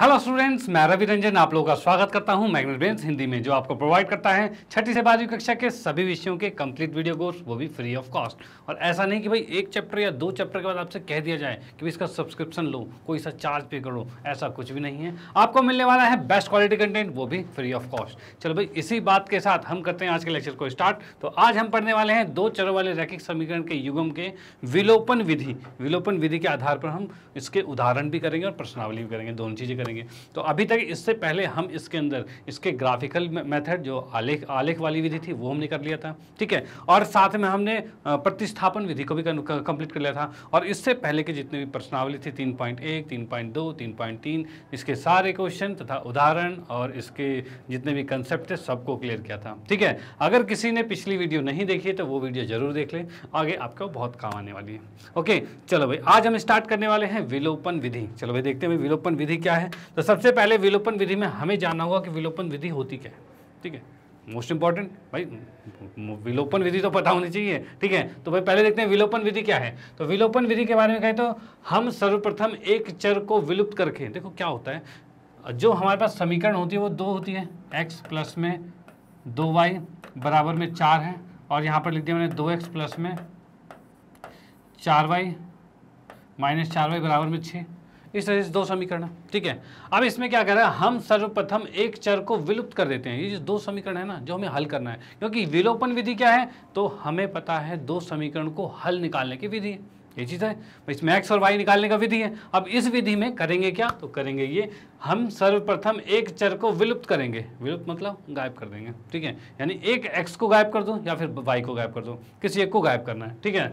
Hello students मैं रवि रंजन आप लोगों का स्वागत करता हूं मैग्नेट ब्रेन्स हिंदी में जो आपको प्रोवाइड करता है छठी से बारहवीं कक्षा के सभी विषयों के कंप्लीट वीडियो कोर्स वो भी फ्री ऑफ कॉस्ट और ऐसा नहीं कि भाई एक चैप्टर या दो चैप्टर के बाद आपसे कह दिया जाए कि इसका सब्सक्रिप्शन लो कोई सा चार्ज पे करो ऐसा कुछ भी नहीं है आपको मिलने वाला है बेस्ट क्वालिटी कंटेंट वो भी फ्री ऑफ कॉस्ट चलो भाई इसी बात के साथ हम करते हैं आज के लेक्चर को स्टार्ट तो आज हम पढ़ने वाले हैं दो चरों वाले रैखिक समीकरण के युगम के विलोपन विधि विलोपन विधि के आधार पर हम इसके उदाहरण भी करेंगे और प्रश्नावली भी करेंगे दोनों चीज़ें करेंगे तो अभी तक इससे पहले हम इसके अंदर इसके ग्राफिकल मेथड जो आलेख आलेख वाली विधि थी वो हमने कर लिया था ठीक है और साथ में हमने प्रतिस्थापन विधि को भी कंप्लीट कर लिया था और इससे पहले के जितने भी प्रश्नावली थी तीन पॉइंट एक तीन पॉइंट दो तीन पॉइंट तीन इसके सारे क्वेश्चन तथा उदाहरण और इसके जितने भी कंसेप्ट थे सबको क्लियर किया था ठीक है अगर किसी ने पिछली वीडियो नहीं देखी है तो वो वीडियो जरूर देख लें आगे आपका बहुत काम आने वाली है ओके चलो भाई आज हम स्टार्ट करने वाले हैं विलोपन विधि चलो भाई देखते हैं विलोपन विधि क्या है तो सबसे पहले विलोपन विधि में हमें जानना होगा कि विलोपन विधि होती क्या है ठीक है मोस्ट इंपॉर्टेंट भाई विलोपन विधि तो पता होनी चाहिए ठीक है तो भाई पहले देखते हैं विलोपन विधि क्या है तो विलोपन विधि के बारे में कहें तो हम सर्वप्रथम एक चर को विलुप्त करके देखो क्या होता है जो हमारे पास समीकरण होती है वो दो होती है एक्स प्लस में दो वाई बराबर में चार है और यहाँ पर लिख दिया मैंने दो एक्स प्लस में चार वाई माइनस चार वाई बराबर में छः इस तरह से दो समीकरण है ठीक है अब इसमें क्या कर रहा है हम सर्वप्रथम एक चर को विलुप्त कर देते हैं ये जो दो समीकरण है ना जो हमें हल करना है क्योंकि विलोपन विधि क्या है तो हमें पता है दो समीकरण को हल निकालने की विधि ये चीज़ है तो इसमें एक्स और वाई निकालने का विधि है अब इस विधि में करेंगे क्या तो करेंगे ये हम सर्वप्रथम एक चर को विलुप्त करेंगे विलुप्त मतलब गायब कर देंगे ठीक है यानी एक एक्स को गायब कर दो या फिर वाई को गायब कर दो किसी एक को गायब करना है ठीक है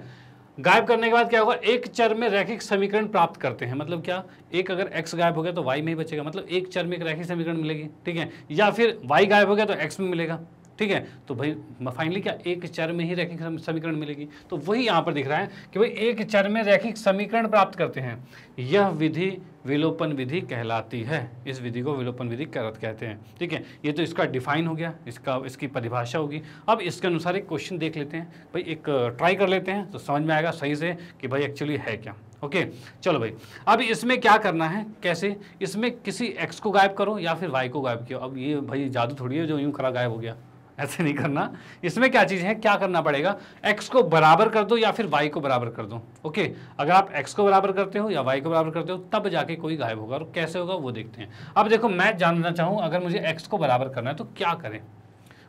गायब करने के बाद क्या होगा एक चर में रैखिक समीकरण प्राप्त करते हैं मतलब क्या एक अगर एक्स गायब हो गया तो वाई में ही बचेगा मतलब एक चर में एक रैखिक समीकरण मिलेगी ठीक है या फिर वाई गायब हो गया तो एक्स में मिलेगा ठीक है तो भाई फाइनली क्या एक चर में ही रैखिक समीकरण मिलेगी तो वही यहाँ पर दिख रहा है कि भाई एक चर में रैखिक समीकरण प्राप्त करते हैं यह विधि विलोपन विधि कहलाती है इस विधि को विलोपन विधि कहते हैं ठीक है ये तो इसका डिफाइन हो गया इसका इसकी परिभाषा होगी अब इसके अनुसार एक क्वेश्चन देख लेते हैं भाई एक ट्राई uh, कर लेते हैं तो समझ में आएगा सही से कि भाई एक्चुअली है क्या ओके चलो भाई अब इसमें क्या करना है कैसे इसमें किसी एक्स को गायब करो या फिर वाई को गायब किया अब ये भाई जादू थोड़ी है जो यूँ करा गायब हो गया ऐसे नहीं करना इसमें क्या चीज़ है क्या करना पड़ेगा एक्स को बराबर कर दो या फिर वाई को बराबर कर दो ओके अगर आप एक्स को बराबर करते हो या वाई को बराबर करते हो तब जाके कोई गायब होगा और कैसे होगा वो देखते हैं अब देखो मैं जानना चाहूँ अगर मुझे एक्स को बराबर करना है तो क्या करें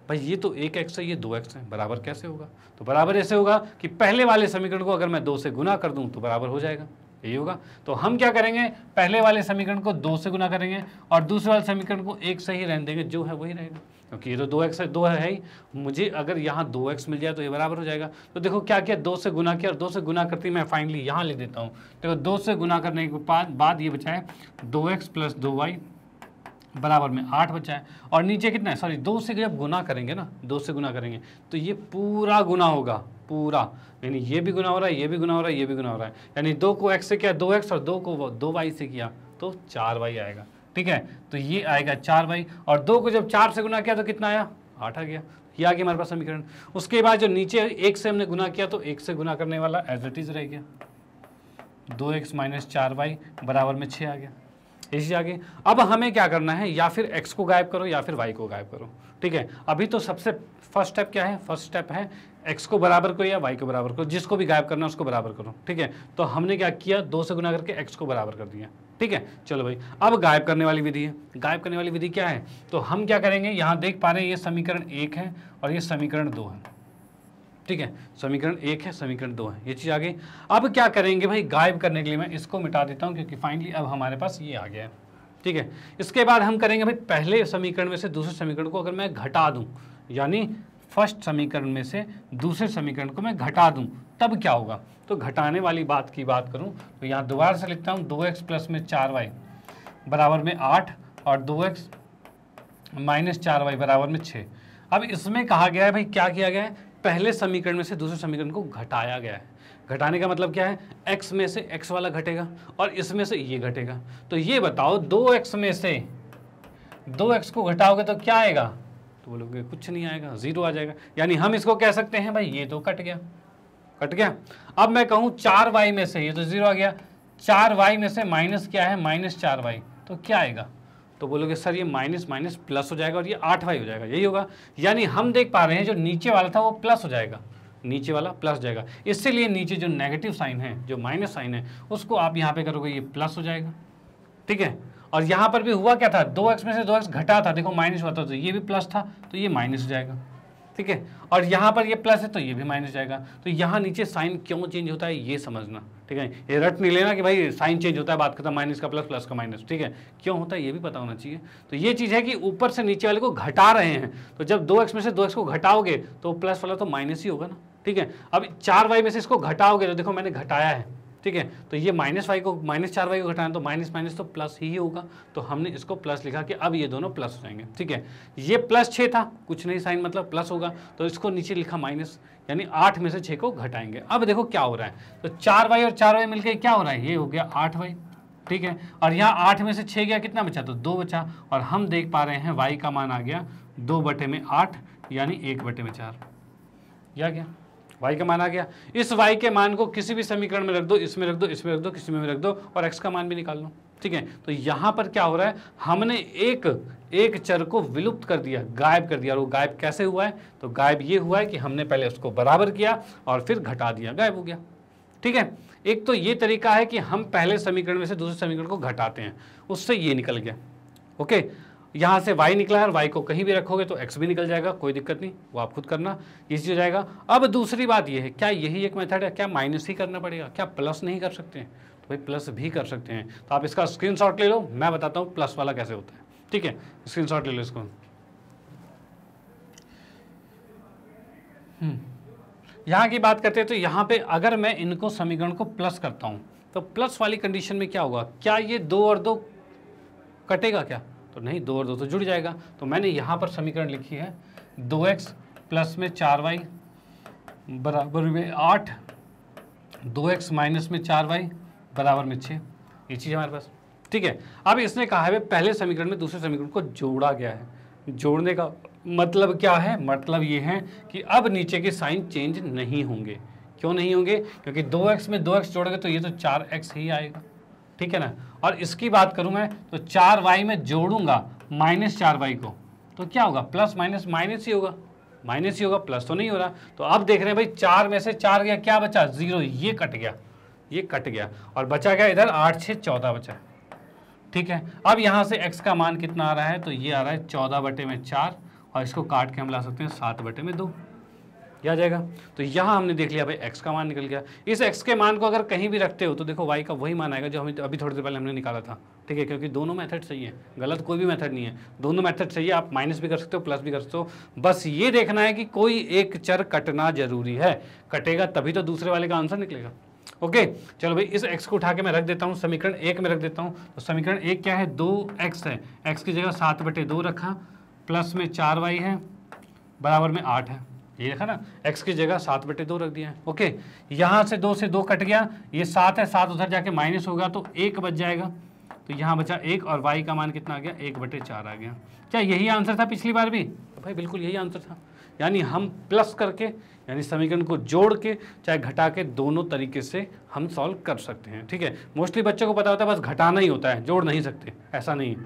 भाई ये तो एक एक्स है ये दो एक्स है बराबर कैसे होगा तो बराबर ऐसे होगा कि पहले वाले समीकरण को अगर मैं दो से गुना कर दूँ तो बराबर हो जाएगा यही होगा तो हम क्या करेंगे पहले वाले समीकरण को दो से गुना करेंगे और दूसरे वाले समीकरण को एक से ही रहने देंगे जो है वही रहेगा क्योंकि ये तो दो एक्स है दो है ही मुझे अगर यहाँ दो एक्स मिल जाए तो ये बराबर हो जाएगा तो देखो क्या किया दो से गुना किया और दो से गुना करती मैं फाइनली यहाँ ले देता हूँ देखो दो से गुना करने के बाद बाद ये बचाए दो एक्स प्लस दो वाई बराबर में आठ बचाए और नीचे कितना है सॉरी दो से जब गुना करेंगे ना दो से गुना करेंगे तो ये पूरा गुना होगा पूरा यानी ये भी गुना हो रहा है ये भी गुना हो रहा है ये भी गुना हो रहा है यानी दो को एक्स से किया दो एक्स और दो को दो वाई से किया तो चार वाई आएगा ठीक है तो ये आएगा चार वाई और दो को जब चार से गुना किया तो कितना आया आठ आ गया ये आ गया हमारे पास समीकरण उसके बाद जो नीचे एक से हमने गुना किया तो एक से गुना करने वाला एज इट इज रह गया दो एक्स माइनस चार वाई बराबर में छः आ गया इसी आगे अब हमें क्या करना है या फिर एक्स को गायब करो या फिर वाई को गायब करो ठीक है अभी तो सबसे फर्स्ट स्टेप क्या है फर्स्ट स्टेप है एक्स को बराबर करो या वाई को बराबर करो जिसको भी गायब करना है उसको बराबर करो ठीक है तो हमने क्या किया दो से गुना करके एक्स को बराबर कर दिया ठीक है चलो भाई अब गायब करने वाली विधि है गायब करने वाली विधि क्या है तो हम क्या करेंगे यहाँ देख पा रहे हैं ये समीकरण एक है और ये समीकरण दो है ठीक है समीकरण एक है समीकरण दो है ये चीज़ आ गई अब क्या करेंगे भाई गायब करने के लिए मैं इसको मिटा देता हूँ क्योंकि फाइनली अब हमारे पास ये आ गया है ठीक है इसके बाद हम करेंगे भाई पहले समीकरण में से दूसरे समीकरण को अगर मैं घटा दूँ यानी फर्स्ट समीकरण में से दूसरे समीकरण को मैं घटा दूँ तब क्या होगा तो घटाने वाली बात की बात करूँ तो यहाँ दोबारा से लिखता हूँ दो एक्स प्लस में चार वाई बराबर में आठ और दो एक्स माइनस चार वाई बराबर में छः अब इसमें कहा गया है भाई क्या किया गया है पहले समीकरण में से दूसरे समीकरण को घटाया गया है घटाने का मतलब क्या है एक्स में से एक्स वाला घटेगा और इसमें से ये घटेगा तो ये बताओ दो एक्स में से दो एक्स को घटाओगे तो क्या आएगा तो बोलोगे कुछ नहीं आएगा जीरो आ जाएगा यानी हम इसको कह सकते हैं भाई ये तो कट गया कट गया अब मैं कहूँ चार वाई में से ये तो जीरो आ गया चार वाई में से माइनस क्या है माइनस चार वाई तो क्या आएगा तो बोलोगे सर ये माइनस माइनस प्लस हो जाएगा और ये आठ वाई हो जाएगा यही होगा यानी हम देख पा रहे हैं जो नीचे वाला था वो प्लस हो जाएगा नीचे वाला प्लस जाएगा लिए नीचे जो नेगेटिव साइन है जो माइनस साइन है उसको आप यहाँ पे करोगे ये प्लस हो जाएगा ठीक है और यहाँ पर भी हुआ क्या था दो एक्स में से दो एक्स घटा था देखो माइनस हुआ था तो ये भी प्लस था तो ये माइनस हो जाएगा ठीक है और यहाँ पर ये प्लस है तो ये भी माइनस जाएगा तो यहाँ नीचे साइन क्यों चेंज होता है ये समझना ठीक है ये रट नहीं लेना कि भाई साइन चेंज होता है बात करता माइनस का प्लस प्लस का माइनस ठीक है क्यों होता है ये भी पता होना चाहिए तो ये चीज़ है कि ऊपर से नीचे वाले को घटा रहे हैं तो जब दो एक्स में से दो एक्स को घटाओगे तो प्लस वाला तो माइनस ही होगा ना ठीक है अब चार वाई में से इसको घटाओगे तो देखो मैंने घटाया है ठीक है तो ये माइनस वाई को माइनस चार वाई को घटाएं तो माइनस माइनस तो प्लस ही होगा तो हमने इसको प्लस लिखा कि अब ये दोनों प्लस हो जाएंगे ठीक है ये प्लस छः था कुछ नहीं साइन मतलब प्लस होगा तो इसको नीचे लिखा माइनस यानी आठ में से छः को घटाएंगे अब देखो क्या हो रहा है तो चार वाई और चार वाई मिलकर क्या हो रहा है ये हो गया आठ वाई ठीक है और यहाँ आठ में से छः गया कितना बचा तो दो बचा और हम देख पा रहे हैं वाई का मान आ गया दो बटे में आठ यानी एक बटे में चार या गया वाई का मान आ गया इस वाई के मान को किसी भी समीकरण में रख दो इसमें रख दो इसमें रख दो किसी में रख दो और एक्स का मान भी निकाल लो ठीक है तो यहां पर क्या हो रहा है हमने एक एक चर को विलुप्त कर दिया गायब कर दिया और वो गायब कैसे हुआ है तो गायब ये हुआ है कि हमने पहले उसको बराबर किया और फिर घटा दिया गायब हो गया ठीक है एक तो ये तरीका है कि हम पहले समीकरण में से दूसरे समीकरण को घटाते हैं उससे ये निकल गया ओके यहाँ से y निकला है y को कहीं भी रखोगे तो x भी निकल जाएगा कोई दिक्कत नहीं वो आप खुद करना इजी हो जाएगा अब दूसरी बात ये है क्या यही एक मेथड है क्या माइनस ही करना पड़ेगा क्या प्लस नहीं कर सकते हैं तो भाई प्लस भी कर सकते हैं तो आप इसका स्क्रीनशॉट ले लो मैं बताता हूँ प्लस वाला कैसे होता है ठीक है स्क्रीन ले लो इसको हम्म, यहाँ की बात करते हैं तो यहाँ पे अगर मैं इनको समीकरण को प्लस करता हूँ तो प्लस वाली कंडीशन में क्या होगा क्या ये दो और दो कटेगा क्या तो नहीं दो और दो तो जुड़ जाएगा तो मैंने यहाँ पर समीकरण लिखी है दो एक्स प्लस में चार वाई बराबर में आठ दो एक्स माइनस में चार वाई बराबर में छः ये चीज़ हमारे पास ठीक है अब इसने कहा है पहले समीकरण में दूसरे समीकरण को जोड़ा गया है जोड़ने का मतलब क्या है मतलब ये है कि अब नीचे के साइन चेंज नहीं होंगे क्यों नहीं होंगे क्योंकि दो एक्स में दो एक्स जोड़ेगा तो ये तो चार एक्स ही आएगा ठीक है ना और इसकी बात करूँ मैं तो चार वाई में जोड़ूंगा माइनस चार वाई को तो क्या होगा प्लस माइनस माइनस ही होगा माइनस ही होगा प्लस तो नहीं हो रहा तो अब देख रहे हैं भाई चार में से चार गया क्या बचा जीरो ये कट गया ये कट गया और बचा गया इधर आठ छः चौदह बचा ठीक है अब यहाँ से एक्स का मान कितना आ रहा है तो ये आ रहा है चौदह बटे में चार और इसको काट के हम ला सकते हैं सात बटे में दो ये आ जाएगा तो यहाँ हमने देख लिया भाई एक्स का मान निकल गया इस एक्स के मान को अगर कहीं भी रखते हो तो देखो वाई का वही मान आएगा जो हमें अभी थोड़ी देर पहले हमने निकाला था ठीक है क्योंकि दोनों मेथड सही है गलत कोई भी मेथड नहीं है दोनों मेथड सही है आप माइनस भी कर सकते हो प्लस भी कर सकते हो बस ये देखना है कि कोई एक चर कटना जरूरी है कटेगा तभी तो दूसरे वाले का आंसर निकलेगा ओके चलो भाई इस एक्स को उठा के मैं रख देता हूँ समीकरण एक में रख देता हूँ तो समीकरण एक क्या है दो एक्स है एक्स की जगह सात बटे दो रखा प्लस में चार वाई है बराबर में आठ है ये देखा ना x की जगह सात बटे दो रख दिया है ओके यहाँ से दो से दो कट गया ये सात है सात उधर जाके माइनस होगा तो एक बच जाएगा तो यहाँ बचा एक और y का मान कितना आ गया एक बटे चार आ गया क्या यही आंसर था पिछली बार भी भाई बिल्कुल यही आंसर था यानी हम प्लस करके यानी समीकरण को जोड़ के चाहे घटा के दोनों तरीके से हम सॉल्व कर सकते हैं ठीक है मोस्टली बच्चों को पता होता है बस घटाना ही होता है जोड़ नहीं सकते ऐसा नहीं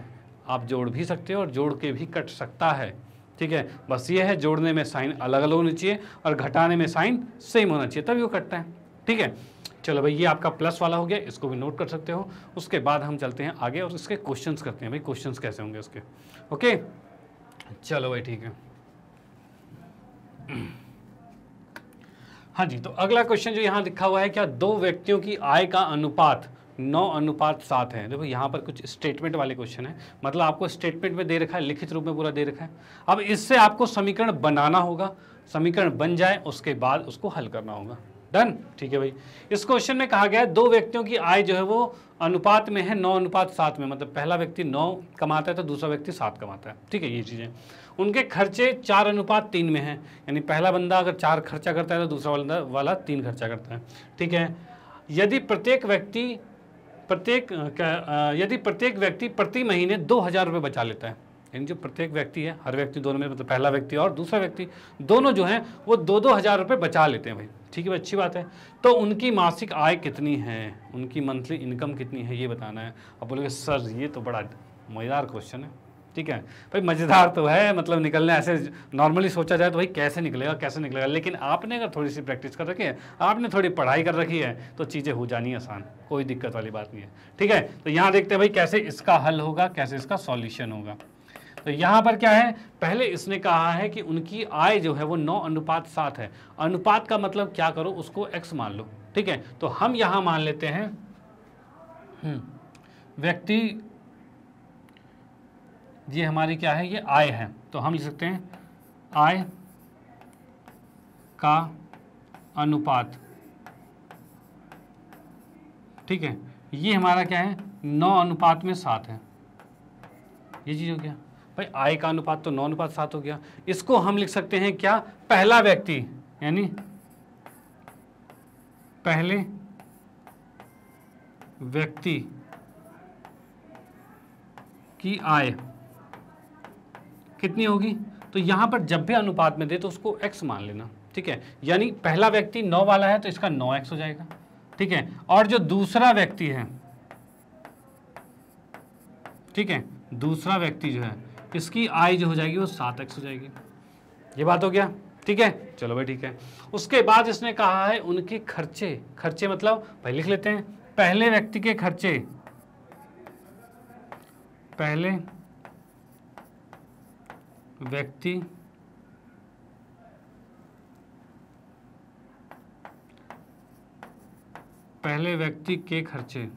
आप जोड़ भी सकते हो और जोड़ के भी कट सकता है ठीक है बस ये है जोड़ने में साइन अलग अलग होना चाहिए और घटाने में साइन सेम होना चाहिए तभी वो कटता है ठीक है चलो भाई ये आपका प्लस वाला हो गया इसको भी नोट कर सकते हो उसके बाद हम चलते हैं आगे और इसके क्वेश्चंस करते हैं भाई क्वेश्चंस कैसे होंगे उसके ओके चलो भाई ठीक है हाँ जी तो अगला क्वेश्चन जो यहाँ लिखा हुआ है क्या दो व्यक्तियों की आय का अनुपात नौ अनुपात सात है देखो यहाँ पर कुछ स्टेटमेंट वाले क्वेश्चन है मतलब आपको स्टेटमेंट में दे रखा है लिखित रूप में पूरा दे रखा है अब इससे आपको समीकरण बनाना होगा समीकरण बन जाए उसके बाद उसको हल करना होगा डन ठीक है भाई इस क्वेश्चन में कहा गया है दो व्यक्तियों की आय जो है वो अनुपात में है नौ अनुपात सात में मतलब पहला व्यक्ति नौ कमाता है तो दूसरा व्यक्ति सात कमाता है ठीक है ये चीज़ें उनके खर्चे चार अनुपात तीन में हैं यानी पहला बंदा अगर चार खर्चा करता है तो दूसरा वाला वाला तीन खर्चा करता है ठीक है यदि प्रत्येक व्यक्ति प्रत्येक यदि प्रत्येक व्यक्ति प्रति महीने दो हज़ार रुपये बचा लेता है यानी जो प्रत्येक व्यक्ति है हर व्यक्ति दोनों में मतलब पहला व्यक्ति और दूसरा व्यक्ति दोनों जो हैं वो दो दो हज़ार रुपये बचा लेते हैं भाई ठीक है भाई अच्छी बात है तो उनकी मासिक आय कितनी है उनकी मंथली इनकम कितनी है ये बताना है अब बोलोगे सर ये तो बड़ा मज़ेदार क्वेश्चन है ठीक है भाई मज़ेदार तो है मतलब निकलने ऐसे नॉर्मली सोचा जाए तो भाई कैसे निकलेगा कैसे निकलेगा लेकिन आपने अगर थोड़ी सी प्रैक्टिस कर रखी है आपने थोड़ी पढ़ाई कर रखी है तो चीज़ें हो जानी आसान कोई दिक्कत वाली बात नहीं है ठीक है तो यहाँ देखते हैं भाई कैसे इसका हल होगा कैसे इसका सॉल्यूशन होगा तो यहाँ पर क्या है पहले इसने कहा है कि उनकी आय जो है वो नौ अनुपात सात है अनुपात का मतलब क्या करो उसको एक्स मान लो ठीक है तो हम यहाँ मान लेते हैं हम्म, व्यक्ति ये हमारी क्या है ये आय है तो हम लिख सकते हैं आय का अनुपात ठीक है ये हमारा क्या है नौ अनुपात में सात है ये चीज़ हो गया भाई आय का अनुपात तो नौ अनुपात सात हो गया इसको हम लिख सकते हैं क्या पहला व्यक्ति यानी पहले व्यक्ति की आय कितनी होगी तो यहाँ पर जब भी अनुपात में दे तो उसको एक्स मान लेना ठीक है यानी पहला व्यक्ति नौ वाला है तो इसका नौ एक्स हो जाएगा ठीक है और जो दूसरा व्यक्ति है ठीक है दूसरा व्यक्ति जो है इसकी आई जो हो जाएगी वो सात एक्स हो जाएगी ये बात हो गया ठीक है चलो भाई ठीक है उसके बाद इसने कहा है उनके खर्चे खर्चे मतलब भाई लिख लेते हैं पहले व्यक्ति के खर्चे पहले व्यक्ति पहले व्यक्ति के खर्चे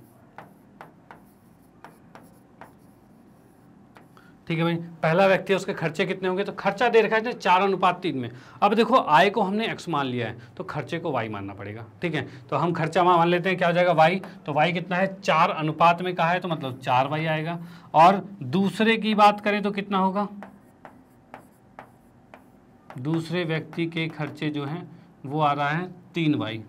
ठीक है भाई पहला व्यक्ति है उसके खर्चे कितने होंगे तो खर्चा दे रखा है चार अनुपात तीन में अब देखो आय को हमने एक्स मान लिया है तो खर्चे को वाई मानना पड़ेगा ठीक है तो हम खर्चा मान लेते हैं क्या हो जाएगा वाई तो वाई कितना है चार अनुपात में कहा है तो मतलब चार वाई आएगा और दूसरे की बात करें तो कितना होगा दूसरे व्यक्ति के खर्चे जो हैं वो आ रहा है तीन बाई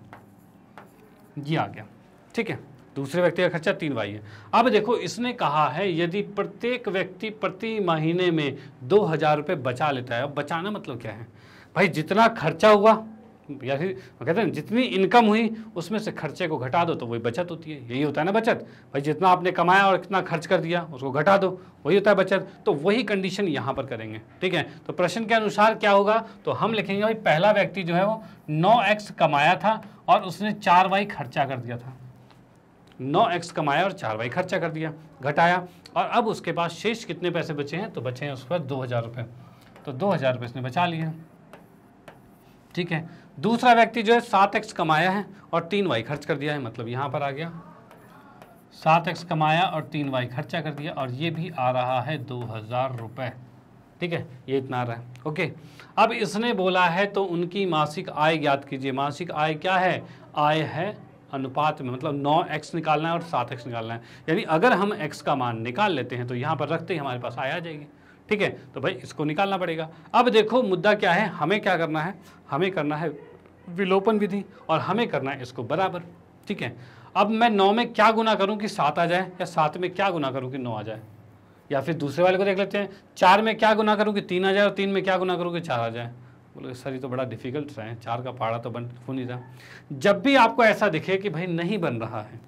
जी आ गया ठीक है दूसरे व्यक्ति का खर्चा तीन बाई है अब देखो इसने कहा है यदि प्रत्येक व्यक्ति प्रति महीने में दो हज़ार रुपये बचा लेता है अब बचाना मतलब क्या है भाई जितना खर्चा हुआ या फिर कहते हैं जितनी इनकम हुई उसमें से खर्चे को घटा दो तो वही बचत होती है यही होता है ना बचत भाई जितना आपने कमाया और कितना खर्च कर दिया उसको घटा दो वही होता है बचत तो वही कंडीशन यहाँ पर करेंगे ठीक है तो प्रश्न के अनुसार क्या होगा तो हम लिखेंगे भाई पहला व्यक्ति जो है वो नौ एक्स कमाया था और उसने चार वाई खर्चा कर दिया था नौ एक्स कमाया और चार वाई खर्चा कर दिया घटाया और अब उसके पास शेष कितने पैसे बचे हैं तो बचे हैं उसके पास दो हज़ार रुपये तो दो हज़ार रुपये इसने बचा लिए ठीक है दूसरा व्यक्ति जो है सात एक्स कमाया है और तीन वाई खर्च कर दिया है मतलब यहाँ पर आ गया सात एक्स कमाया और तीन वाई खर्चा कर दिया और ये भी आ रहा है दो हज़ार रुपये ठीक है ये इतना रहा है ओके अब इसने बोला है तो उनकी मासिक आय ज्ञात कीजिए मासिक आय क्या है आय है अनुपात में मतलब नौ एक्स निकालना है और सात एक्स निकालना है यानी अगर हम एक्स का मान निकाल लेते हैं तो यहाँ पर रखते ही हमारे पास आय आ जाएगी ठीक है तो भाई इसको निकालना पड़ेगा अब देखो मुद्दा क्या है हमें क्या करना है हमें करना है विलोपन विधि और हमें करना है इसको बराबर ठीक है अब मैं नौ में क्या गुना करूं कि सात आ जाए या सात में क्या गुना करूं कि नौ आ जाए या फिर दूसरे वाले को देख लेते हैं चार में क्या गुना करूं कि तीन आ जाए और तीन में क्या गुना करूं कि चार आ जाए बोलो सर ये तो बड़ा डिफिकल्ट है चार का पहाड़ा तो बन हो नहीं रहा जब भी आपको ऐसा दिखे कि भाई नहीं बन रहा है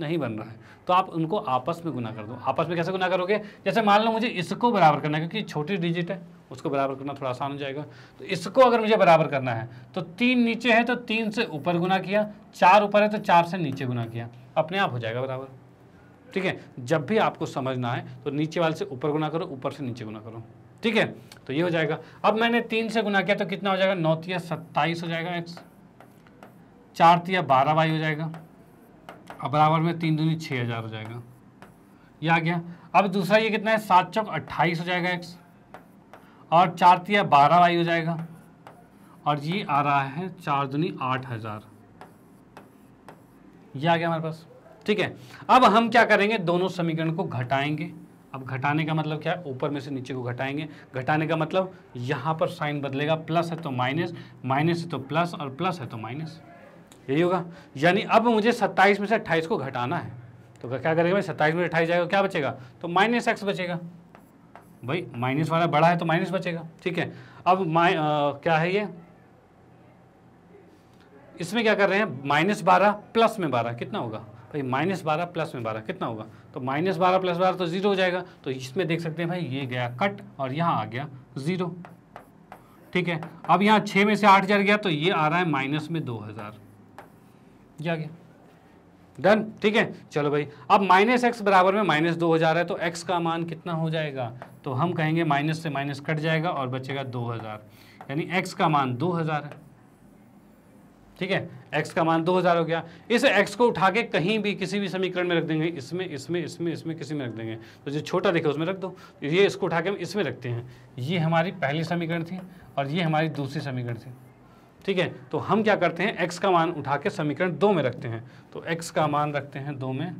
नहीं बन रहा है तो आप उनको आपस में गुना कर दो आपस में कैसे गुना करोगे जैसे मान लो मुझे इसको बराबर करना है क्योंकि छोटी डिजिट है उसको बराबर करना थोड़ा आसान हो जाएगा तो इसको अगर मुझे बराबर करना है तो तीन नीचे है तो तीन से ऊपर गुना किया चार ऊपर है तो चार से नीचे गुना किया अपने आप हो जाएगा बराबर ठीक है जब भी आपको समझना है तो नीचे वाले से ऊपर गुना करो ऊपर से नीचे गुना करो ठीक है तो ये हो जाएगा अब मैंने तीन से गुना किया तो कितना हो जाएगा नौ तिया सत्ताईस हो जाएगा एक्स चार तिया बारह वाई हो जाएगा अब बराबर में तीन दूनी छः हज़ार हो जाएगा ये आ गया अब दूसरा ये कितना है सात चौक अट्ठाईस हो जाएगा एक्स और चार तिया बारह वाई हो जाएगा और ये आ रहा है चार दूनी आठ हज़ार ये आ गया हमारे पास ठीक है अब हम क्या करेंगे दोनों समीकरण को घटाएंगे अब घटाने का मतलब क्या है ऊपर में से नीचे को घटाएंगे घटाने का मतलब यहाँ पर साइन बदलेगा प्लस है तो माइनस माइनस है तो प्लस और प्लस है तो माइनस यही होगा यानी अब मुझे सत्ताईस में से अट्ठाईस को घटाना है तो क्या करेगा भाई सत्ताईस में अट्ठाईस जाएगा क्या बचेगा तो माइनस एक्स बचेगा भाई माइनस वाला बड़ा है तो माइनस बचेगा ठीक है अब माइ क्या है ये इसमें क्या कर रहे हैं माइनस बारह प्लस में बारह कितना होगा भाई माइनस बारह प्लस में बारह कितना होगा तो माइनस बारह प्लस बारह तो ज़ीरो हो जाएगा तो इसमें देख सकते हैं भाई ये गया कट और यहाँ आ गया ज़ीरो ठीक है अब यहाँ छः में से आठ हज़ार गया तो ये आ रहा है माइनस में दो हज़ार आ गया डन ठीक है चलो भाई अब माइनस एक्स बराबर में माइनस दो हो जा रहा है तो एक्स का मान कितना हो जाएगा तो हम कहेंगे माइनस से माइनस कट जाएगा और बचेगा दो हज़ार यानी एक्स का मान दो हज़ार है ठीक है एक्स का मान दो हज़ार हो गया इस एक्स को उठा के कहीं भी किसी भी समीकरण में रख देंगे इसमें इसमें इसमें इसमें किसी में रख देंगे तो जो छोटा देखे उसमें रख दो ये इसको उठा के हम इसमें रखते हैं ये हमारी पहली समीकरण थी और ये हमारी दूसरी समीकरण थी ठीक है तो हम क्या करते हैं एक्स का मान उठा के समीकरण दो में रखते हैं तो एक्स का मान रखते हैं दो में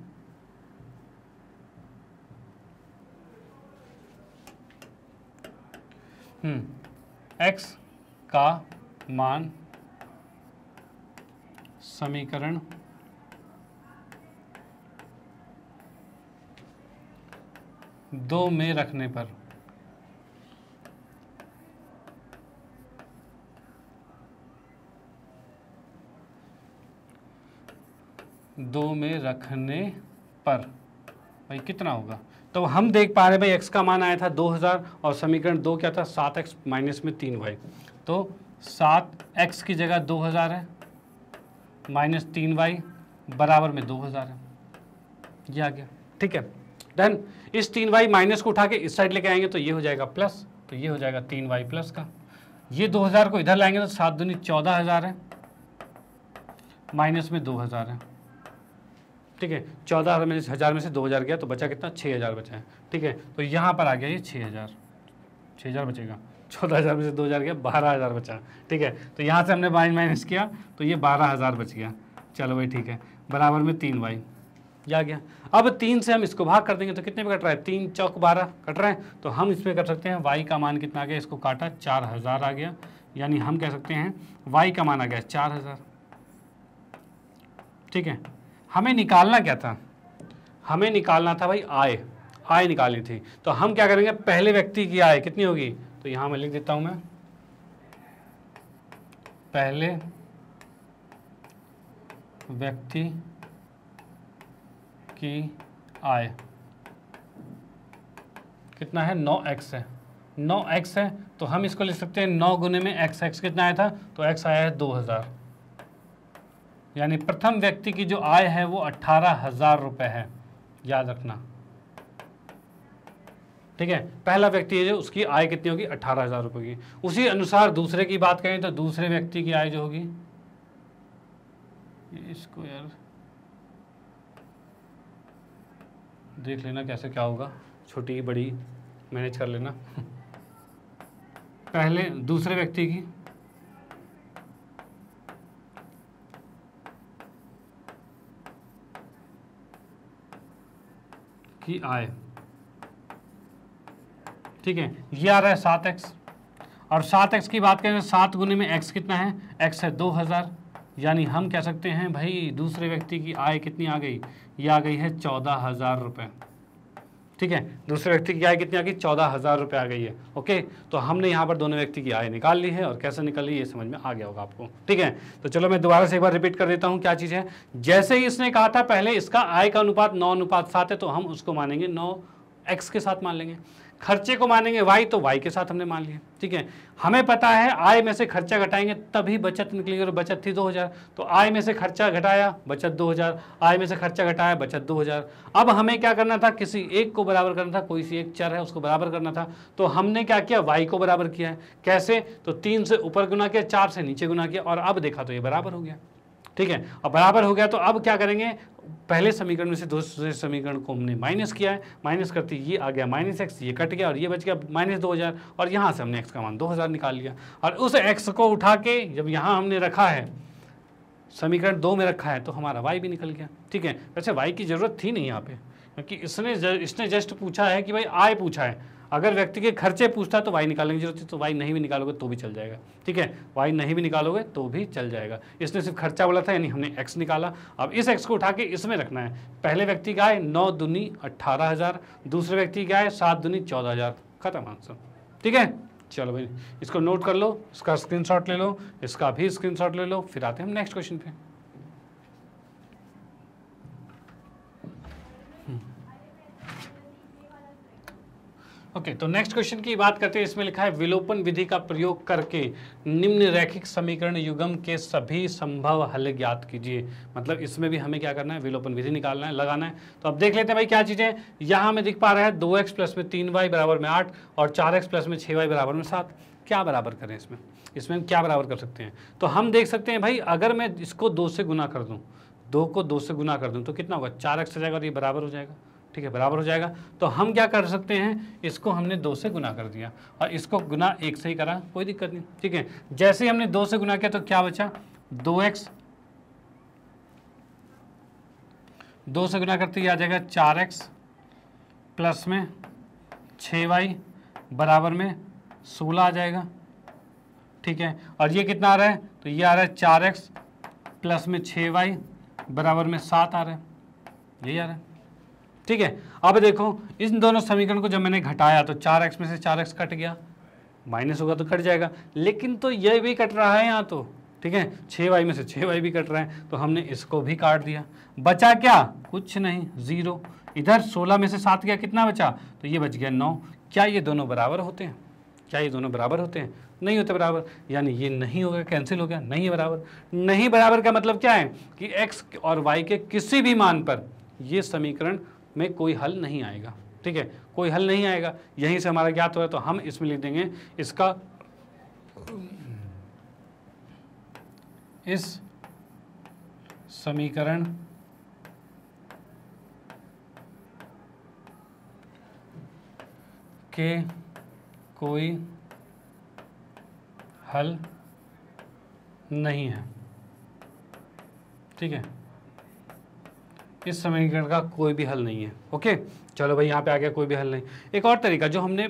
हम्म, x का मान समीकरण दो में रखने पर दो में रखने पर भाई कितना होगा तो हम देख पा रहे भाई एक्स का मान आया था 2000 और समीकरण दो क्या था सात एक्स माइनस में तीन वाई तो सात एक्स की जगह 2000 है माइनस तीन वाई बराबर में 2000 है ये आ गया ठीक है डन इस तीन वाई माइनस को उठा के इस साइड लेके आएंगे तो ये हो जाएगा प्लस तो ये हो जाएगा तीन वाई प्लस का ये 2000 को इधर लाएंगे तो सात दूनी चौदह हज़ार है माइनस में 2000 है ठीक है चौदह हज़ार में हज़ार में से दो हज़ार गया तो बचा कितना छः हज़ार बचा है ठीक है तो यहाँ पर आ गया ये छः हज़ार छः हज़ार बचेगा चौदह हज़ार में से दो हज़ार गया बारह हज़ार बचा ठीक है तो यहाँ से हमने वाई माइनस किया तो ये बारह हज़ार बच गया चलो भाई ठीक है बराबर में तीन वाई या आ गया अब तीन से हम इसको भाग कर देंगे तो कितने पे कट रहा है तीन चौक बारह कट रहे हैं तो हम इसमें कर सकते हैं वाई का मान कितना आ गया इसको काटा चार हज़ार आ गया यानी हम कह सकते हैं वाई का मान आ गया चार हज़ार ठीक है हमें निकालना क्या था हमें निकालना था भाई आय आय निकालनी थी तो हम क्या करेंगे पहले व्यक्ति की आय कितनी होगी तो यहां मैं लिख देता हूं मैं पहले व्यक्ति की आय कितना है नौ एक्स है नौ एक्स है तो हम इसको लिख सकते हैं नौ गुने में एक्स एक्स कितना आया था तो एक्स आया है दो हज़ार यानी प्रथम व्यक्ति की जो आय है वो अट्ठारह हजार रुपये है याद रखना ठीक है पहला व्यक्ति है जो उसकी आय कितनी होगी अट्ठारह हजार रुपये की उसी अनुसार दूसरे की बात करें तो दूसरे व्यक्ति की आय जो होगी इसको यार देख लेना कैसे क्या होगा छोटी बड़ी मैनेज कर लेना पहले दूसरे व्यक्ति की की आय ठीक है ये आ रहा है सात एक्स और सात एक्स की बात करें तो सात गुने में एक्स कितना है एक्स है दो हज़ार यानी हम कह सकते हैं भाई दूसरे व्यक्ति की आय कितनी आ गई ये आ गई है चौदह हज़ार रुपये ठीक है दूसरे व्यक्ति की आय कितनी आ गई चौदह हज़ार रुपये आ गई है ओके तो हमने यहाँ पर दोनों व्यक्ति की आय निकाल ली है और कैसे निकाल ली ये समझ में आ गया होगा आपको ठीक है तो चलो मैं दोबारा से एक बार रिपीट कर देता हूँ क्या चीज़ है जैसे ही इसने कहा था पहले इसका आय का अनुपात नौ अनुपात सात है तो हम उसको मानेंगे नौ एक्स के साथ मान लेंगे खर्चे को मानेंगे वाई तो वाई के साथ हमने मान लिया ठीक है हमें पता है आय में से खर्चा घटाएंगे तभी बचत निकलेगी और बचत थी दो हज़ार तो आय में से खर्चा घटाया बचत दो हज़ार आय में से खर्चा घटाया बचत दो हज़ार अब हमें क्या करना था किसी एक को बराबर करना था कोई सी एक चर है उसको बराबर करना था तो हमने क्या किया वाई को बराबर किया है कैसे तो तीन से ऊपर गुना किया चार से नीचे गुना किया और अब देखा तो ये बराबर हो गया ठीक है और बराबर हो गया तो अब क्या करेंगे पहले समीकरण में से दूसरे समीकरण को हमने माइनस किया है माइनस करते ये आ गया माइनस एक्स ये कट गया और ये बच गया माइनस दो हज़ार और यहाँ से हमने एक्स का मान दो हज़ार निकाल लिया और उस एक्स को उठा के जब यहाँ हमने रखा है समीकरण दो में रखा है तो हमारा वाई भी निकल गया ठीक है वैसे वाई की ज़रूरत थी नहीं यहाँ पर क्योंकि इसने इसने जस्ट पूछा है कि भाई आय पूछा है अगर व्यक्ति के खर्चे पूछता तो वाई निकालने की जरूरत है तो वाई नहीं भी निकालोगे तो भी चल जाएगा ठीक है वाई नहीं भी निकालोगे तो भी चल जाएगा इसने सिर्फ खर्चा बोला था यानी हमने एक्स निकाला अब इस एक्स को उठा के इसमें रखना है पहले व्यक्ति का है नौ दुनी अट्ठारह हज़ार दूसरे व्यक्ति का है सात दुनी चौदह हज़ार खत्म आंसर ठीक है चलो भाई इसको नोट कर लो इसका शॉट ले लो इसका भी शॉट ले लो फिर आते हैं हम नेक्स्ट क्वेश्चन पर ओके तो नेक्स्ट क्वेश्चन की बात करते हैं इसमें लिखा है विलोपन विधि का प्रयोग करके निम्न रैखिक समीकरण युगम के सभी संभव हल ज्ञात कीजिए मतलब इसमें भी हमें क्या करना है विलोपन विधि निकालना है लगाना है तो अब देख लेते हैं भाई क्या चीज़ें यहां हमें दिख पा रहा है दो एक्स प्लस में तीन वाई बराबर में आठ और चार एक्स प्लस में छह वाई बराबर में सात क्या बराबर करें इसमें इसमें हम क्या बराबर कर सकते हैं तो हम देख सकते हैं भाई अगर मैं इसको दो से गुना कर दूं दो को दो से गुना कर दूँ तो कितना होगा चार एक्स हो जाएगा और ये बराबर हो जाएगा ठीक है बराबर हो जाएगा तो हम क्या कर सकते हैं इसको हमने दो से गुना कर दिया और इसको गुना एक से ही करा कोई दिक्कत नहीं ठीक है जैसे ही हमने दो से गुना किया तो क्या बचा दो एक्स दो से गुना करते ही आ जाएगा चार एक्स प्लस में छ वाई बराबर में सोलह आ जाएगा ठीक है और ये कितना आ रहा है तो ये आ रहा है चार एक्स प्लस में छ वाई बराबर में सात आ रहा है यही आ रहा है ठीक है अब देखो इन दोनों समीकरण को जब मैंने घटाया तो चार एक्स में से चार एक्स कट गया माइनस होगा तो कट जाएगा लेकिन तो यह भी कट रहा है यहाँ तो ठीक है छः वाई में से छः वाई भी कट रहा है तो हमने इसको भी काट दिया बचा क्या कुछ नहीं ज़ीरो इधर सोलह में से सात गया कितना बचा तो ये बच गया नौ क्या ये दोनों बराबर होते हैं क्या ये दोनों बराबर होते हैं नहीं होते बराबर यानी ये नहीं होगा कैंसिल हो गया नहीं है बराबर नहीं बराबर का मतलब क्या है कि एक्स और वाई के किसी भी मान पर ये समीकरण में कोई हल नहीं आएगा ठीक है कोई हल नहीं आएगा यहीं से हमारा ज्ञात हो रहा है तो हम इसमें लिख देंगे इसका इस समीकरण के कोई हल नहीं है ठीक है इस समीकरण का कोई भी हल नहीं है ओके चलो भाई यहाँ पे आ गया कोई भी हल नहीं एक और तरीका जो हमने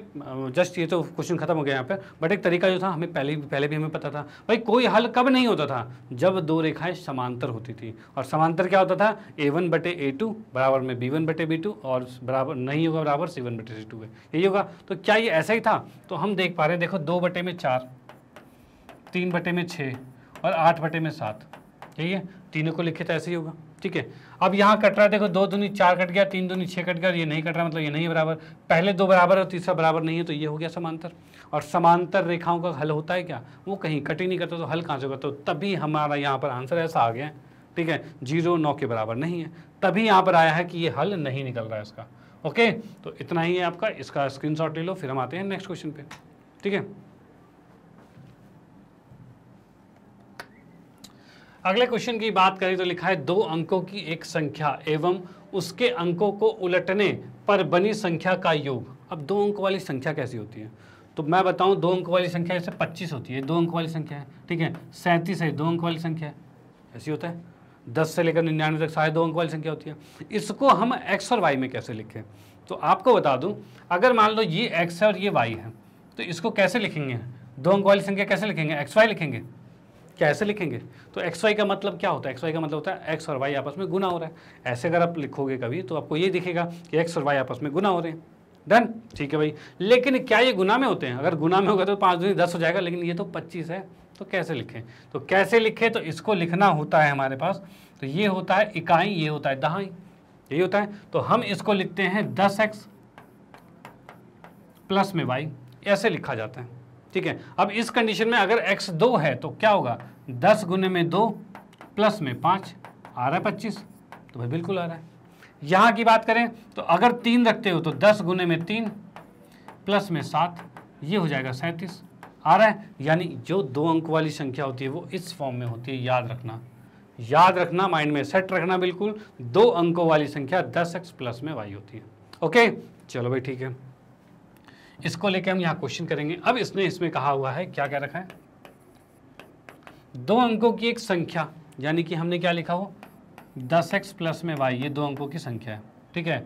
जस्ट ये तो क्वेश्चन खत्म हो गया यहाँ पे बट एक तरीका जो था हमें पहले पहले भी हमें पता था भाई कोई हल कब नहीं होता था जब दो रेखाएं समांतर होती थी और समांतर क्या होता था ए वन बटे ए टू बराबर में बी वन बटे बी टू और बराबर नहीं होगा बराबर सी वन बटे सी टू है यही होगा तो क्या ये ऐसा ही था तो हम देख पा रहे हैं देखो दो बटे में चार तीन बटे में छः और आठ बटे में सात यही है तीनों को लिखे तो ऐसे ही होगा ठीक है अब यहाँ कट रहा है देखो दो दूनी चार कट गया तीन दूनी छः कट गया ये नहीं कट रहा मतलब ये नहीं बराबर पहले दो बराबर है तीसरा बराबर नहीं है तो ये हो गया समांतर और समांतर रेखाओं का हल होता है क्या वो कहीं कट ही नहीं करता तो हल कहाँ से करता तो तभी हमारा यहाँ पर आंसर ऐसा आ गया है ठीक है जीरो नौ के बराबर नहीं है तभी यहाँ पर आया है कि ये हल नहीं निकल रहा है इसका ओके तो इतना ही है आपका इसका स्क्रीन ले लो फिर हम आते हैं नेक्स्ट क्वेश्चन पर ठीक है अगले क्वेश्चन की बात करें तो लिखा है दो अंकों की एक संख्या एवं उसके अंकों को उलटने पर बनी संख्या का योग अब दो अंक वाली संख्या कैसी होती है तो मैं बताऊं दो अंक वाली संख्या जैसे 25 होती है दो अंक वाली संख्या है ठीक है सैंतीस है दो अंक वाली संख्या है ऐसी होता है दस से लेकर निन्यानवे तक साढ़े दो अंक वाली संख्या होती है इसको हम एक्स और वाई में कैसे लिखें तो आपको बता दूँ अगर मान लो ये एक्स है और ये वाई है तो इसको कैसे लिखेंगे दो अंक वाली संख्या कैसे लिखेंगे एक्स वाई लिखेंगे क्या ऐसे लिखेंगे तो एक्स वाई का मतलब क्या होता है एक्स वाई का मतलब होता है एक्स और वाई आपस में गुना हो रहा है ऐसे अगर आप लिखोगे कभी तो आपको ये दिखेगा कि एक्स और वाई आपस में गुना हो रहे हैं डन ठीक है भाई लेकिन क्या ये गुना में होते हैं अगर गुना में होगा तो पाँच दूनी दस हो जाएगा लेकिन ये तो पच्चीस है तो कैसे लिखें तो कैसे लिखें तो इसको लिखना होता है हमारे पास तो ये होता है इकाई ये होता है दहाई यही होता है तो हम इसको लिखते हैं दस एक्स प्लस में वाई ऐसे लिखा जाता है ठीक है अब इस कंडीशन में अगर एक्स दो है तो क्या होगा दस गुने में दो प्लस में पाँच आ रहा है पच्चीस तो भाई बिल्कुल आ रहा है यहाँ की बात करें तो अगर तीन रखते हो तो दस गुने में तीन प्लस में सात ये हो जाएगा सैंतीस आ रहा है यानी जो दो अंक वाली संख्या होती है वो इस फॉर्म में होती है याद रखना याद रखना माइंड में सेट रखना बिल्कुल दो अंकों वाली संख्या दस एक्स प्लस में वाई होती है ओके चलो भाई ठीक है इसको लेके हम यहाँ क्वेश्चन करेंगे अब इसने इसमें कहा हुआ है क्या क्या रखा है दो अंकों की एक संख्या यानी कि हमने क्या लिखा हो दस एक्स प्लस में वाई ये दो अंकों की संख्या है ठीक है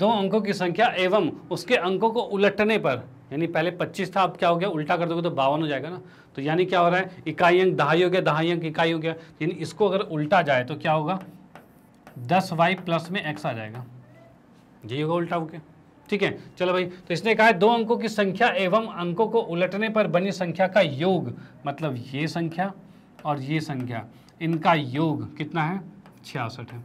दो अंकों की संख्या एवं उसके अंकों को उलटने पर यानी पहले 25 था अब क्या हो गया उल्टा कर दोगे तो बावन हो जाएगा ना तो यानी क्या हो रहा है इकाई अंक दहाई हो गया दहाई अंक इकाई हो गया यानी इसको अगर उल्टा जाए तो क्या होगा दस वाई प्लस में एक्स आ जाएगा यही होगा उल्टा हो गया ठीक है चलो भाई तो इसने कहा है दो अंकों की संख्या एवं अंकों को उलटने पर बनी संख्या का योग मतलब ये संख्या और ये संख्या इनका योग कितना है छियासठ है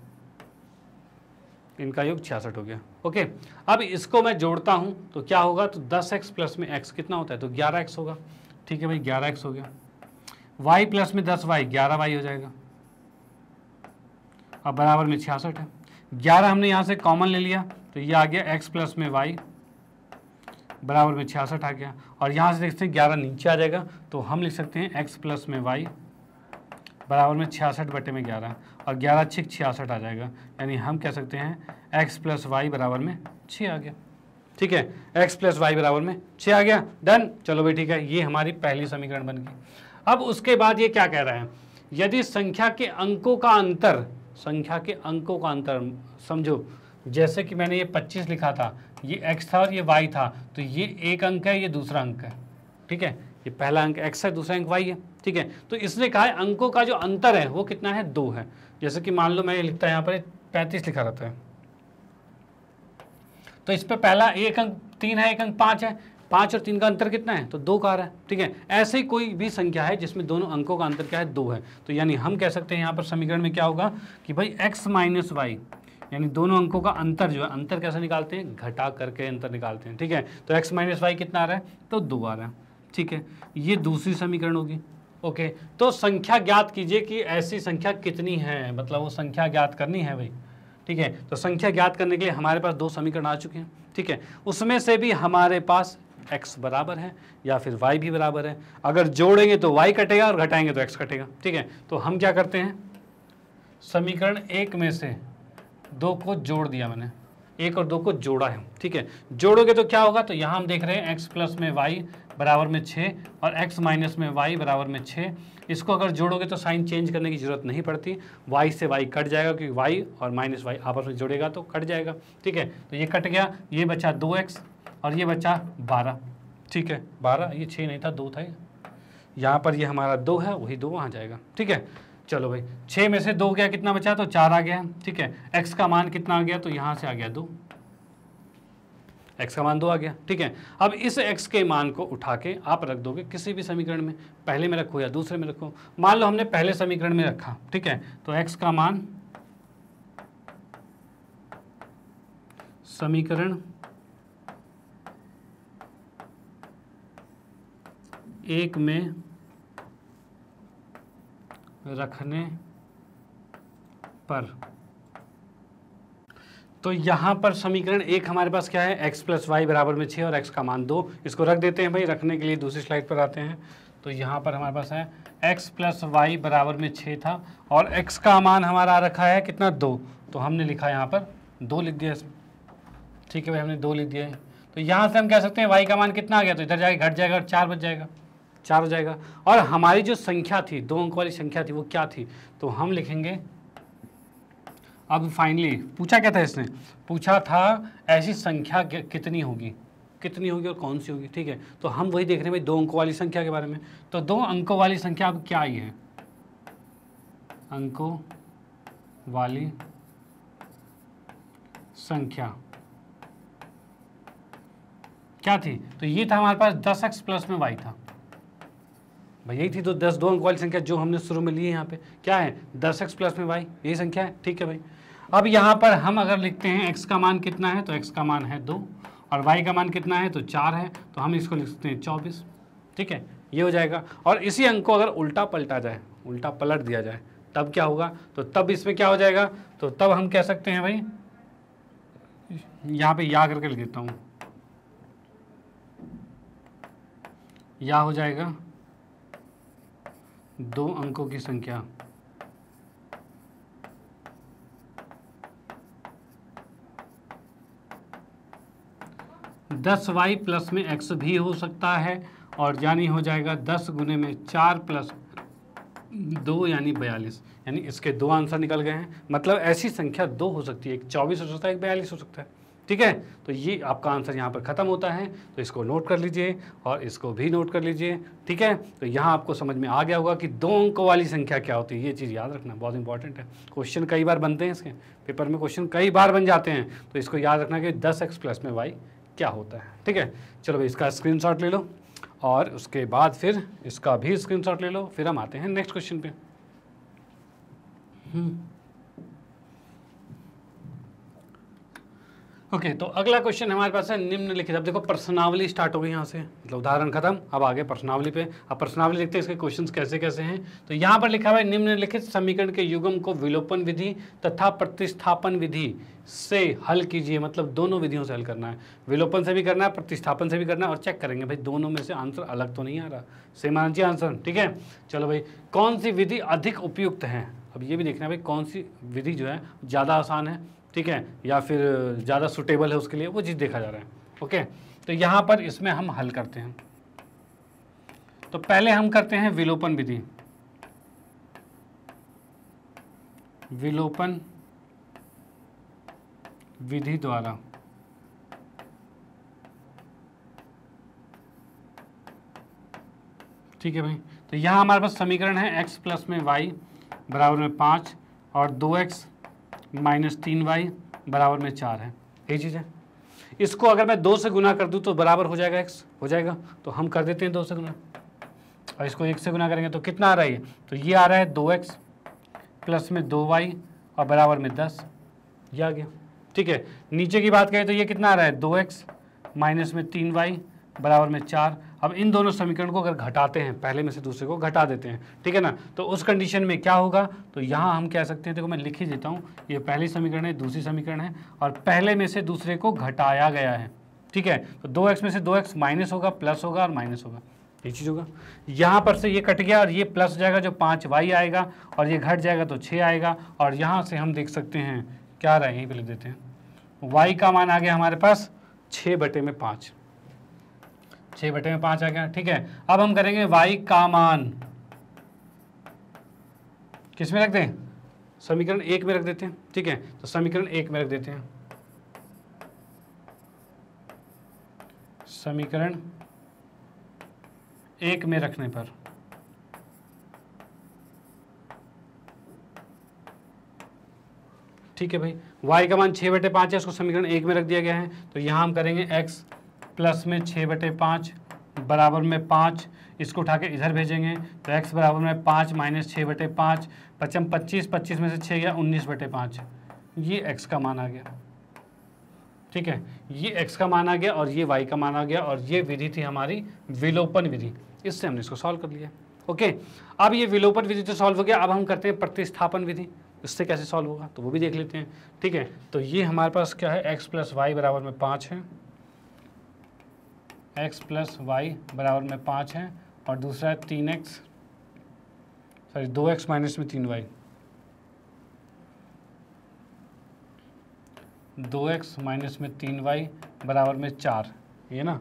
इनका योग छियासठ हो गया ओके अब इसको मैं जोड़ता हूँ तो क्या होगा तो दस एक्स प्लस में एक्स कितना होता है तो ग्यारह एक्स होगा ठीक है भाई ग्यारह एक्स हो गया वाई प्लस में दस वाई ग्यारह वाई हो जाएगा अब बराबर में छियासठ है ग्यारह हमने यहाँ से कॉमन ले लिया तो ये आ गया एक्स प्लस में वाई बराबर में छियासठ आ गया और यहाँ से देखते हैं ग्यारह नीचे आ जाएगा तो हम लिख सकते हैं एक्स प्लस में वाई बराबर में छियासठ बटे में ग्यारह और ग्यारह छिक छियासठ आ जाएगा यानी हम कह सकते हैं एक्स प्लस वाई बराबर में छः आ गया ठीक है एक्स प्लस वाई बराबर में छः आ गया डन चलो भाई ठीक है ये हमारी पहली समीकरण बन गई अब उसके बाद ये क्या कह रहे हैं यदि संख्या के अंकों का अंतर संख्या के अंकों का अंतर समझो जैसे कि मैंने ये 25 लिखा था ये x था और ये y था तो ये एक अंक है ये दूसरा अंक है ठीक है ये पहला अंक x है दूसरा अंक y है ठीक है तो इसने कहा है अंकों का जो अंतर है वो कितना है दो है जैसे कि मान लो मैं लिखता है यहाँ पर पैंतीस लिखा रहता है तो इस पर पहला एक अंक तीन है एक अंक पाँच है पाँच और तीन का अंतर कितना है तो दो का आ रहा है ठीक है ऐसे ही कोई भी संख्या है जिसमें दोनों अंकों का अंतर क्या है दो है तो यानी हम कह सकते हैं यहाँ पर समीकरण में क्या होगा कि भाई x माइनस वाई यानी दोनों अंकों का अंतर जो है अंतर कैसे निकालते हैं घटा करके अंतर निकालते हैं ठीक है तो एक्स माइनस वाई कितना आ रहा है तो दो आ रहा है ठीक है ये दूसरी समीकरण होगी ओके तो संख्या ज्ञात कीजिए कि ऐसी संख्या कितनी है मतलब वो संख्या ज्ञात करनी है भाई ठीक है तो संख्या ज्ञात करने के लिए हमारे पास दो समीकरण आ चुके हैं ठीक है उसमें से भी हमारे पास x बराबर है या फिर y भी बराबर है अगर जोड़ेंगे तो y कटेगा और घटाएंगे तो x कटेगा ठीक है तो हम क्या करते हैं समीकरण एक में से दो को जोड़ दिया मैंने एक और दो को जोड़ा है ठीक है जोड़ोगे तो क्या होगा तो यहाँ हम देख रहे हैं एक्स प्लस में वाई बराबर में छः और एक्स माइनस में वाई बराबर में छः इसको अगर जोड़ोगे तो साइन चेंज करने की ज़रूरत नहीं पड़ती वाई से वाई कट जाएगा क्योंकि वाई और माइनस वाई आपस में जोड़ेगा तो कट जाएगा ठीक है तो ये कट गया ये बचा दो एक्स और ये बचा बारह ठीक है बारह ये 6 नहीं था दो था यहाँ पर ये हमारा दो है वही दो वहाँ जाएगा ठीक है चलो भाई छः में से दो गया कितना बचा तो चार आ गया ठीक है एक्स का मान कितना आ गया तो यहाँ से आ गया दो एक्स का मान दो आ गया ठीक है अब इस एक्स के मान को उठा के आप रख दोगे किसी भी समीकरण में पहले में रखो या दूसरे में रखो मान लो हमने पहले समीकरण में रखा ठीक है तो एक्स का मान समीकरण एक में रखने पर तो यहाँ पर समीकरण एक हमारे पास क्या है x प्लस वाई बराबर में छः और x का मान दो इसको रख देते हैं भाई रखने के लिए दूसरी स्लाइड पर आते हैं तो यहाँ पर हमारे पास है x प्लस वाई बराबर में छः था और x का मान हमारा रखा है कितना दो तो हमने लिखा यहाँ पर दो लिख दिया इसमें ठीक है भाई हमने दो लिख दिया है तो यहाँ से हम कह सकते हैं वाई का मान कितना आ गया तो इधर जाके घट जाएगा और चार बच जाएगा चार हो जाएगा और हमारी जो संख्या थी दो अंक वाली संख्या थी वो क्या थी तो हम लिखेंगे अब फाइनली पूछा क्या था इसने पूछा था ऐसी संख्या कितनी होगी कितनी होगी और कौन सी होगी ठीक है तो हम वही देख रहे हैं भाई दो अंकों वाली संख्या के बारे में तो दो अंकों वाली संख्या अब क्या आई है अंकों वाली संख्या क्या थी तो ये था हमारे पास दस एक्स प्लस में वाई था भाई यही थी तो दस दो अंक वाली संख्या जो हमने शुरू में ली है यहाँ पे क्या है दस एक्स प्लस में वाई यही संख्या है ठीक है भाई अब यहाँ पर हम अगर लिखते हैं एक्स का मान कितना है तो एक्स का मान है दो और वाई का मान कितना है तो चार है तो हम इसको लिख सकते हैं चौबीस ठीक है ये हो जाएगा और इसी अंक को अगर उल्टा पलटा जाए उल्टा पलट दिया जाए तब क्या होगा तो तब इसमें क्या हो जाएगा तो तब हम कह सकते हैं भाई यहाँ पे या करके लिख देता हूँ या हो जाएगा दो अंकों की संख्या दस वाई प्लस में एक्स भी हो सकता है और यानी हो जाएगा दस गुने में चार प्लस दो यानी बयालीस यानी इसके दो आंसर निकल गए हैं मतलब ऐसी संख्या दो हो सकती है एक चौबीस हो सकता है एक बयालीस हो सकता है ठीक है तो ये आपका आंसर यहाँ पर ख़त्म होता है तो इसको नोट कर लीजिए और इसको भी नोट कर लीजिए ठीक है तो यहाँ आपको समझ में आ गया होगा कि दो अंकों वाली संख्या क्या होती है ये चीज़ याद रखना बहुत इंपॉर्टेंट है क्वेश्चन कई बार बनते हैं इसके पेपर में क्वेश्चन कई बार बन जाते हैं तो इसको याद रखना कि दस एक्स प्लस में वाई क्या होता है ठीक है चलो भाई इसका स्क्रीन ले लो और उसके बाद फिर इसका भी स्क्रीन ले लो फिर हम आते हैं नेक्स्ट क्वेश्चन पे हम्म ओके तो अगला क्वेश्चन हमारे पास है निम्नलिखित अब देखो पर्सनावली स्टार्ट हो गई यहाँ से मतलब उदाहरण खत्म अब आगे पर्सनावली पे अब पर्सनावली लिखते हैं इसके क्वेश्चंस कैसे कैसे हैं तो यहाँ पर लिखा हुआ है निम्नलिखित समीकरण के युगम को विलोपन विधि तथा प्रतिस्थापन विधि से हल कीजिए मतलब दोनों विधियों से हल करना है विलोपन से भी करना है प्रतिस्थापन से भी करना है और चेक करेंगे भाई दोनों में से आंसर अलग तो नहीं आ रहा सेम आना चाहिए आंसर ठीक है चलो भाई कौन सी विधि अधिक उपयुक्त है अब ये भी देखना है भाई कौन सी विधि जो है ज़्यादा आसान है ठीक है या फिर ज़्यादा सुटेबल है उसके लिए वो चीज़ देखा जा रहा है ओके तो यहाँ पर इसमें हम हल करते हैं तो पहले हम करते हैं विलोपन विधि विलोपन विधि द्वारा ठीक है भाई तो यहाँ हमारे पास समीकरण है x प्लस में y बराबर में पाँच और दो एक्स माइनस तीन वाई बराबर में चार है यही चीज़ है इसको अगर मैं दो से गुना कर दूँ तो बराबर हो जाएगा एक्स हो जाएगा तो हम कर देते हैं दो से गुना और इसको एक से गुना करेंगे तो कितना आ रहा है तो ये आ रहा है दो एक्स प्लस में दो वाई और बराबर में दस ये आ गया ठीक है नीचे की बात करें तो ये कितना आ रहा है दो एक्स माइनस में तीन वाई बराबर में चार अब इन दोनों समीकरण को अगर घटाते हैं पहले में से दूसरे को घटा देते हैं ठीक है ना तो उस कंडीशन में क्या होगा तो यहाँ हम कह सकते हैं देखो मैं लिख ही देता हूँ ये पहली समीकरण है दूसरी समीकरण है और पहले में से दूसरे को घटाया गया है ठीक है तो दो एक्स में से दो एक्स माइनस होगा प्लस होगा और माइनस होगा ये चीज़ होगा यहाँ पर से ये कट गया और ये प्लस हो जाएगा जो पाँच वाई आएगा और ये घट जाएगा तो छः आएगा और यहाँ से हम देख सकते हैं क्या रहा है यहीं पर लिख देते हैं वाई का मान आ गया हमारे पास छः बटे में पाँच छः बटे में पाँच आ गया ठीक है अब हम करेंगे वाई का मान किस में रख दें समीकरण एक में रख देते हैं ठीक है तो समीकरण एक में रख देते हैं समीकरण एक में रखने पर ठीक है भाई y का मान छः बटे पाँच है उसको समीकरण एक में रख दिया गया है तो यहाँ हम करेंगे x प्लस में छः बटे पाँच बराबर में पाँच इसको उठा के इधर भेजेंगे तो एक्स बराबर में पाँच माइनस छः बटे पाँच पचम पच्चीस पच्चीस में से छः गया उन्नीस बटे पाँच ये एक्स का मान आ गया ठीक है ये एक्स का माना गया और ये वाई का माना गया और ये विधि थी हमारी विलोपन विधि इससे हमने इसको सॉल्व कर लिया ओके अब ये विलोपन विधि तो सॉल्व हो गया अब हम करते हैं प्रतिस्थापन विधि इससे कैसे सॉल्व होगा तो वो भी देख लेते हैं ठीक है तो ये हमारे पास क्या है एक्स प्लस वाई बराबर में पाँच है एक्स प्लस वाई बराबर में पाँच है और दूसरा है तीन एक्स सॉरी दो एक्स माइनस में तीन वाई दो एक्स माइनस में तीन वाई बराबर में चार ये ना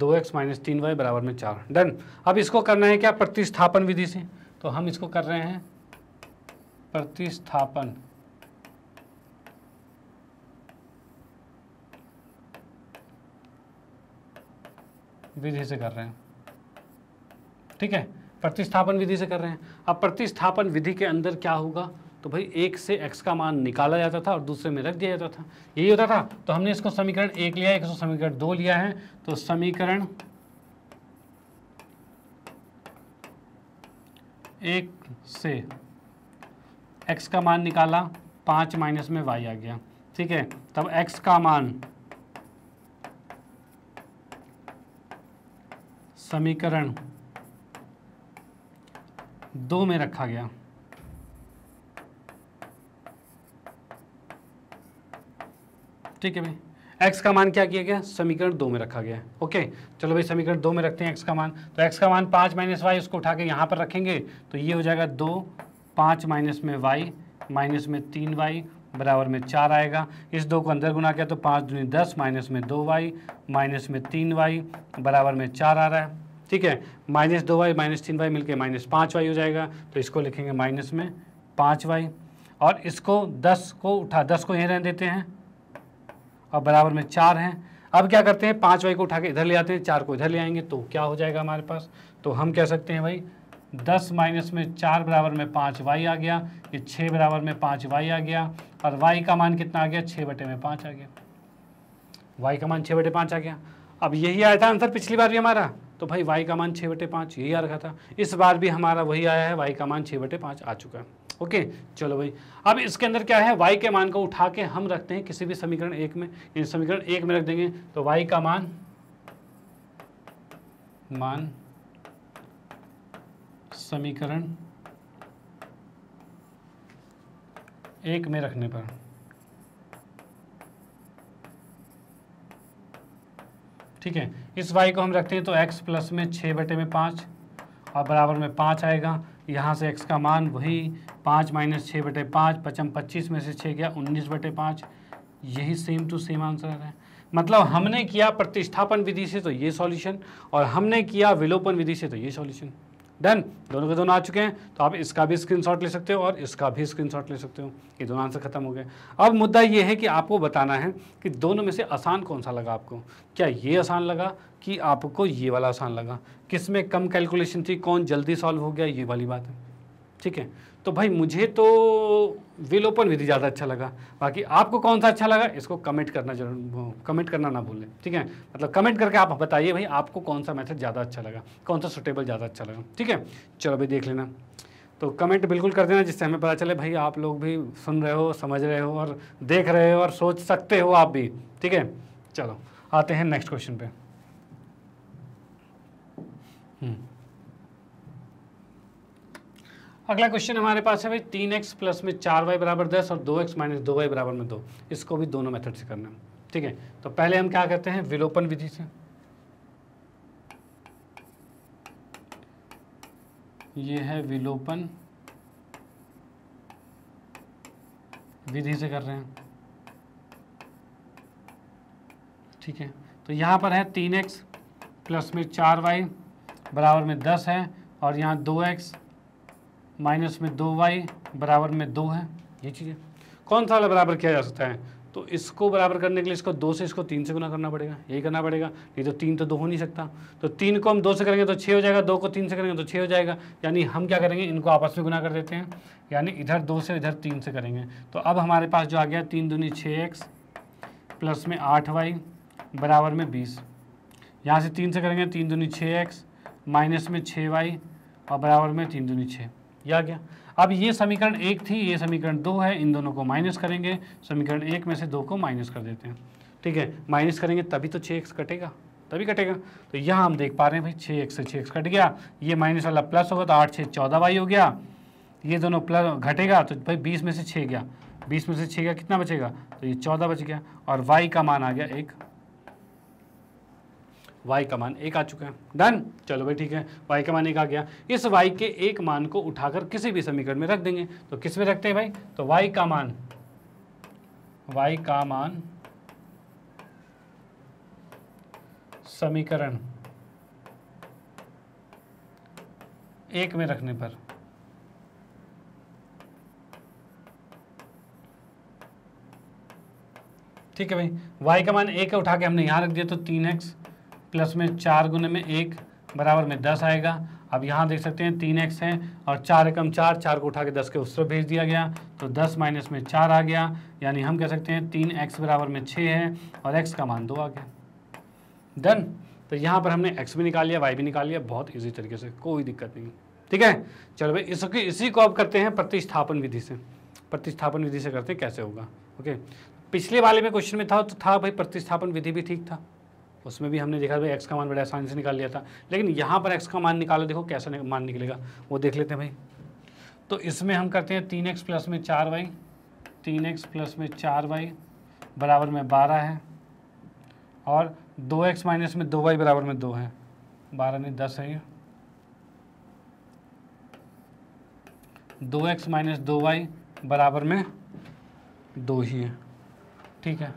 दो एक्स माइनस तीन वाई बराबर में चार डन अब इसको करना है क्या प्रतिस्थापन विधि से तो हम इसको कर रहे हैं प्रतिस्थापन विधि से कर रहे हैं ठीक है प्रतिस्थापन विधि से कर रहे हैं अब प्रतिस्थापन विधि के अंदर क्या होगा तो भाई एक से x का मान निकाला जाता था और दूसरे में रख दिया जाता था यही होता था तो हमने इसको समीकरण एक लिया एक समीकरण दो लिया है तो समीकरण एक से x का मान निकाला पाँच माइनस में y आ गया ठीक है तब x का मान समीकरण दो में रखा गया ठीक है भाई x का मान क्या किया गया समीकरण दो में रखा गया ओके चलो भाई समीकरण दो में रखते हैं x का मान तो x का मान पांच माइनस वाई उसको उठा के यहां पर रखेंगे तो ये हो जाएगा दो पांच माइनस में वाई माइनस में तीन वाई बराबर में चार आएगा इस दो को अंदर गुना किया तो पाँच दूनी दस माइनस में दो वाई माइनस में तीन वाई बराबर में चार आ रहा है ठीक है माइनस दो वाई माइनस तीन वाई मिलकर माइनस पाँच वाई हो जाएगा तो इसको लिखेंगे माइनस में पाँच वाई और इसको दस को उठा दस को यहीं रहने देते हैं और बराबर में चार हैं अब क्या करते हैं पाँच वाई को उठा के इधर ले आते हैं चार को इधर ले आएंगे तो क्या हो जाएगा हमारे पास तो हम कह सकते हैं भाई दस माइनस में चार बराबर में पाँच वाई आ गया ये छः बराबर में पाँच वाई आ गया और वाई का मान कितना आ गया छः बटे में पाँच आ गया वाई का मान छः बटे पाँच आ गया अब यही आया था आंसर पिछली बार भी हमारा तो भाई वाई का मान छः बटे पाँच यही आ रखा था इस बार भी हमारा वही आया है वाई का मान छः बटे पाँच आ चुका है ओके चलो भाई अब इसके अंदर क्या है वाई के मान को उठा के हम रखते हैं किसी भी समीकरण एक में इन समीकरण एक में रख देंगे तो वाई का मान मान समीकरण एक में रखने पर ठीक है इस वाई को हम रखते हैं तो एक्स प्लस में छः बटे में पाँच और बराबर में पाँच आएगा यहाँ से एक्स का मान वही पाँच माइनस छः बटे पाँच पचम पच्चीस में से छः गया उन्नीस बटे पाँच यही सेम टू सेम आंसर है मतलब हमने किया प्रतिष्ठापन विधि से तो ये सॉल्यूशन और हमने किया विलोपन विधि से तो ये सॉल्यूशन डन दोनों के दोनों आ चुके हैं तो आप इसका भी स्क्रीनशॉट ले सकते हो और इसका भी स्क्रीनशॉट ले सकते हो ये दोनों आंसर खत्म हो गए अब मुद्दा ये है कि आपको बताना है कि दोनों में से आसान कौन सा लगा आपको क्या ये आसान लगा कि आपको ये वाला आसान लगा किस में कम कैलकुलेशन थी कौन जल्दी सॉल्व हो गया ये वाली बात है ठीक है तो भाई मुझे तो विल ओपन विधि ज़्यादा अच्छा लगा बाकी आपको कौन सा अच्छा लगा इसको कमेंट करना जरूर कमेंट करना ना भूलें ठीक है मतलब कमेंट करके आप बताइए भाई आपको कौन सा मेथड ज़्यादा अच्छा लगा कौन सा सुटेबल ज़्यादा अच्छा लगा ठीक है चलो भाई देख लेना तो कमेंट बिल्कुल कर देना जिससे हमें पता चले भाई आप लोग भी सुन रहे हो समझ रहे हो और देख रहे हो और सोच सकते हो आप भी ठीक है चलो आते हैं नेक्स्ट क्वेश्चन पे हम्म अगला क्वेश्चन हमारे पास है भाई तीन एक्स प्लस में चार वाई बराबर दस और दो एक्स माइनस दो वाई बराबर में दो इसको भी दोनों मेथड से करना ठीक है तो पहले हम क्या करते हैं विलोपन विधि से ये है विलोपन विधि से कर रहे हैं ठीक है तो यहां पर है तीन एक्स प्लस में चार वाई बराबर में दस है और यहाँ दो एक्स माइनस में दो वाई बराबर में दो है ये चीज़ है कौन सा वाला बराबर किया जा सकता है तो इसको बराबर करने के लिए इसको दो से इसको तीन से गुना करना पड़ेगा यही करना पड़ेगा नहीं तो तीन तो दो हो नहीं सकता तो तीन को हम दो से करेंगे तो छः हो जाएगा दो को तीन से करेंगे तो छः हो जाएगा यानी हम क्या करेंगे इनको आपस में गुना कर देते हैं यानी इधर दो से इधर तीन से करेंगे तो अब हमारे पास जो आ गया तीन दूनी छः एक्स प्लस में आठ वाई बराबर में बीस यहाँ से तीन से करेंगे तीन दूनी छः एक्स माइनस में छः वाई और बराबर में तीन दूनी छः ये आ गया अब ये समीकरण एक थी ये समीकरण दो है इन दोनों को माइनस करेंगे समीकरण एक में से दो को माइनस कर देते हैं ठीक है माइनस करेंगे तभी तो छः एक्स कटेगा तभी कटेगा तो यहाँ हम देख पा रहे हैं भाई छः एक्स से छः एक्स कट गया ये माइनस वाला प्लस होगा तो आठ छः चौदह वाई हो गया ये दोनों प्लस घटेगा तो भाई बीस में से छः गया बीस में से छः गया कितना बचेगा तो ये चौदह बच गया और वाई का मान आ गया एक वाई का मान एक आ चुका है डन चलो भाई ठीक है वाई का मान एक आ गया इस वाई के एक मान को उठाकर किसी भी समीकरण में रख देंगे तो किस में रखते हैं भाई तो वाई का मान वाई का मान समीकरण एक में रखने पर ठीक है भाई y का मान एक उठा के हमने यहां रख दिया तो तीन एक्स प्लस में चार गुने में एक बराबर में दस आएगा अब यहाँ देख सकते हैं तीन एक्स है और चार एकम चार चार को उठा के दस के उस तरफ भेज दिया गया तो दस माइनस में चार आ गया यानी हम कह सकते हैं तीन एक्स बराबर में छः है और एक्स का मान दो आ गया डन तो यहाँ पर हमने एक्स भी निकाल लिया वाई भी निकाल लिया बहुत ईजी तरीके से कोई दिक्कत नहीं ठीक है चलो भाई इसकी इसी को अब करते हैं प्रतिस्थापन विधि से प्रतिस्थापन विधि से करते हैं कैसे होगा ओके पिछले वाले में क्वेश्चन में था तो था भाई प्रतिस्थापन विधि भी ठीक था उसमें भी हमने देखा भाई एक्स का मान बड़े आसानी से निकाल लिया था लेकिन यहाँ पर एक्स का मान निकालो देखो कैसा मान निकलेगा वो देख लेते हैं भाई तो इसमें हम करते हैं तीन एक्स प्लस में चार वाई तीन एक्स प्लस में चार वाई बराबर में बारह है और दो एक्स माइनस में दो वाई बराबर में दो है बारह नहीं दस है ये दो एक्स माइनस दो वाई बराबर में दो ही है ठीक है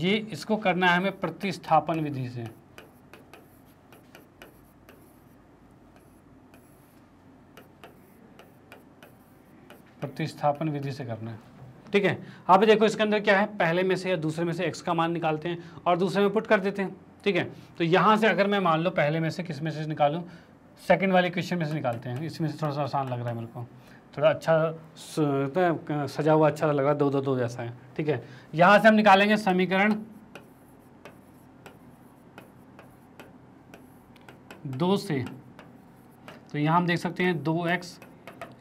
ये इसको करना है हमें प्रतिस्थापन विधि से प्रतिस्थापन विधि से करना है ठीक है आप देखो इसके अंदर क्या है पहले में से या दूसरे में से एक्स का मान निकालते हैं और दूसरे में पुट कर देते हैं ठीक है तो यहां से अगर मैं मान लो पहले में से किस में से निकालू सेकेंड वाले क्वेश्चन में से निकालते हैं इसमें से थोड़ा सा आसान लग रहा है मेरे को थोड़ा अच्छा सजा हुआ अच्छा लग रहा दो दो दो जैसा है ठीक है यहाँ से हम निकालेंगे समीकरण दो से तो यहाँ हम देख सकते हैं दो एक्स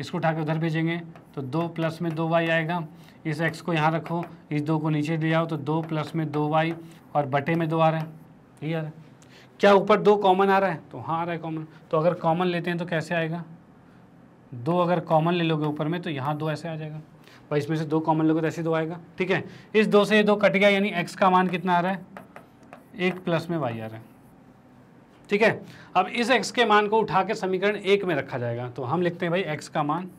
इसको उठा उधर भेजेंगे तो दो प्लस में दो वाई आएगा इस एक्स को यहाँ रखो इस दो को नीचे ले आओ तो दो प्लस में दो वाई और बटे में दो आ रहा है ये आ रहा है क्या ऊपर दो कॉमन आ रहा है तो हाँ आ रहा है कॉमन तो अगर कॉमन लेते हैं तो कैसे आएगा दो अगर कॉमन ले लोगे ऊपर में तो यहाँ दो ऐसे आ जाएगा भाई इसमें से दो कॉमन लोगे तो ऐसे दो आएगा ठीक है इस दो से ये दो कट गया यानी एक्स का मान कितना आ रहा है एक प्लस में वाई आ रहा है ठीक है अब इस एक्स के मान को उठा के समीकरण एक में रखा जाएगा तो हम लिखते हैं भाई एक्स का मान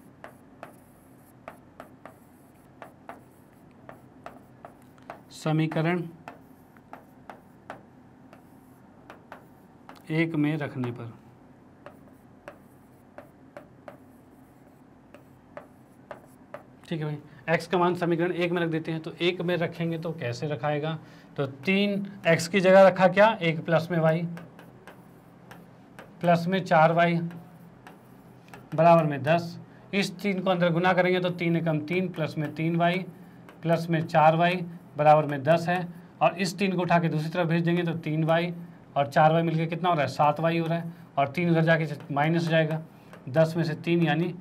समीकरण एक में रखने पर ठीक है भाई एक्स का मान समीकरण एक में रख देते हैं तो एक में रखेंगे तो कैसे रखाएगा तो तीन एक्स की जगह रखा क्या एक प्लस में वाई प्लस में चार वाई बराबर में दस इस तीन को अंदर गुना करेंगे तो तीन एकम तीन प्लस में तीन वाई प्लस में चार वाई बराबर में दस है और इस तीन को उठा के दूसरी तरफ भेज देंगे तो तीन वाई और चार वाई मिलकर कितना हो रहा है सात वाई हो रहा है और तीन उधर जाके माइनस हो जाएगा दस में से तीन यानी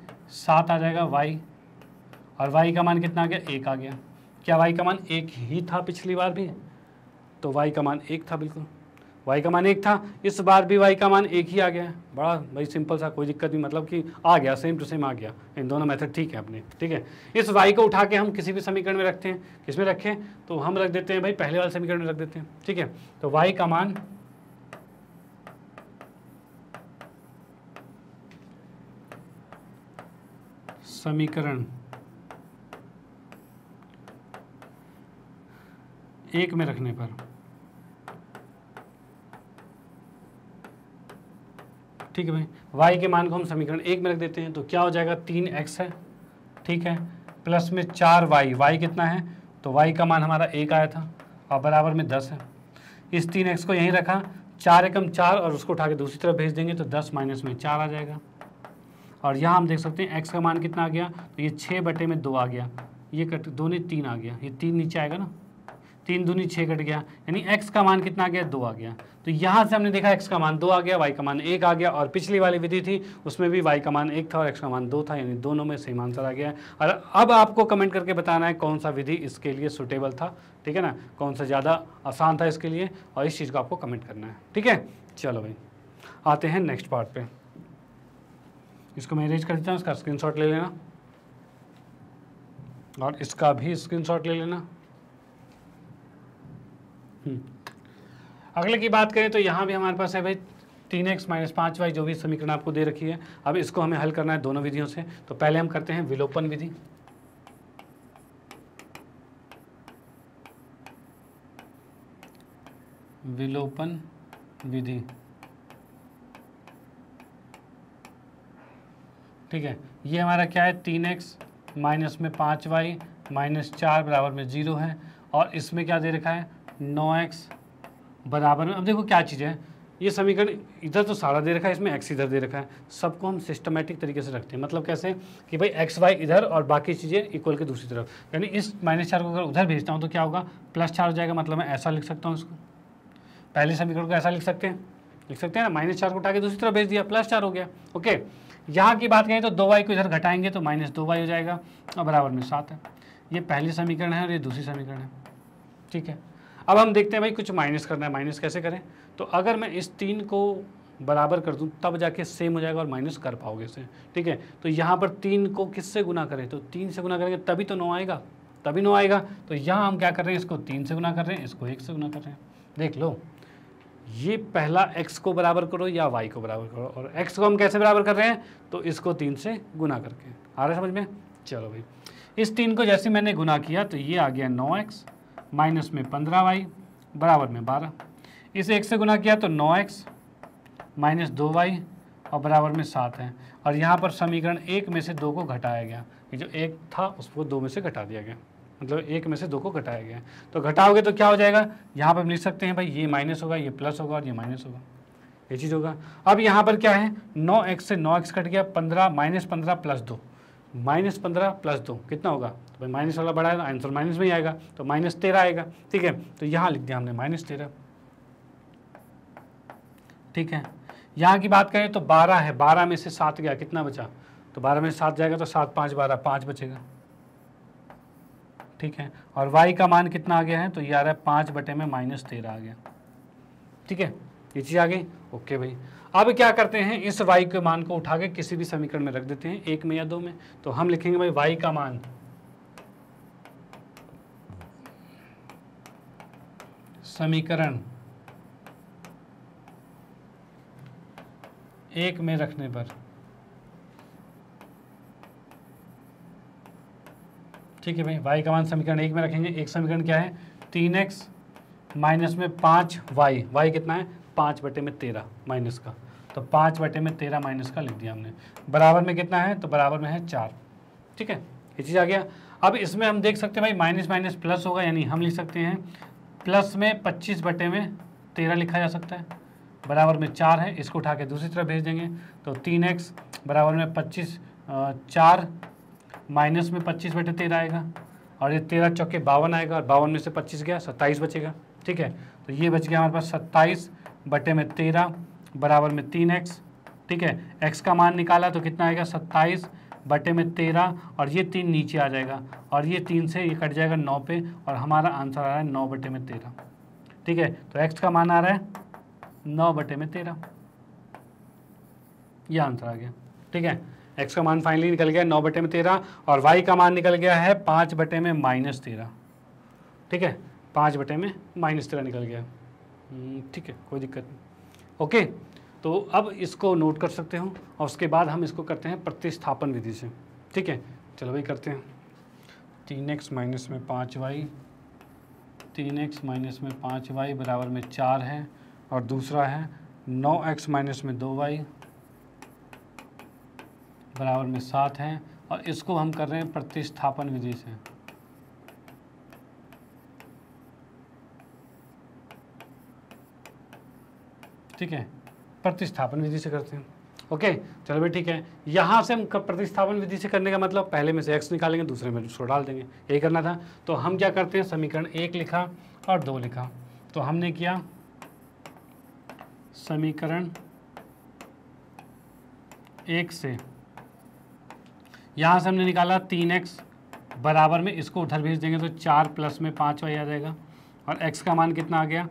सात आ जाएगा वाई और y का मान कितना आ गया एक आ गया क्या y का मान एक ही था पिछली बार भी तो y का मान एक था बिल्कुल y का मान एक था इस बार भी y का मान एक ही आ गया बड़ा भाई सिंपल सा कोई दिक्कत नहीं मतलब कि आ गया सेम टू सेम आ गया इन दोनों मेथड ठीक है अपने ठीक है इस y को उठा के हम किसी भी समीकरण में रखते हैं किस में रखें तो हम रख देते हैं भाई पहले वाले समीकरण में रख देते हैं ठीक है तो वाई का मान समीकरण एक में रखने पर ठीक है भाई वाई के मान को हम समीकरण एक में रख देते हैं तो क्या हो जाएगा तीन एक्स है ठीक है प्लस में चार वाई वाई कितना है तो वाई का मान हमारा एक आया था और बराबर में दस है इस तीन एक्स को यहीं रखा चार एकम चार और उसको उठा के दूसरी तरफ भेज देंगे तो दस माइनस में चार आ जाएगा और यहाँ हम देख सकते हैं एक्स का मान कितना आ गया तो ये छः बटे में दो आ गया ये कट दो तीन आ गया ये तीन नीचे आएगा ना तीन दूनी छः कट गया यानी एक्स का मान कितना आ गया दो आ गया तो यहाँ से हमने देखा एक्स का मान दो आ गया वाई का मान एक आ गया और पिछली वाली विधि थी उसमें भी वाई का मान एक था और एक्स का मान दो था यानी दोनों में सेम आंसर आ गया और अब आपको कमेंट करके बताना है कौन सा विधि इसके लिए सुटेबल था ठीक है ना कौन सा ज़्यादा आसान था इसके लिए और इस चीज़ को आपको कमेंट करना है ठीक है चलो भाई आते हैं नेक्स्ट पार्ट पे इसको मैं अरेज कर देता हूँ इसका स्क्रीनशॉट ले लेना और इसका भी स्क्रीनशॉट ले लेना हम्म। अगले की बात करें तो यहाँ भी हमारे पास है भाई तीन एक्स माइनस पाँच वाई जो भी समीकरण आपको दे रखी है अब इसको हमें हल करना है दोनों विधियों से तो पहले हम करते हैं विलोपन विधि विलोपन विधि ठीक है ये हमारा क्या है तीन एक्स माइनस में पाँच वाई माइनस चार बराबर में ज़ीरो है और इसमें क्या दे रखा है नौ एक्स बराबर में अब देखो क्या चीज़ है ये समीकरण इधर तो सारा दे रखा है इसमें एक्स इधर दे रखा है सबको हम सिस्टमेटिक तरीके से रखते हैं मतलब कैसे कि भाई एक्स वाई इधर और बाकी चीज़ें इक्वल के दूसरी तरफ यानी इस माइनस चार को अगर उधर भेजता हूँ तो क्या होगा प्लस चार हो जाएगा मतलब मैं ऐसा लिख सकता हूँ इसको पहले समीकरण को ऐसा लिख सकते हैं लिख सकते हैं ना माइनस चार को उठा के दूसरी तरफ भेज दिया प्लस चार हो गया ओके यहाँ की बात करें तो दो वाई को इधर घटाएंगे तो माइनस दो वाई हो जाएगा और बराबर में सात है ये पहली समीकरण है और ये दूसरी समीकरण है ठीक है अब हम देखते हैं भाई कुछ माइनस करना है माइनस कैसे करें तो अगर मैं इस तीन को बराबर कर दूं तब जाके सेम हो जाएगा और माइनस कर पाओगे इसे ठीक है तो यहाँ पर तीन को किससे गुना करें तो तीन से गुना करेंगे तभी तो नौ आएगा तभी नौ आएगा तो यहाँ हम क्या कर रहे हैं इसको तीन से गुना कर रहे हैं इसको एक से गुना कर रहे हैं देख लो ये पहला x को बराबर करो या y को बराबर करो और x को हम कैसे बराबर कर रहे हैं तो इसको तीन से गुना करके आ रहा है समझ में चलो भाई इस तीन को जैसे मैंने गुना किया तो ये आ गया नौ एक्स माइनस में पंद्रह वाई बराबर में बारह इसे एक से गुना किया तो नौ एक्स माइनस दो वाई और बराबर में सात है और यहाँ पर समीकरण एक में से दो को घटाया गया जो एक था उसको दो में से घटा दिया गया मतलब एक में से दो को घटाया गया तो घटाओगे तो क्या हो जाएगा यहाँ पर हम लिख सकते हैं भाई ये माइनस होगा ये प्लस होगा और ये माइनस होगा ये चीज़ होगा अब यहाँ पर क्या है नौ एक्स से नौ एक्स कट गया पंद्रह माइनस पंद्रह प्लस दो माइनस पंद्रह प्लस दो कितना होगा तो भाई माइनस वाला बढ़ाया है तो आंसर माइनस में ही आएगा तो माइनस तेरह आएगा ठीक है तो यहाँ लिख दिया हमने माइनस तेरह ठीक है यहाँ की बात करें तो बारह है बारह में से सात गया कितना बचा तो बारह में से सात जाएगा तो सात पाँच बारह पाँच बचेगा ठीक है और वाई का मान कितना आ गया है तो ये आ रहा है पाँच बटे में माइनस तेरह आ गया ठीक है ये चीज़ आ गई ओके भाई अब क्या करते हैं इस वाई के मान को उठा के किसी भी समीकरण में रख देते हैं एक में या दो में तो हम लिखेंगे भाई वाई का मान समीकरण एक में रखने पर ठीक है भाई वाई का मान समीकरण एक में रखेंगे एक समीकरण क्या है तीन एक्स माइनस में पांच वाई वाई कितना है पाँच बटे में तेरह माइनस का तो पाँच बटे में तेरह माइनस का लिख दिया हमने बराबर में कितना है तो बराबर में है चार ठीक है ये चीज़ आ गया अब इसमें हम देख सकते हैं भाई माइनस माइनस प्लस होगा यानी हम लिख सकते हैं प्लस में पच्चीस बटे में तेरह लिखा जा सकता है बराबर में चार है इसको उठा के दूसरी तरफ भेज देंगे तो तीन एक्स बराबर में पच्चीस चार माइनस में पच्चीस बटे तेरह आएगा और ये तेरह चौके बावन आएगा और बावन में से पच्चीस गया सत्ताईस बचेगा ठीक है तो ये बच गया हमारे पास सत्ताईस बटे में तेरह बराबर में तीन एक्स ठीक है एक्स का मान निकाला तो कितना आएगा सत्ताईस बटे में तेरह और ये तीन नीचे आ जाएगा और ये तीन से ये कट जाएगा नौ पे और हमारा आंसर आ रहा है नौ बटे में तेरह ठीक है तो एक्स का मान आ रहा है नौ बटे में तेरह ये आंसर आ गया ठीक है एक्स का मान फाइनली निकल गया नौ बटे में तेरह और वाई का मान निकल गया है पाँच बटे में माइनस तेरह ठीक है पाँच बटे में माइनस तेरह निकल गया हम्म, ठीक है कोई दिक्कत नहीं ओके तो अब इसको नोट कर सकते हो और उसके बाद हम इसको करते हैं प्रतिस्थापन विधि से ठीक है चलो भाई करते हैं तीन एक्स माइनस में पाँच वाई तीन एक्स माइनस में पाँच वाई बराबर में चार है और दूसरा है नौ एक्स माइनस में दो वाई बराबर में सात है और इसको हम कर रहे हैं प्रतिस्थापन विधि से ठीक है प्रतिस्थापन विधि से करते हैं ओके चलो भाई ठीक है यहाँ से हम प्रतिस्थापन विधि से करने का मतलब पहले में से एक्स निकालेंगे दूसरे में उसको डाल देंगे यही करना था तो हम क्या करते हैं समीकरण एक लिखा और दो लिखा तो हमने किया समीकरण एक से यहाँ से हमने निकाला तीन एक्स बराबर में इसको उधर भेज देंगे तो चार प्लस में पाँच वाई आ जाएगा और एक्स का मान कितना आ गया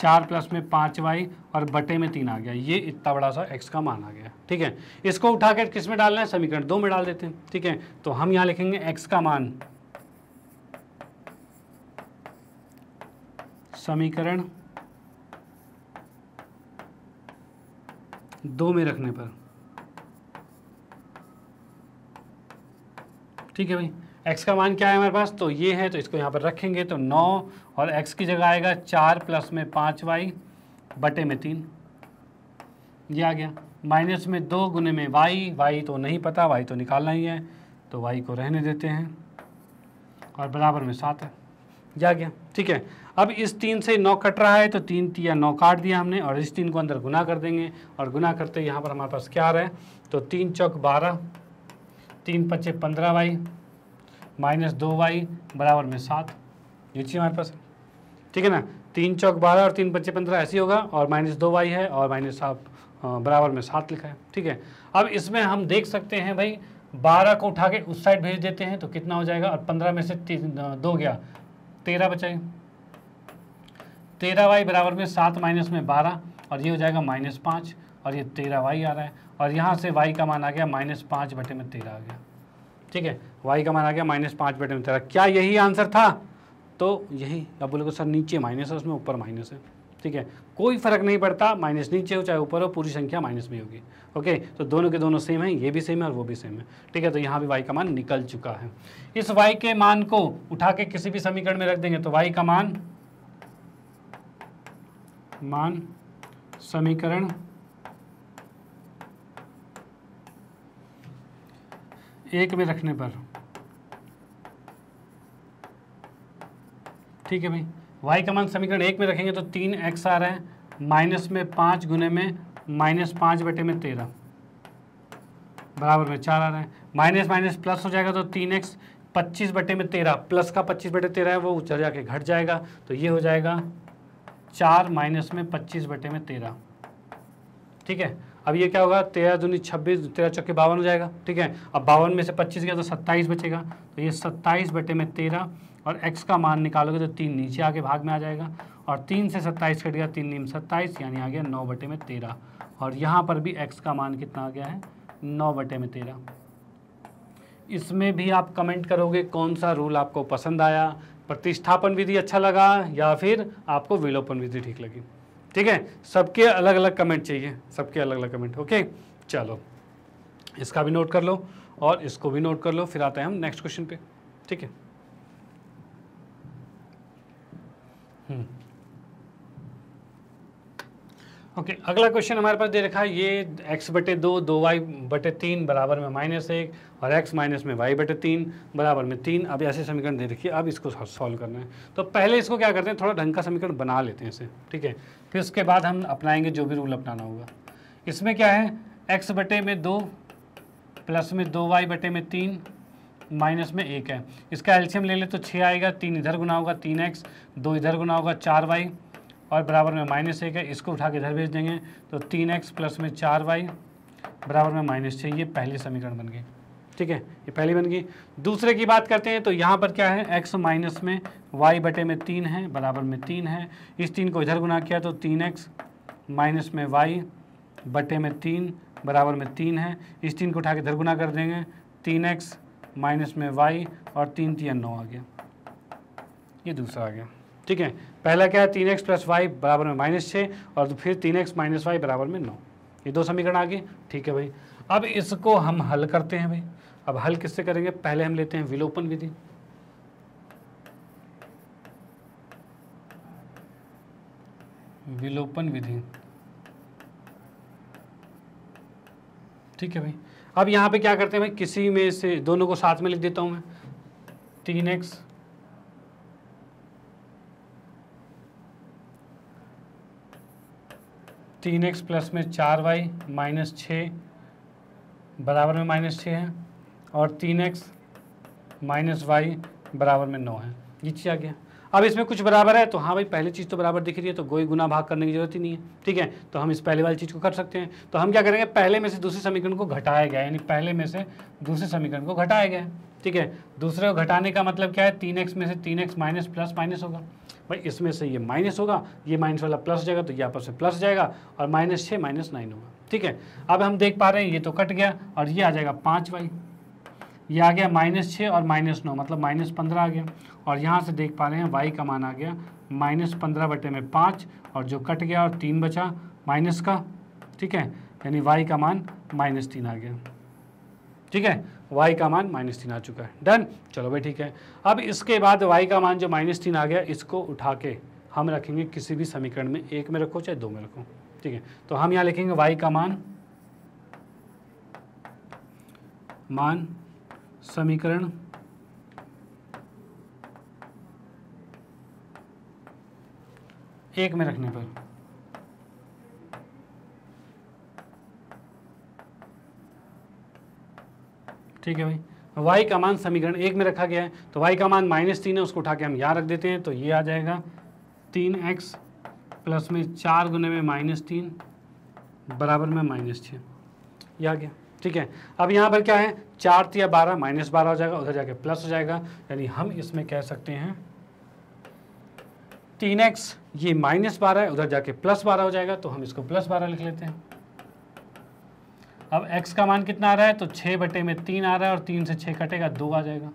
चार प्लस में पाँच वाई और बटे में तीन आ गया ये इतना बड़ा सा एक्स का मान आ गया ठीक है इसको उठाकर किस में डालना है समीकरण दो में डाल देते हैं ठीक है तो हम यहां लिखेंगे एक्स का मान समीकरण दो में रखने पर ठीक है भाई एक्स का मान क्या है हमारे पास तो ये है तो इसको यहाँ पर रखेंगे तो नौ और एक्स की जगह आएगा चार प्लस में पाँच वाई बटे में तीन ये आ गया माइनस में दो गुने में वाई वाई तो नहीं पता वाई तो निकालना ही है तो वाई को रहने देते हैं और बराबर में सात है जा गया ठीक है अब इस तीन से नौ कट रहा है तो तीन या नौ काट दिया हमने और इस तीन को अंदर गुना कर देंगे और गुना करते यहाँ पर हमारे पास क्या आ रहा है तो तीन चौक बारह तीन पच्चे पंद्रह वाई माइनस दो वाई बराबर में सात ये चीज़ हमारे पास ठीक है ना तीन चौक बारह और तीन पंचे पंद्रह ऐसे होगा और माइनस दो वाई है और माइनस आप बराबर में सात लिखा है ठीक है अब इसमें हम देख सकते हैं भाई बारह को उठा के उस साइड भेज देते हैं तो कितना हो जाएगा और पंद्रह में से दो गया तेरह बचाए तेरह वाई बराबर में सात माइनस में बारह और ये हो जाएगा माइनस पाँच और ये तेरह वाई आ रहा है और यहाँ से वाई का मान आ गया माइनस पाँच बटे में तेरह आ गया ठीक है वाई का मान आ गया माइनस पाँच बटे में तेरह क्या यही आंसर था तो यही आप बोलोगे सर नीचे माइनस है उसमें ऊपर माइनस है ठीक है कोई फर्क नहीं पड़ता माइनस नीचे हो चाहे ऊपर हो पूरी संख्या माइनस में होगी ओके तो दोनों के दोनों सेम हैं ये भी सेम है और वो भी सेम है ठीक है तो यहाँ भी वाई का मान निकल चुका है इस वाई के मान को उठा के किसी भी समीकरण में रख देंगे तो वाई का मान मान समीकरण एक में रखने पर ठीक है भाई वाई का मान समीकरण एक में रखेंगे तो तीन एक्स आ रहा है माइनस में पाँच गुने में माइनस पाँच बटे में तेरह बराबर में चार आ रहा है माइनस माइनस प्लस हो जाएगा तो तीन एक्स पच्चीस बटे में तेरह प्लस का पच्चीस बटे तेरह है वो उतर जाके घट जाएगा तो ये हो जाएगा चार माइनस में पच्चीस बटे में तेरह ठीक है अब ये क्या होगा तेरह दूनी छब्बीस तेरह चौके बावन हो जाएगा ठीक है अब बावन में से पच्चीस गया तो सत्ताईस बचेगा तो ये सत्ताईस बटे में तेरह और एक्स का मान निकालोगे तो तीन नीचे आके भाग में आ जाएगा और तीन से सत्ताईस कट गया तीन नीम सत्ताईस यानी आ गया नौ बटे में तेरह और यहाँ पर भी एक्स का मान कितना आ गया है नौ बटे में तेरह इसमें भी आप कमेंट करोगे कौन सा रूल आपको पसंद आया प्रतिष्ठापन विधि अच्छा लगा या फिर आपको विलोपन विधि ठीक लगी ठीक है सबके अलग अलग कमेंट चाहिए सबके अलग अलग कमेंट ओके चलो इसका भी नोट कर लो और इसको भी नोट कर लो फिर आते हैं हम नेक्स्ट क्वेश्चन पे ठीक है ओके hmm. okay, अगला क्वेश्चन हमारे पास दे रखा है ये x बटे दो दो वाई बटे तीन बराबर में माइनस एक और x माइनस में y बटे तीन बराबर में तीन अब ऐसे समीकरण दे रखिए अब इसको सॉल्व करना है तो पहले इसको क्या करते हैं थोड़ा ढंग का समीकरण बना लेते हैं इसे ठीक है फिर उसके बाद हम अपनाएंगे जो भी रूल अपनाना होगा इसमें क्या है एक्स बटे में दो प्लस में दो वाई बटे में तीन माइनस में एक है इसका एल्शियम ले ले तो छः आएगा तीन इधर गुना होगा तीन एक्स दो इधर गुना होगा चार वाई और बराबर में माइनस एक है इसको उठा के इधर भेज देंगे तो तीन एक्स प्लस में चार वाई बराबर में माइनस छः ये पहली समीकरण बन गई ठीक है ये पहली बन गई दूसरे की बात करते हैं तो यहाँ पर क्या है एक्स माइनस में वाई बटे में तीन है बराबर में तीन है इस तीन को इधर गुना किया तो तीन एक्स माइनस में वाई बटे में तीन बराबर में तीन है इस तीन को उठा के इधर गुना कर देंगे तीन एक्स माइनस में वाई और तीन तीन नौ आ गया ये दूसरा आ गया ठीक है पहला क्या है तीन एक्स प्लस वाई बराबर में माइनस छः और तो फिर तीन एक्स माइनस वाई बराबर में नौ ये दो समीकरण आ गए ठीक है भाई अब इसको हम हल करते हैं भाई अब हल किससे करेंगे पहले हम लेते हैं विलोपन विधि विलोपन विधि ठीक है भाई अब यहाँ पे क्या करते हैं भाई किसी में से दोनों को साथ में लिख देता हूँ मैं तीन एक्स तीन एक्स प्लस में चार वाई माइनस छ बराबर में माइनस छः है और तीन एक्स माइनस वाई बराबर में नौ है ये चीज़ आ गया अब इसमें कुछ बराबर है तो हाँ भाई पहली चीज़ तो बराबर दिख रही है तो कोई गुना भाग करने की जरूरत ही नहीं है ठीक है तो हम इस पहले वाली चीज़ को कर सकते हैं तो हम क्या करेंगे पहले में से दूसरे समीकरण को घटाया गया यानी पहले में से दूसरे समीकरण को घटाया गया ठीक है दूसरे को घटाने का मतलब क्या है तीन में से तीन एक्स माइनस प्लस माइनस होगा भाई इसमें से ये माइनस होगा ये माइनस वाला प्लस जाएगा तो ये आपस में प्लस जाएगा और माइनस छः माइनस नाइन होगा ठीक है अब हम देख पा रहे हैं ये तो कट गया और ये आ जाएगा पाँच वाई ये आ गया माइनस छः और माइनस नौ मतलब माइनस पंद्रह आ गया और यहाँ से देख पा रहे हैं वाई का मान आ गया माइनस पंद्रह बटे में पाँच और जो कट गया और तीन बचा माइनस का ठीक है यानी वाई का मान माइनस तीन आ गया ठीक है वाई का मान माइनस तीन आ चुका है डन चलो भाई ठीक है अब इसके बाद वाई का मान जो माइनस तीन आ गया इसको उठा के हम रखेंगे किसी भी समीकरण में एक में रखो चाहे दो में रखो ठीक है तो हम यहाँ लिखेंगे वाई का मान मान समीकरण एक में रखने पर ठीक है भाई तो y का मान समीकरण एक में रखा गया है तो y का मान माइनस तीन है उसको उठा के हम यहां रख देते हैं तो ये आ जाएगा तीन एक्स प्लस में चार गुने में माइनस तीन बराबर में माइनस छ आ गया ठीक है अब यहाँ पर क्या है चार तो या बारह माइनस बारह हो जाएगा उधर जाके प्लस हो जाएगा यानी हम इसमें कह सकते हैं तीन एक्स ये माइनस बारह है उधर जाके प्लस बारह हो जाएगा तो हम इसको प्लस बारह लिख लेते हैं अब एक्स का मान कितना आ रहा है तो छः बटे में तीन आ रहा है और तीन से छः कटेगा दो आ जाएगा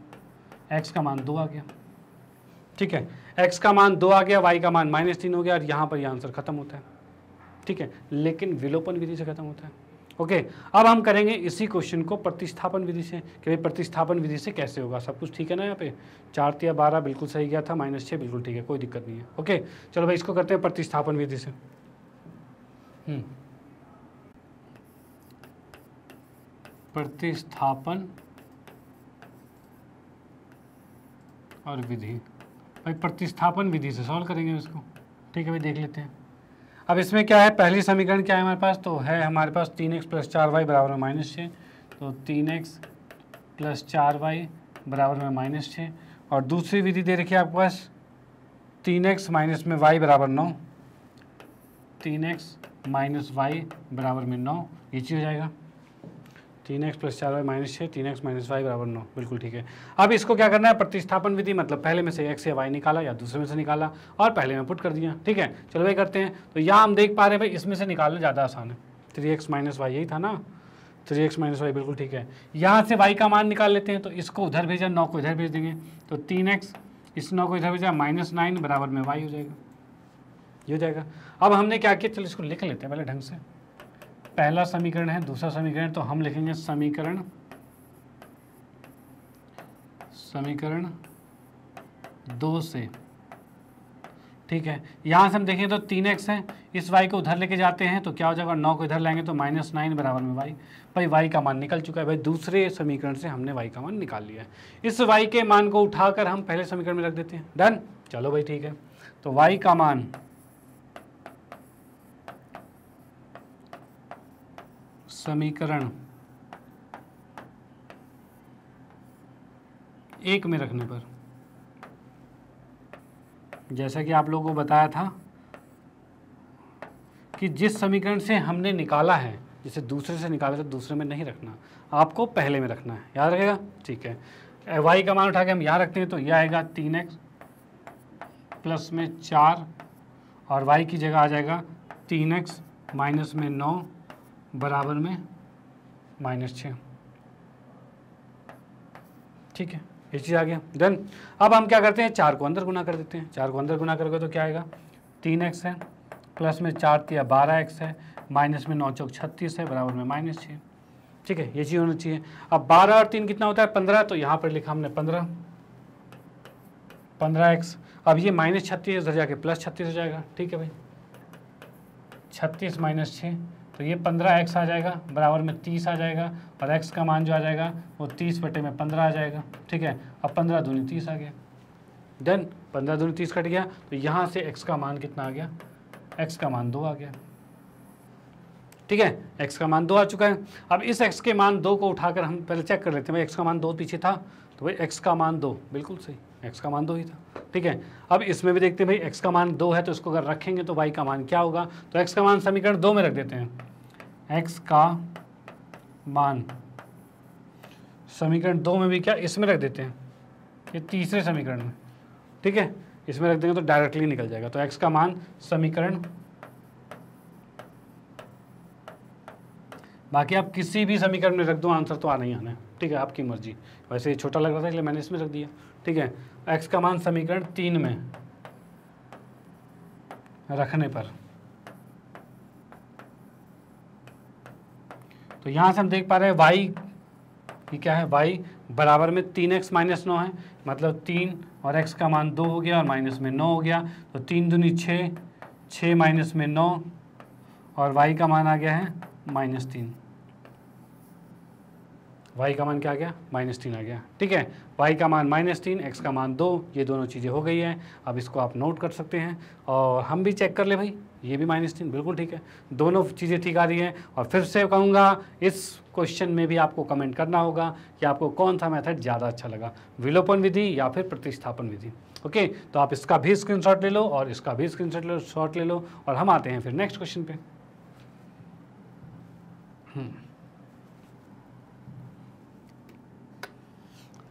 एक्स का मान दो आ गया ठीक है एक्स का मान दो आ गया वाई का मान माइनस तीन हो गया और यहाँ पर यह आंसर खत्म होता है ठीक है लेकिन विलोपन विधि से खत्म होता है ओके अब हम करेंगे इसी क्वेश्चन को प्रतिस्थापन विधि से कि भाई प्रतिस्थापन विधि से कैसे होगा सब कुछ ठीक है ना यहाँ पे चार या बारह बिल्कुल सही गया था माइनस छः बिल्कुल ठीक है कोई दिक्कत नहीं है ओके चलो भाई इसको करते हैं प्रतिस्थापन विधि से हम्म। प्रतिस्थापन और विधि भाई प्रतिस्थापन विधि से सॉल्व करेंगे इसको ठीक है भाई देख लेते हैं अब इसमें क्या है पहली समीकरण क्या है हमारे पास तो है हमारे पास तीन एक्स प्लस चार वाई बराबर में माइनस छः तो तीन एक्स प्लस चार वाई बराबर में माइनस छः और दूसरी विधि दे रखी है आपके पास तीन एक्स माइनस में वाई बराबर नौ तीन एक्स माइनस वाई बराबर में नौ ये चीज़ हो जाएगा तीन एक्स प्लस चार वाई माइनस छः तीन एक्स माइनस वाई बराबर नौ बिल्कुल ठीक है अब इसको क्या करना है प्रतिस्थापन विधि मतलब पहले में से एक्स या वाई निकाला या दूसरे में से निकाला और पहले में पुट कर दिया ठीक है चलो भाई करते हैं तो यहाँ हम देख पा रहे हैं भाई इसमें से निकालना ज़्यादा आसान है थ्री एक्स माइनस वाई यही था ना थ्री एक्स माइनस वाई बिल्कुल ठीक है यहाँ से वाई का मान निकाल लेते हैं तो इसको उधर भेजा नौ को इधर भेज देंगे तो तीन एक्स इस नौ को इधर भेजा माइनस नाइन बराबर में वाई हो जाएगा ये हो जाएगा अब हमने क्या किया चलो इसको लिख लेते हैं पहले ढंग से पहला समीकरण है दूसरा समीकरण तो हम लिखेंगे समीकरण समीकरण दो से ठीक है यहाँ से हम देखें तो तीन एक्स है इस वाई को उधर लेके जाते हैं तो क्या हो जाएगा नौ को इधर लाएंगे तो माइनस नाइन बराबर में वाई भाई वाई का मान निकल चुका है भाई दूसरे समीकरण से हमने वाई का मान निकाल लिया है इस वाई के मान को उठाकर हम पहले समीकरण में रख देते हैं डन चलो भाई ठीक है तो वाई का मान समीकरण एक में रखने पर जैसा कि आप लोगों को बताया था कि जिस समीकरण से हमने निकाला है जिसे दूसरे से निकाला तो दूसरे में नहीं रखना आपको पहले में रखना है याद रखेगा ठीक है वाई का मान उठा के हम यहाँ रखते हैं तो यह आएगा तीन एक्स प्लस में चार और वाई की जगह आ जाएगा तीन एक्स माइनस में नौ बराबर में माइनस छ ठीक है ये चीज़ आ गया देन अब हम क्या करते हैं चार को अंदर गुना कर देते हैं चार को अंदर गुना करोगे तो क्या आएगा तीन एक्स है प्लस में चार तिया बारह एक्स है माइनस में नौ चौक छत्तीस है बराबर में माइनस छः ठीक है ये चीज़ होना चाहिए अब बारह और तीन कितना होता है पंद्रह तो यहाँ पर लिखा हमने पंद्रह पंद्रह एक्स अब ये माइनस छत्तीस इधर जाके प्लस छत्तीस हो जाएगा ठीक है भाई छत्तीस माइनस छः तो ये पंद्रह एक्स आ जाएगा बराबर में तीस आ जाएगा और एक्स का मान जो आ जाएगा वो तीस बटे में पंद्रह आ जाएगा ठीक है अब पंद्रह दूनी तीस आ गया देन पंद्रह दूनी तीस कट गया तो यहाँ से एक्स का मान कितना आ गया एक्स का मान दो आ गया ठीक है एक्स का मान दो आ चुका है अब इस एक्स के मान दो को उठाकर हम पहले चेक कर लेते हैं भाई एक्स का मान दो पीछे था तो भाई एक्स का मान दो बिल्कुल सही एक्स का मान दो ही था ठीक है अब इसमें भी देखते हैं भाई एक्स का मान दो है तो इसको अगर रखेंगे तो वाई का मान क्या होगा तो एक्स का मान समीकरण दो में रख देते हैं एक्स का मान समीकरण दो में भी क्या इसमें रख देते हैं ये तीसरे समीकरण में ठीक है इसमें रख देंगे तो डायरेक्टली निकल जाएगा तो एक्स का मान समीकरण बाकी आप किसी भी समीकरण में रख दो आंसर तो आना ही आना है ठीक है आपकी मर्जी वैसे ये छोटा लग रहा था इसलिए मैंने इसमें रख दिया ठीक है एक्स का मान समीकरण तीन में रखने पर तो यहाँ से हम देख पा रहे हैं वाई ये क्या है वाई बराबर में तीन एक्स माइनस नौ है मतलब तीन और एक्स का मान दो हो गया और माइनस में नौ हो गया तो तीन दूनी छः छः माइनस में नौ और वाई का मान आ गया है माइनस तीन वाई का मान क्या आ गया माइनस तीन आ गया ठीक है वाई का मान माइनस तीन एक्स का मान दो ये दोनों चीज़ें हो गई हैं अब इसको आप नोट कर सकते हैं और हम भी चेक कर ले भाई ये भी माइनस तीन बिल्कुल ठीक है दोनों चीज़ें ठीक आ रही हैं और फिर से कहूँगा इस क्वेश्चन में भी आपको कमेंट करना होगा कि आपको कौन सा मेथड ज़्यादा अच्छा लगा विलोपन विधि या फिर प्रतिस्थापन विधि ओके तो आप इसका भी स्क्रीनशॉट ले लो और इसका भी स्क्रीनशॉट ले लो शॉट ले लो और हम आते हैं फिर नेक्स्ट क्वेश्चन पे हम्म।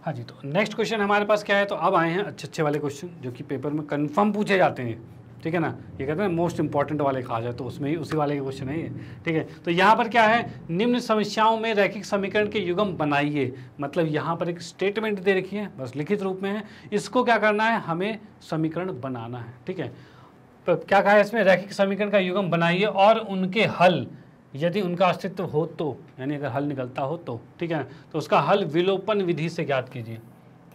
हाँ जी तो नेक्स्ट क्वेश्चन हमारे पास क्या है तो अब आए हैं अच्छे अच्छे वाले क्वेश्चन जो कि पेपर में कंफर्म पूछे जाते हैं ठीक है ना ये कहते हैं मोस्ट इंपॉर्टेंट वाले कहा जाए तो उसमें ही उसी वाले के क्वेश्चन है ठीक है तो यहाँ पर क्या है निम्न समस्याओं में रैखिक समीकरण के युगम बनाइए मतलब यहाँ पर एक स्टेटमेंट दे रखी है बस लिखित रूप में है इसको क्या करना है हमें समीकरण बनाना है ठीक है तो क्या कहा है इसमें रैखिक समीकरण का युगम बनाइए और उनके हल यदि उनका अस्तित्व हो तो यानी अगर हल निकलता हो तो ठीक है तो उसका हल विलोपन विधि से ज्ञात कीजिए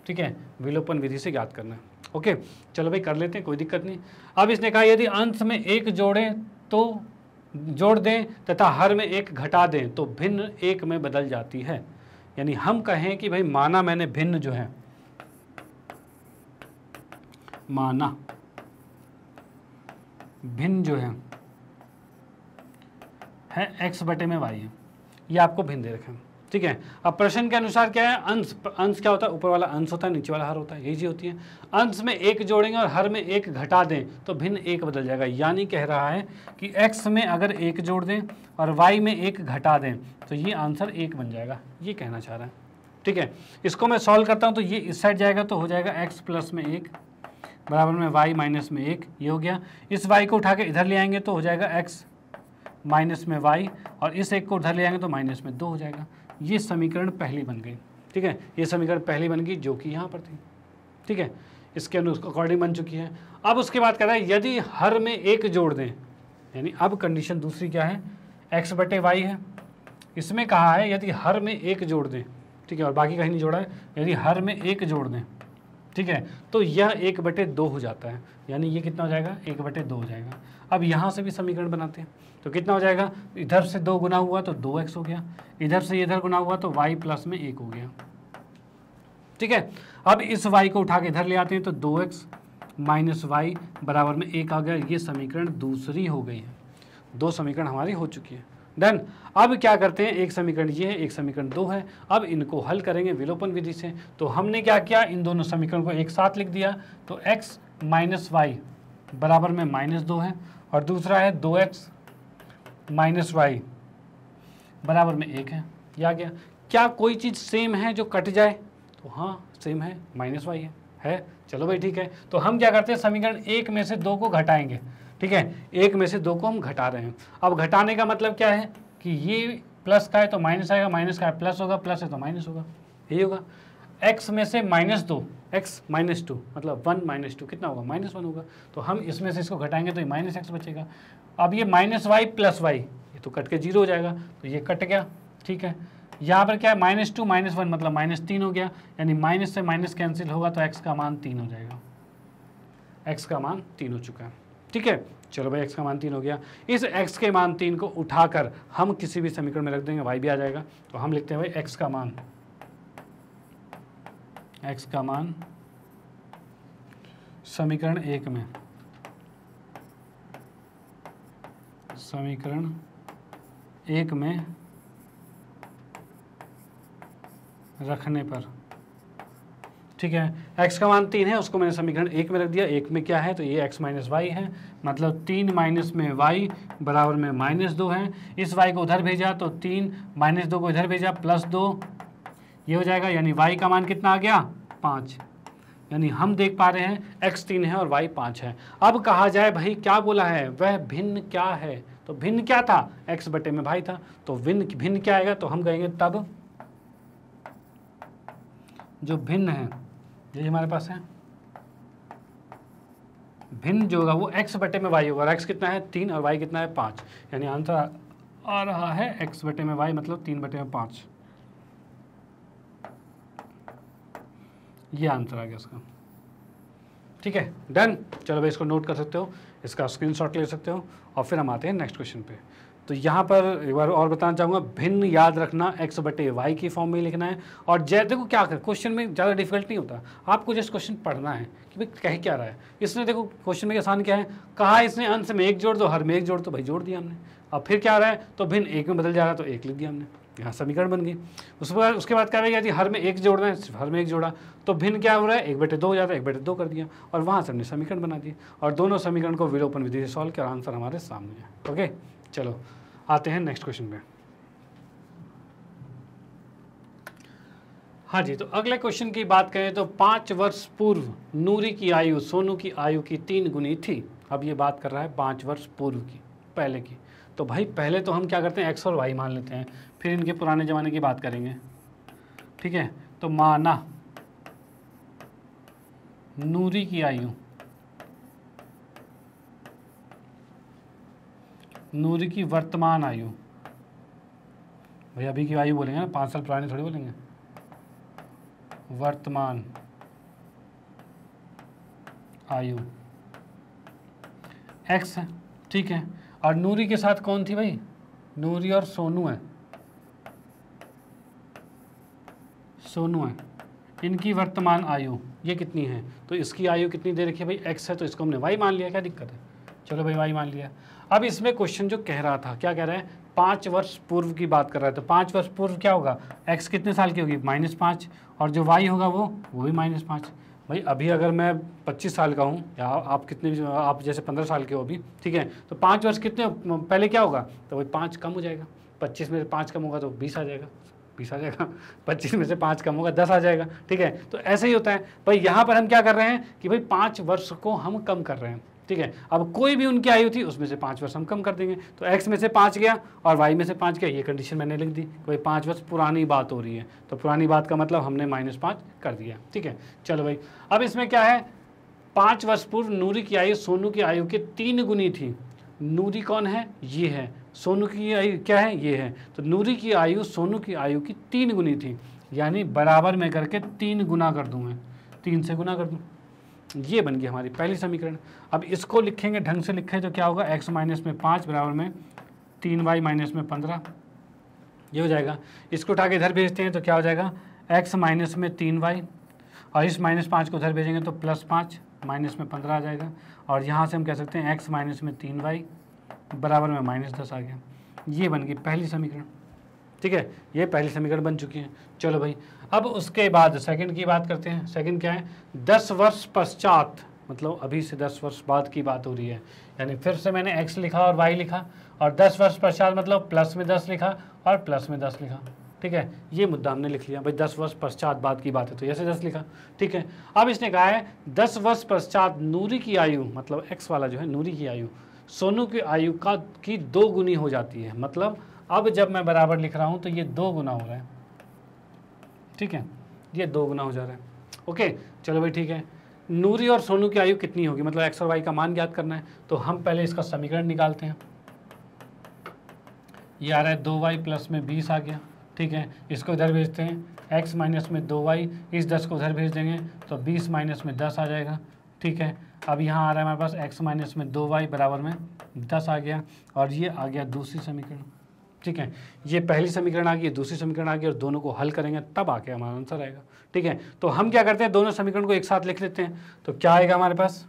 ठीक है विलोपन विधि से ज्ञात करना है ओके चलो भाई कर लेते हैं कोई दिक्कत नहीं अब इसने कहा यदि अंश में एक जोड़ें तो जोड़ दें तथा हर में एक घटा दें तो भिन्न एक में बदल जाती है यानी हम कहें कि भाई माना मैंने भिन्न जो है माना भिन्न जो है है एक्स बटे में वाई है ये आपको भिन्न दे रखें ठीक है अब प्रश्न के अनुसार क्या है अंश अंश क्या होता है ऊपर वाला अंश होता है नीचे वाला हर होता है यही चीज होती है अंश में एक जोड़ेंगे और हर में एक घटा दें तो भिन्न एक बदल जाएगा यानी कह रहा है कि x में अगर एक जोड़ दें और y में एक घटा दें तो ये आंसर एक बन जाएगा ये कहना चाह रहा है ठीक है इसको मैं सॉल्व करता हूँ तो ये इस साइड जाएगा तो हो जाएगा एक्स प्लस में एक बराबर में वाई माइनस में एक ये हो गया इस वाई को उठा के इधर ले आएंगे तो हो जाएगा एक्स माइनस में वाई और इस एक को उधर ले आएंगे तो माइनस में दो हो जाएगा ये समीकरण पहली बन गई ठीक है ये समीकरण पहली बन गई जो कि यहाँ पर थी ठीक है इसके अकॉर्डिंग बन चुकी है अब उसके बाद कह रहा है यदि हर में एक जोड़ दें यानी अब कंडीशन दूसरी क्या है एक्स बटे वाई है इसमें कहा है यदि हर में एक जोड़ दें ठीक है और बाकी कहीं नहीं जोड़ा है यदि हर में एक जोड़ दें ठीक है तो यह एक बटे दो हो जाता है यानी ये कितना हो जाएगा एक बटे दो हो जाएगा अब यहाँ से भी समीकरण बनाते हैं तो कितना हो जाएगा इधर से दो गुना हुआ तो दो एक्स हो गया इधर से इधर गुना हुआ तो वाई प्लस में एक हो गया ठीक है अब इस वाई को उठा के इधर ले आते हैं तो दो एक्स माइनस वाई बराबर में एक आ गया ये समीकरण दूसरी हो गई है दो समीकरण हमारी हो चुकी है डन अब क्या करते हैं एक समीकरण ये है एक समीकरण दो है अब इनको हल करेंगे विलोपन विधि से तो हमने क्या किया इन दोनों समीकरण को एक साथ लिख दिया तो x माइनस वाई बराबर में माइनस दो है और दूसरा है दो एक्स माइनस वाई बराबर में एक है या क्या गया क्या कोई चीज़ सेम है जो कट जाए तो हाँ सेम है माइनस वाई है है चलो भाई ठीक है तो हम क्या करते हैं समीकरण एक में से दो को घटाएंगे ठीक है एक में से दो को हम घटा रहे हैं अब घटाने का मतलब क्या है कि ये प्लस का है तो माइनस आएगा माइनस का है प्लस होगा प्लस है तो माइनस होगा यही होगा एक्स में से माइनस दो एक्स माइनस टू मतलब वन माइनस टू कितना होगा माइनस वन होगा तो हम इसमें से इसको घटाएंगे तो ये माइनस एक्स बचेगा अब ये माइनस वाई प्लस वाई ये तो कट के जीरो हो जाएगा तो ये कट गया ठीक है यहाँ पर क्या है माइनस टू माइनस वन मतलब माइनस तीन हो गया यानी माइनस से माइनस कैंसिल होगा तो एक्स का मान तीन हो जाएगा एक्स का मान तीन हो चुका है ठीक है चलो भाई एक्स का मान तीन हो गया इस एक्स के मान तीन को उठाकर हम किसी भी समीकरण में रख देंगे वाई भी आ जाएगा तो हम लिखते हैं भाई एक्स का मान एक्स का मान समीकरण एक में समीकरण एक में रखने पर ठीक है एक्स का मान तीन है उसको मैंने समीकरण एक में रख दिया एक में क्या है तो ये एक्स माइनस वाई है मतलब तीन माइनस में वाई बराबर में माइनस दो है इस वाई को उधर भेजा तो तीन माइनस दो को इधर भेजा प्लस दो ये हो जाएगा यानी वाई का मान कितना आ गया पाँच यानी हम देख पा रहे हैं एक्स तीन है और वाई पाँच है अब कहा जाए भाई क्या बोला है वह भिन्न क्या है तो भिन्न क्या था एक्स बटे में भाई था तो भिन्न भिन्न क्या आएगा तो हम कहेंगे तब जो भिन्न है यही हमारे पास है भिन्न जो होगा वो एक्स बटे में वाई होगा एक्स कितना है तीन और वाई कितना है पाँच यानी आंसर आ रहा है एक्स बटे में वाई मतलब तीन बटे में पाँच ये आंसर आ गया इसका ठीक है डन चलो भाई इसको नोट कर सकते हो इसका स्क्रीनशॉट ले सकते हो और फिर हम आते हैं नेक्स्ट क्वेश्चन पे तो यहाँ पर एक बार और बताना चाहूँगा भिन्न याद रखना एक्स बटे वाई की फॉर्म में लिखना है और जय देखो क्या कर क्वेश्चन में ज़्यादा डिफिकल्ट नहीं होता आपको जस्ट क्वेश्चन पढ़ना है कि भाई कह क्या रहा है इसने देखो क्वेश्चन में आसान क्या है कहा इसने अंश में एक जोड़ दो हर में एक जोड़ तो भाई जोड़ दिया हमने अब फिर क्या रहा है तो भिन्न एक में बदल जा रहा है तो एक लिख दिया हमने यहाँ समीकरण बन गई उसके बाद उसके बाद क्या रहेगा जी हर में एक जोड़ना है सिर्फ हर में एक जोड़ा तो भिन्न क्या हो रहा है एक बटे दो हो जाता है एक बटे दो कर दिया और वहाँ से हमने समीकरण बना दिया और दोनों समीकरण को विलोपन विधि से सॉल्व किया आंसर हमारे सामने है ओके चलो आते हैं नेक्स्ट क्वेश्चन पे हाँ जी तो अगले क्वेश्चन की बात करें तो पांच वर्ष पूर्व नूरी की आयु सोनू की आयु की तीन गुनी थी अब ये बात कर रहा है पांच वर्ष पूर्व की पहले की तो भाई पहले तो हम क्या करते हैं एक्स और वाई मान लेते हैं फिर इनके पुराने ज़माने की बात करेंगे ठीक है तो माना नूरी की आयु नूरी की वर्तमान आयु भाई अभी की आयु बोलेंगे ना पाँच साल पुरानी थोड़ी बोलेंगे वर्तमान आयु एक्स है ठीक है और नूरी के साथ कौन थी भाई नूरी और सोनू है सोनू है इनकी वर्तमान आयु ये कितनी है तो इसकी आयु कितनी दे रखी है भाई एक्स है तो इसको हमने वाई मान लिया क्या दिक्कत है चलो भाई वाई मान लिया अब इसमें क्वेश्चन जो कह रहा था क्या कह रहे हैं पाँच वर्ष पूर्व की बात कर रहा है तो पाँच वर्ष पूर्व क्या होगा एक्स कितने साल की होगी माइनस पाँच और जो वाई होगा वो वो भी माइनस पाँच भाई अभी अगर मैं पच्चीस साल का हूँ या आप कितने भी आप जैसे पंद्रह साल के हो अभी ठीक है तो पाँच वर्ष कितने पहले क्या होगा तो भाई पाँच कम हो जाएगा पच्चीस में से पाँच कम होगा तो बीस आ जाएगा बीस आ जाएगा पच्चीस में से पाँच कम होगा दस आ जाएगा ठीक है तो ऐसे ही होता है भाई यहाँ पर हम क्या कर रहे हैं कि भाई पाँच वर्ष को हम कम कर रहे हैं ठीक है अब कोई भी उनकी आयु थी उसमें से पाँच वर्ष हम कम कर देंगे तो एक्स में से पाँच गया और वाई में से पाँच गया ये कंडीशन मैंने लिख दी भाई पाँच वर्ष पुरानी बात हो रही है तो पुरानी बात का मतलब हमने माइनस पाँच कर दिया ठीक है चलो भाई अब इसमें क्या है पाँच वर्ष पूर्व नूरी की आयु सोनू की आयु के तीन गुनी थी नूरी कौन है ये है सोनू की आयु क्या है ये है तो नूरी की आयु सोनू की आयु की तीन गुनी थी यानी बराबर में करके तीन गुना कर दूँ मैं तीन से गुना कर दूँ ये बन गई हमारी पहली समीकरण अब इसको लिखेंगे ढंग से लिखें तो क्या होगा एक्स माइनस में पाँच बराबर में तीन वाई माइनस में पंद्रह ये हो जाएगा इसको उठा के इधर भेजते हैं तो क्या हो जाएगा एक्स माइनस में तीन वाई और इस माइनस पाँच को उधर भेजेंगे तो प्लस पाँच माइनस में पंद्रह आ जाएगा और यहाँ से हम कह सकते हैं एक्स माइनस में तीन वाई बराबर में माइनस दस आ गया ये बन गई पहली समीकरण ठीक है ये पहले समीकरण बन चुकी है चलो भाई अब उसके बाद सेकंड की बात करते हैं सेकंड क्या है दस वर्ष पश्चात मतलब अभी से दस वर्ष बाद की बात हो रही है यानी फिर से मैंने एक्स लिखा और वाई लिखा और दस वर्ष पश्चात मतलब प्लस में दस लिखा और प्लस में दस लिखा ठीक है ये मुद्दा हमने लिख लिया भाई दस वर्ष पश्चात बाद की बात है तो ऐसे दस लिखा ठीक है अब इसने कहा है दस वर्ष पश्चात नूरी की आयु मतलब एक्स वाला जो है नूरी की आयु सोनू की आयु का की दो गुनी हो जाती है मतलब अब जब मैं बराबर लिख रहा हूँ तो ये दो गुना हो रहा है ठीक है ये दो गुना हो जा रहा है ओके चलो भाई ठीक है नूरी और सोनू की आयु कितनी होगी मतलब एक्स और वाई का मान ज्ञात करना है तो हम पहले इसका समीकरण निकालते हैं ये आ रहा है दो वाई प्लस में बीस आ गया ठीक है इसको इधर भेजते हैं एक्स माइनस में दो वाई इस दस को उधर भेज देंगे तो बीस माइनस में दस आ जाएगा ठीक है अब यहाँ आ रहा है हमारे पास एक्स माइनस में दो वाई बराबर में दस आ गया और ये आ गया दूसरी समीकरण ठीक है ये पहली समीकरण आ गई दूसरी समीकरण आ गई और दोनों को हल करेंगे तब आके हमारा आंसर आएगा ठीक है तो हम क्या करते हैं दोनों समीकरण को एक साथ लिख लेते हैं तो क्या आएगा हमारे पास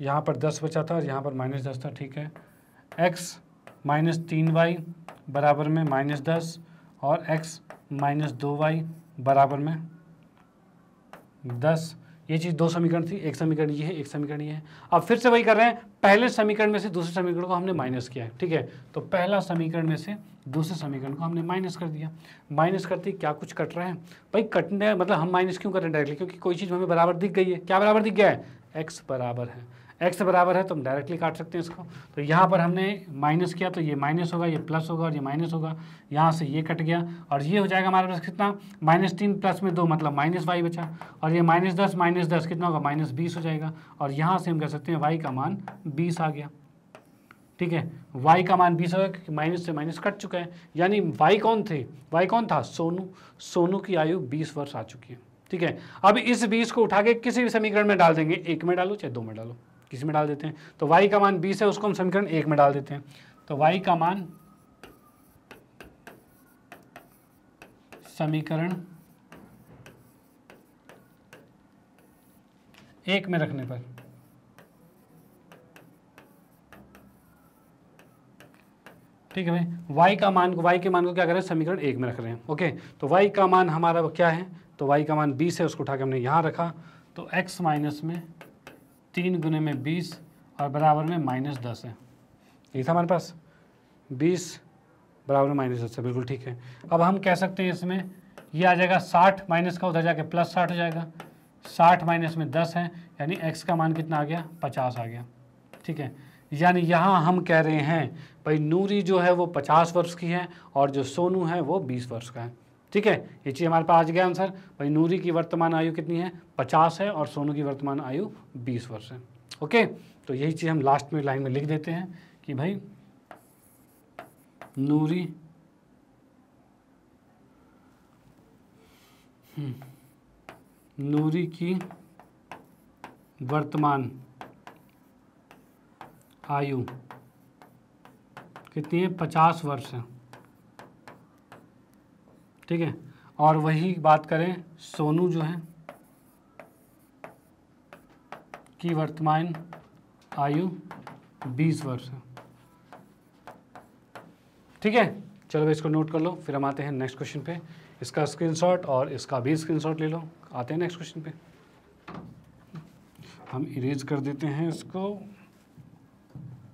यहाँ पर दस बचा था और यहाँ पर माइनस दस था ठीक है एक्स माइनस तीन वाई बराबर में माइनस दस और एक्स माइनस दो वाई बराबर में दस ये चीज़ दो समीकरण थी एक समीकरण ये है एक समीकरण ये है अब फिर से वही कर रहे हैं पहले समीकरण में से दूसरे समीकरण को हमने माइनस किया है ठीक है तो पहला समीकरण में से दूसरे समीकरण को हमने माइनस कर दिया माइनस करते क्या कुछ कट रहा है भाई कटने मतलब हम माइनस क्यों कर रहे हैं डायरेक्टली क्योंकि कोई चीज़ हमें बराबर दिख गई है क्या बराबर दिख गया है एक्स बराबर है एक्स बराबर है तो हम डायरेक्टली काट सकते हैं इसको तो यहाँ पर हमने माइनस किया तो ये माइनस होगा ये प्लस होगा और ये माइनस होगा यहाँ से ये कट गया और ये हो जाएगा हमारे पास कितना माइनस तीन प्लस में दो मतलब माइनस वाई बचा और ये माइनस दस माइनस दस कितना होगा माइनस बीस हो जाएगा और यहाँ से हम कह सकते हैं वाई का मान बीस आ गया ठीक है वाई का मान बीस होगा माइनस से माइनस कट चुका है यानी वाई कौन थे वाई कौन था सोनू सोनू की आयु बीस वर्ष आ चुकी है ठीक है अब इस 20 को उठा के किसी भी समीकरण में डाल देंगे एक में डालो चाहे दो में डालो किस में डाल देते हैं तो वाई का मान बीस है उसको हम समीकरण एक में डाल देते हैं तो वाई का मान समीकरण एक में रखने पर ठीक है भाई वाई का मान को वाई के मान को क्या कर रहे हैं समीकरण एक में रख रहे हैं ओके तो वाई का मान हमारा क्या है तो वाई का मान बीस है उसको उठा के हमने यहां रखा तो एक्स माइनस में तीन गुने में बीस और बराबर में माइनस दस है यही था हमारे पास बीस बराबर में माइनस दस है बिल्कुल ठीक है अब हम कह सकते हैं इसमें ये आ जाएगा साठ माइनस का उधर जाके प्लस साठ हो जाएगा साठ माइनस में दस है यानी एक्स का मान कितना आ गया पचास आ गया ठीक है यानी यहाँ हम कह रहे हैं भाई नूरी जो है वो पचास वर्ष की है और जो सोनू है वो बीस वर्ष का है ठीक है ये चीज़ हमारे पास आ गया आंसर भाई नूरी की वर्तमान आयु कितनी है पचास है और सोनू की वर्तमान आयु बीस वर्ष है ओके तो यही चीज़ हम लास्ट में लाइन में लिख देते हैं कि भाई नूरी हम्म, नूरी की वर्तमान आयु कितनी है पचास वर्ष है ठीक है और वही बात करें सोनू जो है की वर्तमान आयु 20 वर्ष है ठीक है चलो इसको नोट कर लो फिर हम आते हैं नेक्स्ट क्वेश्चन पे इसका स्क्रीनशॉट और इसका भी स्क्रीनशॉट ले लो आते हैं नेक्स्ट क्वेश्चन पे हम इरेज कर देते हैं इसको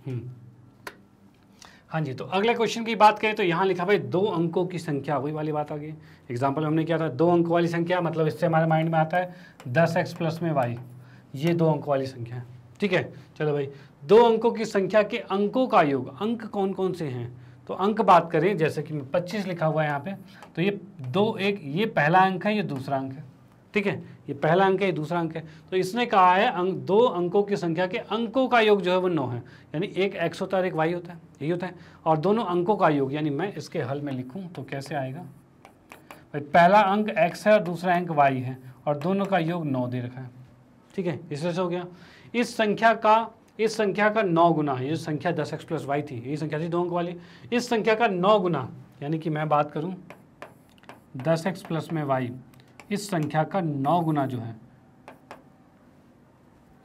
हम्म हाँ जी तो अगले क्वेश्चन की बात करें तो यहाँ लिखा भाई दो अंकों की संख्या वही वाली बात आ गई एग्जाम्पल हमने क्या था दो अंकों वाली संख्या मतलब इससे हमारे माइंड में आता है दस एक्स प्लस में वाई ये दो अंकों वाली संख्या है ठीक है चलो भाई दो अंकों की संख्या के अंकों का योग अंक कौन कौन से हैं तो अंक बात करें जैसे कि मैं पच्चीस लिखा हुआ है यहाँ पर तो ये दो एक ये पहला अंक है ये दूसरा अंक है ठीक है ये पहला अंक है दूसरा अंक है तो इसने कहा है अंक दो अंकों की संख्या के अंकों का योग जो है वो नौ है यानी एक एक्स होता है एक वाई होता है यही होता है और दोनों अंकों का योग यानी मैं इसके हल में लिखूँ तो कैसे आएगा भाई पहला अंक एक्स है और दूसरा अंक वाई है और दोनों का योग नौ दे रखा है ठीक है इस अच्छा हो गया इस संख्या का इस संख्या का नौ गुना है ये संख्या दस एक्स प्लस वाई थी यही संख्या थी दो अंक वाली इस संख्या का नौ गुना यानी कि मैं बात करूं दस एक्स प्लस में वाई इस संख्या का नौ गुना जो है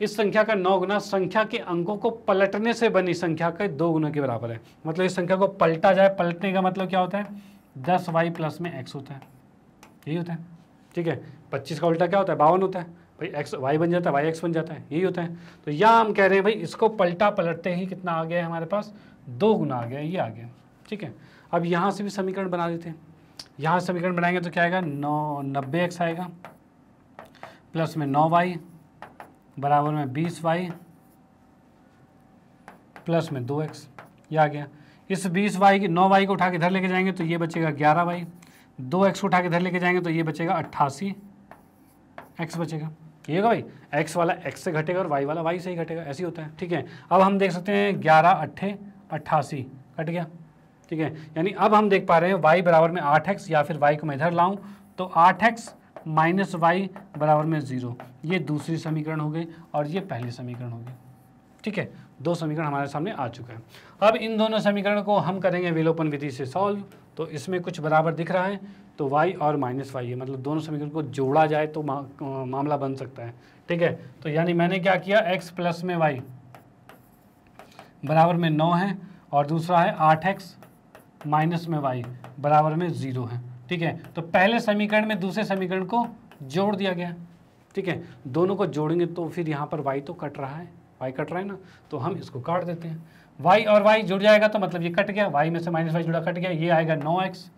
इस संख्या का नौ गुना संख्या के अंकों को पलटने से बनी संख्या के दो गुना के बराबर है मतलब इस संख्या को पलटा जाए पलटने का मतलब क्या होता है दस वाई प्लस में एक्स होता है यही होता है ठीक है पच्चीस का उल्टा क्या होता है बावन होता है भाई एक्स वाई बन जाता है वाई एक्स बन जाता है यही होता है तो यह हम कह रहे हैं भाई इसको पलटा पलटते ही कितना आ गया है हमारे पास दो गुना आ गया ये आ गया ठीक है अब यहाँ से भी समीकरण बना देते हैं यहाँ समीकरण बनाएंगे तो क्या आएगा नौ नब्बे एक्स आएगा प्लस में नौ वाई बराबर में बीस वाई प्लस में दो एक्स ये आ गया इस बीस वाई की नौ वाई को उठा के इधर लेके जाएंगे तो ये बचेगा ग्यारह वाई दो एक्स को उठा के इधर लेके जाएंगे तो ये बचेगा अट्ठासी एक्स बचेगा ठीक भाई एक्स वाला एक्स से घटेगा और वाई वाला वाई से ही घटेगा ऐसे ही होता है ठीक है अब हम देख सकते हैं ग्यारह अट्ठे अट्ठासी कट गया ठीक है यानी अब हम देख पा रहे हैं y बराबर में आठ एक्स या फिर y को मैं इधर लाऊं तो आठ एक्स माइनस वाई बराबर में ज़ीरो ये दूसरी समीकरण हो गई और ये पहली समीकरण हो गई ठीक है दो समीकरण हमारे सामने आ चुके हैं अब इन दोनों समीकरण को हम करेंगे विलोपन विधि से सॉल्व तो इसमें कुछ बराबर दिख रहा है तो वाई और माइनस वाई है मतलब दोनों समीकरण को जोड़ा जाए तो मा, मामला बन सकता है ठीक है तो यानी मैंने क्या किया एक्स प्लस में वाई बराबर में नौ है और दूसरा है आठ एक्स माइनस में वाई बराबर में जीरो है ठीक है तो पहले समीकरण में दूसरे समीकरण को जोड़ दिया गया ठीक है दोनों को जोड़ेंगे तो फिर यहाँ पर वाई तो कट रहा है वाई कट रहा है ना तो हम इसको काट देते हैं वाई और वाई जुड़ जाएगा तो मतलब ये कट गया वाई में से माइनस वाई जुड़ा कट गया ये आएगा नौ एक्स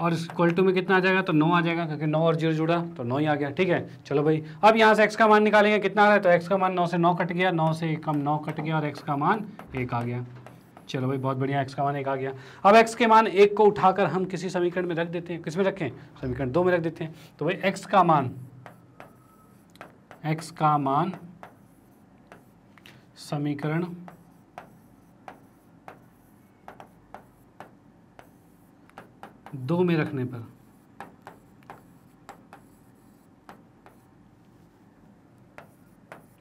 और इक्वल टू में कितना आ जाएगा तो नौ आ जाएगा क्योंकि नौ और जीरो जुड़ा तो नौ ही आ गया ठीक है चलो भाई अब यहाँ से एक्स का मान निकालेंगे कितना आ रहा है तो एक्स का मान नौ से नौ कट गया नौ से कम नौ कट गया और एक्स का मान एक आ गया चलो भाई बहुत बढ़िया एक्स का मान एक आ गया अब एक्स के मान एक को उठाकर हम किसी समीकरण में रख देते हैं किसमें रखें समीकरण दो में रख देते हैं तो भाई एक्स का मान एक्स का मान समीकरण दो में रखने पर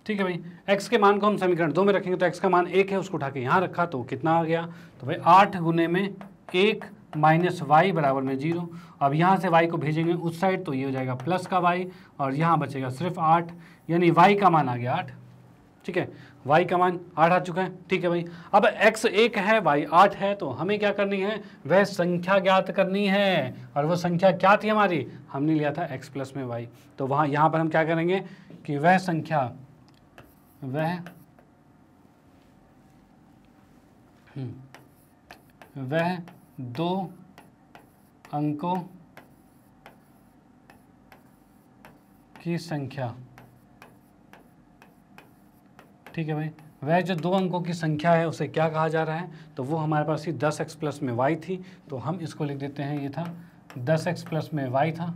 ठीक है भाई एक्स के मान को हम समीकरण दो में रखेंगे तो एक्स का मान एक है उसको उठा के यहाँ रखा तो कितना आ गया तो भाई आठ गुने में एक माइनस वाई बराबर में जीरो अब यहाँ से वाई को भेजेंगे उस साइड तो ये हो जाएगा प्लस का वाई और यहाँ बचेगा सिर्फ आठ यानी वाई का मान आ गया आठ ठीक है वाई का मान आठ आ चुका है ठीक है भाई अब एक्स एक है वाई आठ है तो हमें क्या करनी है वह संख्या ज्ञात करनी है और वह संख्या क्या थी हमारी हमने लिया था एक्स प्लस में वाई तो वहाँ यहाँ पर हम क्या करेंगे कि वह संख्या वह हम्म। वह दो अंकों की संख्या ठीक है भाई वह जो दो अंकों की संख्या है उसे क्या कहा जा रहा है तो वो हमारे पास ही दस एक्स प्लस में वाई थी तो हम इसको लिख देते हैं ये था दस एक्स प्लस में वाई था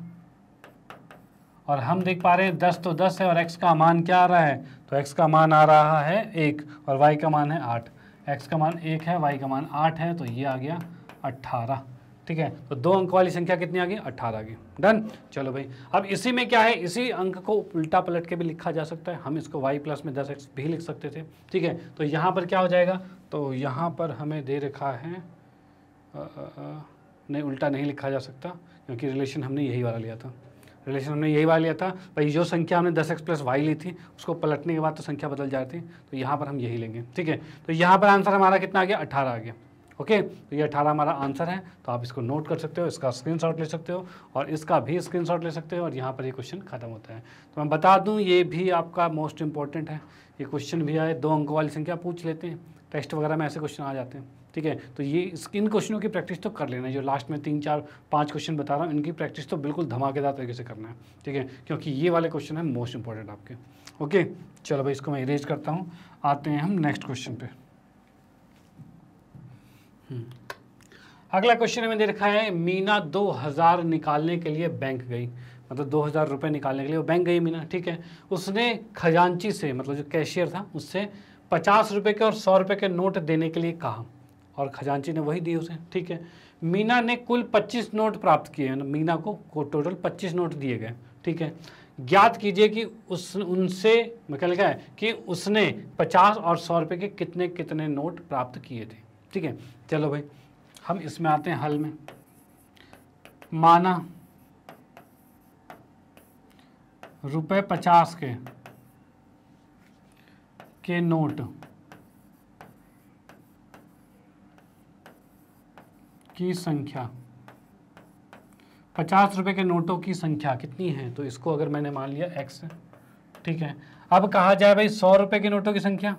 और हम देख पा रहे हैं दस तो दस है और एक्स का मान क्या आ रहा है तो x का मान आ रहा है एक और y का मान है आठ x का मान एक है y का मान आठ है तो ये आ गया अट्ठारह ठीक है तो दो अंक वाली संख्या कितनी आ गई अट्ठारह आ गई डन चलो भाई अब इसी में क्या है इसी अंक को उल्टा पलट के भी लिखा जा सकता है हम इसको y प्लस में दस एक्स भी लिख सकते थे ठीक है तो यहाँ पर क्या हो जाएगा तो यहाँ पर हमें दे रखा है आ, आ, आ, नहीं उल्टा नहीं लिखा जा सकता क्योंकि रिलेशन हमने यही वाला लिया था रिलेशन हमने यही वाला लिया था भाई जो संख्या हमने दस एक्स प्लस वाई ली थी उसको पलटने के बाद तो संख्या बदल जाती तो यहाँ पर हम यही लेंगे ठीक है तो यहाँ पर आंसर हमारा कितना आ गया अट्ठारह आ गया ओके तो ये अठारह हमारा आंसर है तो आप इसको नोट कर सकते हो इसका स्क्रीन ले सकते हो और इसका भी स्क्रीन ले सकते हो और यहाँ पर ये क्वेश्चन खत्म होता है तो मैं बता दूँ ये भी आपका मोस्ट इंपॉर्टेंट है ये क्वेश्चन भी आए दो अंकों वाली संख्या पूछ लेते हैं टेस्ट वगैरह में ऐसे क्वेश्चन आ जाते हैं ठीक है तो ये इन क्वेश्चनों की प्रैक्टिस तो कर लेना है जो लास्ट में तीन चार पाँच क्वेश्चन बता रहा हूँ इनकी प्रैक्टिस तो बिल्कुल धमाकेदार तरीके से करना है ठीक है क्योंकि ये वाले क्वेश्चन है मोस्ट इंपॉर्टेंट आपके ओके चलो भाई इसको मैं इरेज करता हूँ आते हैं हम नेक्स्ट क्वेश्चन पे हम्म। अगला क्वेश्चन मैंने दे रखा है मीना दो हज़ार निकालने के लिए बैंक गई मतलब दो हज़ार रुपये निकालने के लिए वो बैंक गई मीना ठीक है उसने खजांची से मतलब जो कैशियर था उससे पचास रुपये के और सौ रुपये के नोट देने के लिए कहा और खजांची ने वही दिए उसे ठीक है मीना ने कुल 25 नोट प्राप्त किए हैं मीना को, टोटल 25 नोट दिए गए ठीक है ज्ञात कीजिए कि उस उनसे मैं कह लिखा है कि उसने 50 और सौ रुपए के कितने कितने नोट प्राप्त किए थे ठीक है चलो भाई हम इसमें आते हैं हल में माना रुपए पचास के के नोट की संख्या पचास रुपए के नोटों की संख्या कितनी है तो इसको अगर मैंने मान लिया एक्स ठीक है अब कहा जाए भाई सौ रुपए के नोटों की संख्या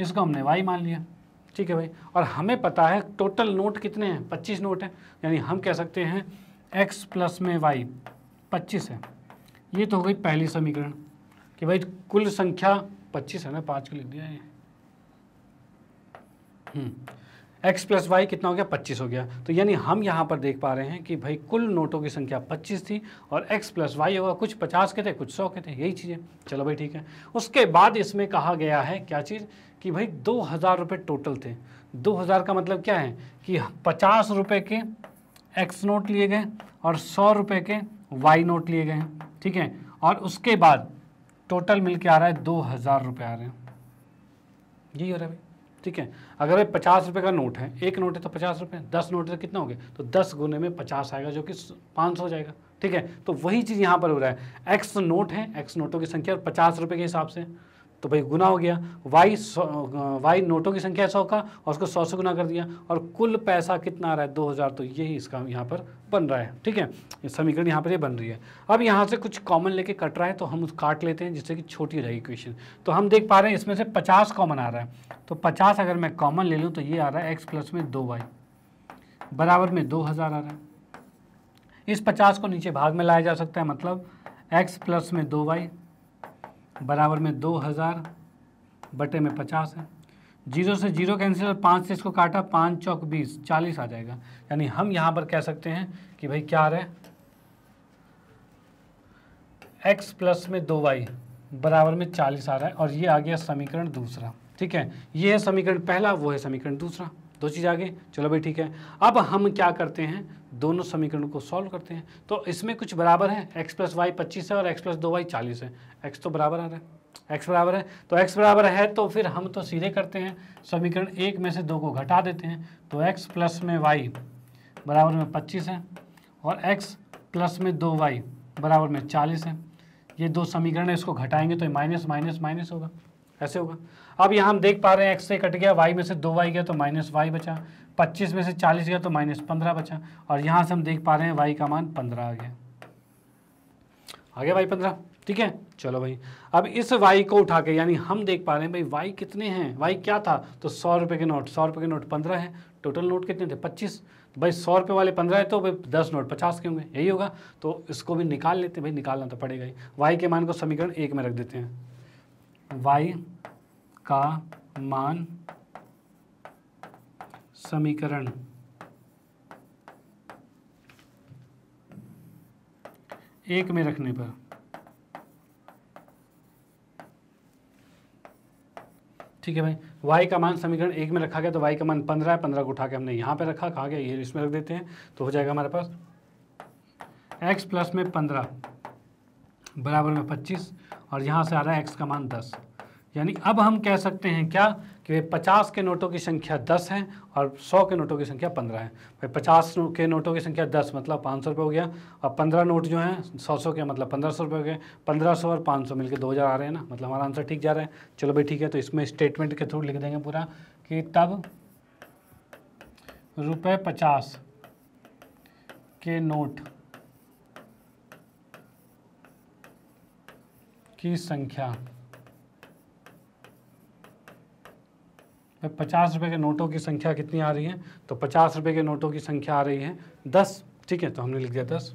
इसको हमने वाई मान लिया ठीक है भाई और हमें पता है टोटल नोट कितने हैं पच्चीस नोट है यानी हम कह सकते हैं एक्स प्लस में वाई पच्चीस है ये तो हो गई पहली समीकरण कि भाई कुल संख्या पच्चीस है ना पाँच को लिख दिया है एक्स प्लस वाई कितना हो गया पच्चीस हो गया तो यानी हम यहाँ पर देख पा रहे हैं कि भाई कुल नोटों की संख्या पच्चीस थी और एक्स प्लस वाई होगा कुछ पचास के थे कुछ सौ के थे यही चीज़ें चलो भाई ठीक है उसके बाद इसमें कहा गया है क्या चीज़ कि भाई दो हज़ार रुपये टोटल थे दो हज़ार का मतलब क्या है कि पचास रुपये के एक्स नोट लिए गए और सौ रुपये के वाई नोट लिए गए ठीक है और उसके बाद टोटल मिल के आ रहा है दो हज़ार रुपये आ रहे हैं यही हो रहा है ठीक है अगर भाई पचास रुपये का नोट है एक नोट है तो पचास रुपये दस नोट है तो कितना हो गया तो दस गुने में पचास आएगा जो कि पाँच सौ हो जाएगा ठीक है तो वही चीज़ यहाँ पर हो रहा है एक्स नोट है एक्स नोटों की संख्या पचास रुपये के हिसाब से तो भाई गुना हो गया वाई सौ वाई नोटों की संख्या सौ का और उसको सौ से गुना कर दिया और कुल पैसा कितना आ रहा है दो हज़ार तो यही इसका यहाँ पर बन रहा है ठीक है समीकरण यहाँ पर ये यह बन रही है अब यहाँ से कुछ कॉमन लेके कट रहा है तो हम उस काट लेते हैं जिससे कि छोटी रही इक्वेशन तो हम देख पा रहे हैं इसमें से पचास कॉमन आ रहा है तो पचास अगर मैं कॉमन ले लूँ तो ये आ रहा है एक्स प्लस में दो वाई बराबर में दो हज़ार आ रहा है इस पचास को नीचे भाग में लाया जा सकता है मतलब एक्स प्लस में दो वाई बराबर में दो हज़ार बटे में पचास है जीरो से जीरो कैंसिल पाँच से इसको काटा पाँच चौक बीस चालीस आ जाएगा यानी हम यहाँ पर कह सकते हैं कि भाई क्या आ रहा है एक्स प्लस में दो वाई बराबर में चालीस आ रहा है और ये आ गया समीकरण दूसरा ठीक है ये है समीकरण पहला वो है समीकरण दूसरा दो चीज़ आगे चलो भाई ठीक है अब हम क्या करते हैं दोनों समीकरणों को सॉल्व करते हैं तो इसमें कुछ बराबर है एक्स प्लस वाई पच्चीस है और एक्स प्लस दो वाई चालीस है एक्स तो बराबर आ रहा है एक्स बराबर है तो एक्स बराबर है तो फिर हम तो सीधे करते हैं समीकरण एक में से दो को घटा देते हैं तो एक्स प्लस में वाई बराबर में पच्चीस है और एक्स प्लस में दो वाई बराबर में चालीस है ये दो समीकरण है इसको घटाएंगे तो माइनस माइनस माइनस होगा ऐसे होगा अब यहाँ हम देख पा रहे हैं एक्स से कट गया वाई में से दो वाई गया तो माइनस वाई बचा पच्चीस में से चालीस गया तो माइनस पंद्रह बचा और यहाँ से हम देख पा रहे हैं वाई का मान पंद्रह आ गया आ गया भाई पंद्रह ठीक है चलो भाई अब इस वाई को उठा के यानी हम देख पा रहे हैं भाई वाई कितने हैं वाई क्या था तो सौ रुपये के नोट सौ रुपये के नोट पंद्रह है टोटल नोट कितने थे पच्चीस तो भाई सौ रुपये वाले पंद्रह है तो भाई दस नोट पचास के होंगे यही होगा तो इसको भी निकाल लेते हैं भाई निकालना तो पड़ेगा ही वाई के मान को समीकरण एक में रख देते हैं वाई का मान समीकरण एक में रखने पर ठीक है भाई वाई का मान समीकरण एक में रखा गया तो वाई का मान पंद्रह है पंद्रह को उठा के हमने यहां पे रखा कहा गया ये इसमें रख देते हैं तो हो जाएगा हमारे पास एक्स प्लस में पंद्रह बराबर में पच्चीस और यहां से आ रहा है एक्स का मान दस यानी अब हम कह सकते हैं क्या कि पचास के नोटों की संख्या दस है और सौ के नोटों की संख्या पंद्रह है भाई पचास के नोटों की संख्या दस मतलब पाँच सौ रुपये हो गया और पंद्रह नोट जो हैं सौ सौ के मतलब पंद्रह सौ रुपये हो गए पंद्रह सौ और पाँच सौ मिलकर दो हज़ार आ रहे हैं ना मतलब हमारा आंसर ठीक जा रहा है चलो भाई ठीक है तो इसमें स्टेटमेंट के थ्रू लिख देंगे पूरा कि तब रुपये पचास के नोट की संख्या भाई पचास रुपये के नोटों की संख्या कितनी आ रही है तो पचास रुपये के नोटों की संख्या आ रही है दस ठीक है तो हमने लिख दिया दस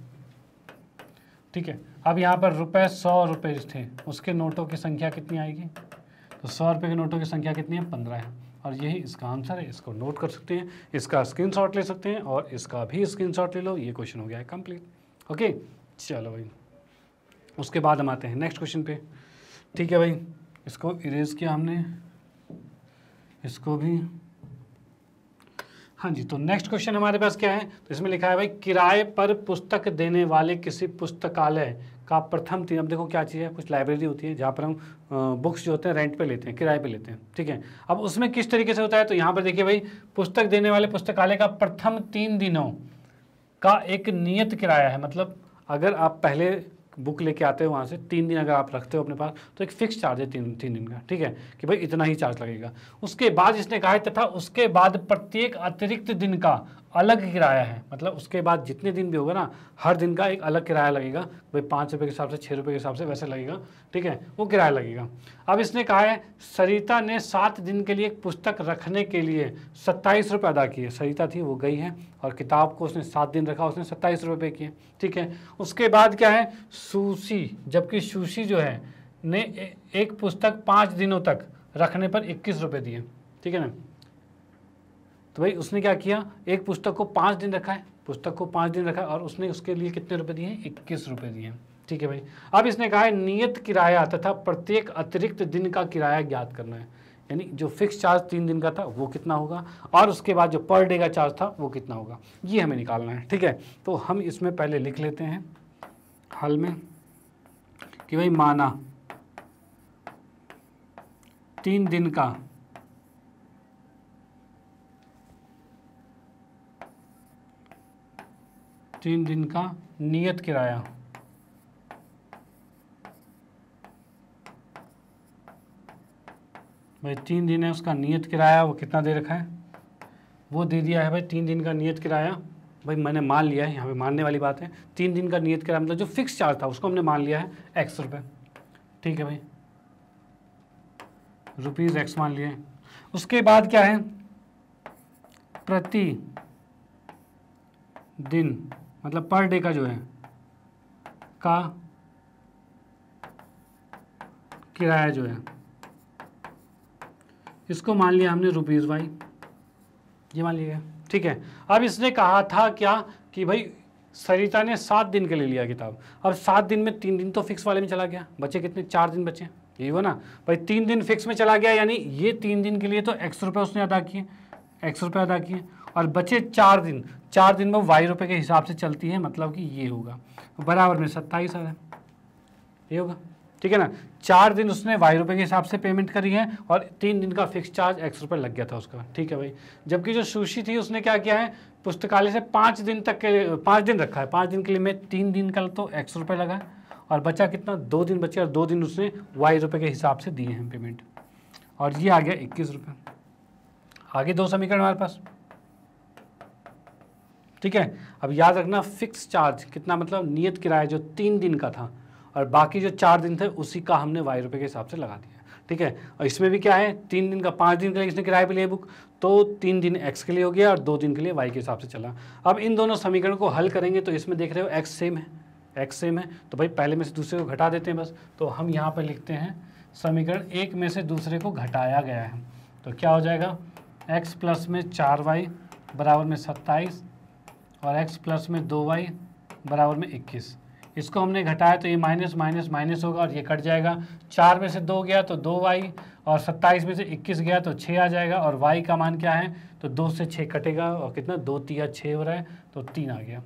ठीक है अब यहाँ पर रुपये सौ रुपये थे उसके नोटों की संख्या कितनी आएगी तो सौ रुपये के नोटों की संख्या कितनी है पंद्रह है और यही इसका आंसर है इसको नोट कर सकते हैं इसका स्क्रीन ले सकते हैं और इसका भी स्क्रीन ले लो ये क्वेश्चन हो गया है कम्प्लीट ओके चलो भाई उसके बाद हम आते हैं नेक्स्ट क्वेश्चन पे ठीक है भाई इसको इरेज किया हमने इसको भी हाँ जी तो नेक्स्ट क्वेश्चन हमारे पास क्या है तो इसमें लिखा है भाई किराए पर पुस्तक देने वाले किसी पुस्तकालय का प्रथम तीन अब देखो क्या चीज़ है कुछ लाइब्रेरी होती है जहाँ पर हम बुक्स जो होते हैं रेंट पे लेते हैं किराए पे लेते हैं ठीक है अब उसमें किस तरीके से होता है तो यहाँ पर देखिए भाई पुस्तक देने वाले पुस्तकालय का प्रथम तीन दिनों का एक नियत किराया है मतलब अगर आप पहले बुक लेके आते हो वहाँ से तीन दिन अगर आप रखते हो अपने पास तो एक फिक्स चार्ज है तीन तीन दिन का ठीक है कि भाई इतना ही चार्ज लगेगा उसके बाद इसने कहा तथा उसके बाद प्रत्येक अतिरिक्त दिन का अलग किराया है मतलब उसके बाद जितने दिन भी होगा ना हर दिन का एक अलग किराया लगेगा भाई पाँच रुपये के हिसाब से छः रुपये के हिसाब से वैसे लगेगा ठीक है वो किराया लगेगा अब इसने कहा है सरिता ने सात दिन के लिए एक पुस्तक रखने के लिए सत्ताईस रुपये अदा किए सरिता थी वो गई है और किताब को उसने सात दिन रखा उसने सत्ताईस रुपये किए ठीक है उसके बाद क्या है सूसी जबकि सूसी जो है ने एक पुस्तक पाँच दिनों तक रखने पर इक्कीस रुपये दिए ठीक है ना तो भाई उसने क्या किया एक पुस्तक को पाँच दिन रखा है पुस्तक को पाँच दिन रखा और उसने उसके लिए कितने रुपए दिए हैं इक्कीस रुपये दिए हैं ठीक है भाई अब इसने कहा है नियत किराया तथा प्रत्येक अतिरिक्त दिन का किराया ज्ञात करना है यानी जो फिक्स चार्ज तीन दिन का था वो कितना होगा और उसके बाद जो पर डे का चार्ज था वो कितना होगा ये हमें निकालना है ठीक है तो हम इसमें पहले लिख लेते हैं हल में कि भाई माना तीन दिन का तीन दिन का नियत किराया भाई तीन दिन है उसका नियत किराया वो कितना दे रखा है वो दे दिया है भाई तीन दिन का नियत किराया भाई मैंने मान लिया है यहाँ पे मानने वाली बात है तीन दिन का नियत किराया मतलब जो फिक्स चार्ज था उसको हमने मान लिया है एक्स रुपये ठीक है भाई रुपीज़ एक्स मान लिए उसके बाद क्या है प्रति दिन मतलब पर डे का जो है का किराया जो है इसको मान लिया हमने रुपीज़ वाई ये मान लिया ठीक है अब इसने कहा था क्या कि भाई सरिता ने सात दिन के लिए लिया किताब अब सात दिन में तीन दिन तो फिक्स वाले में चला गया बचे कितने चार दिन बचे यही हुआ ना भाई तीन दिन फिक्स में चला गया यानी ये तीन दिन के लिए तो एक्स रुपये उसने अदा किए एक्स रुपये अदा किए और बचे चार दिन चार दिन में वाई रुपये के हिसाब से चलती है मतलब कि ये होगा तो बराबर में सत्ताईस हज़ार ये होगा ठीक है ना चार दिन उसने वाई रुपये के हिसाब से पेमेंट करी है और तीन दिन का फिक्स चार्ज एक्स रुपये लग गया था उसका ठीक है भाई जबकि जो सुशी थी उसने क्या किया है पुस्तकालय से पाँच दिन तक के पाँच दिन रखा है पाँच दिन के लिए मैं तीन दिन का तो एक्स रुपये लगा और बचा कितना दो दिन बचे और दो दिन उसने वाई रुपये के हिसाब से दिए हैं पेमेंट और ये आ गया इक्कीस रुपये आगे दो समीकरण हमारे पास ठीक है अब याद रखना फिक्स चार्ज कितना मतलब नियत किराया जो तीन दिन का था और बाकी जो चार दिन थे उसी का हमने वाई रुपये के हिसाब से लगा दिया ठीक है और इसमें भी क्या है तीन दिन का पाँच दिन के लिए इसने किराए पर लिए बुक तो तीन दिन एक्स के लिए हो गया और दो दिन के लिए वाई के हिसाब से चला अब इन दोनों समीकरण को हल करेंगे तो इसमें देख रहे हो एक्स सेम है एक्स सेम है तो भाई पहले में से दूसरे को घटा देते हैं बस तो हम यहाँ पर लिखते हैं समीकरण एक में से दूसरे को घटाया गया है तो क्या हो जाएगा एक्स प्लस में चार वाई बराबर में सत्ताईस और एक्स प्लस में दो वाई बराबर में इक्कीस इसको हमने घटाया तो ये माइनस माइनस माइनस होगा और ये कट जाएगा चार में से दो गया तो दो वाई और सत्ताईस में से इक्कीस गया तो छः आ जाएगा और वाई का मान क्या है तो दो से छः कटेगा और कितना दो तिया छः हो रहा है तो तीन आ गया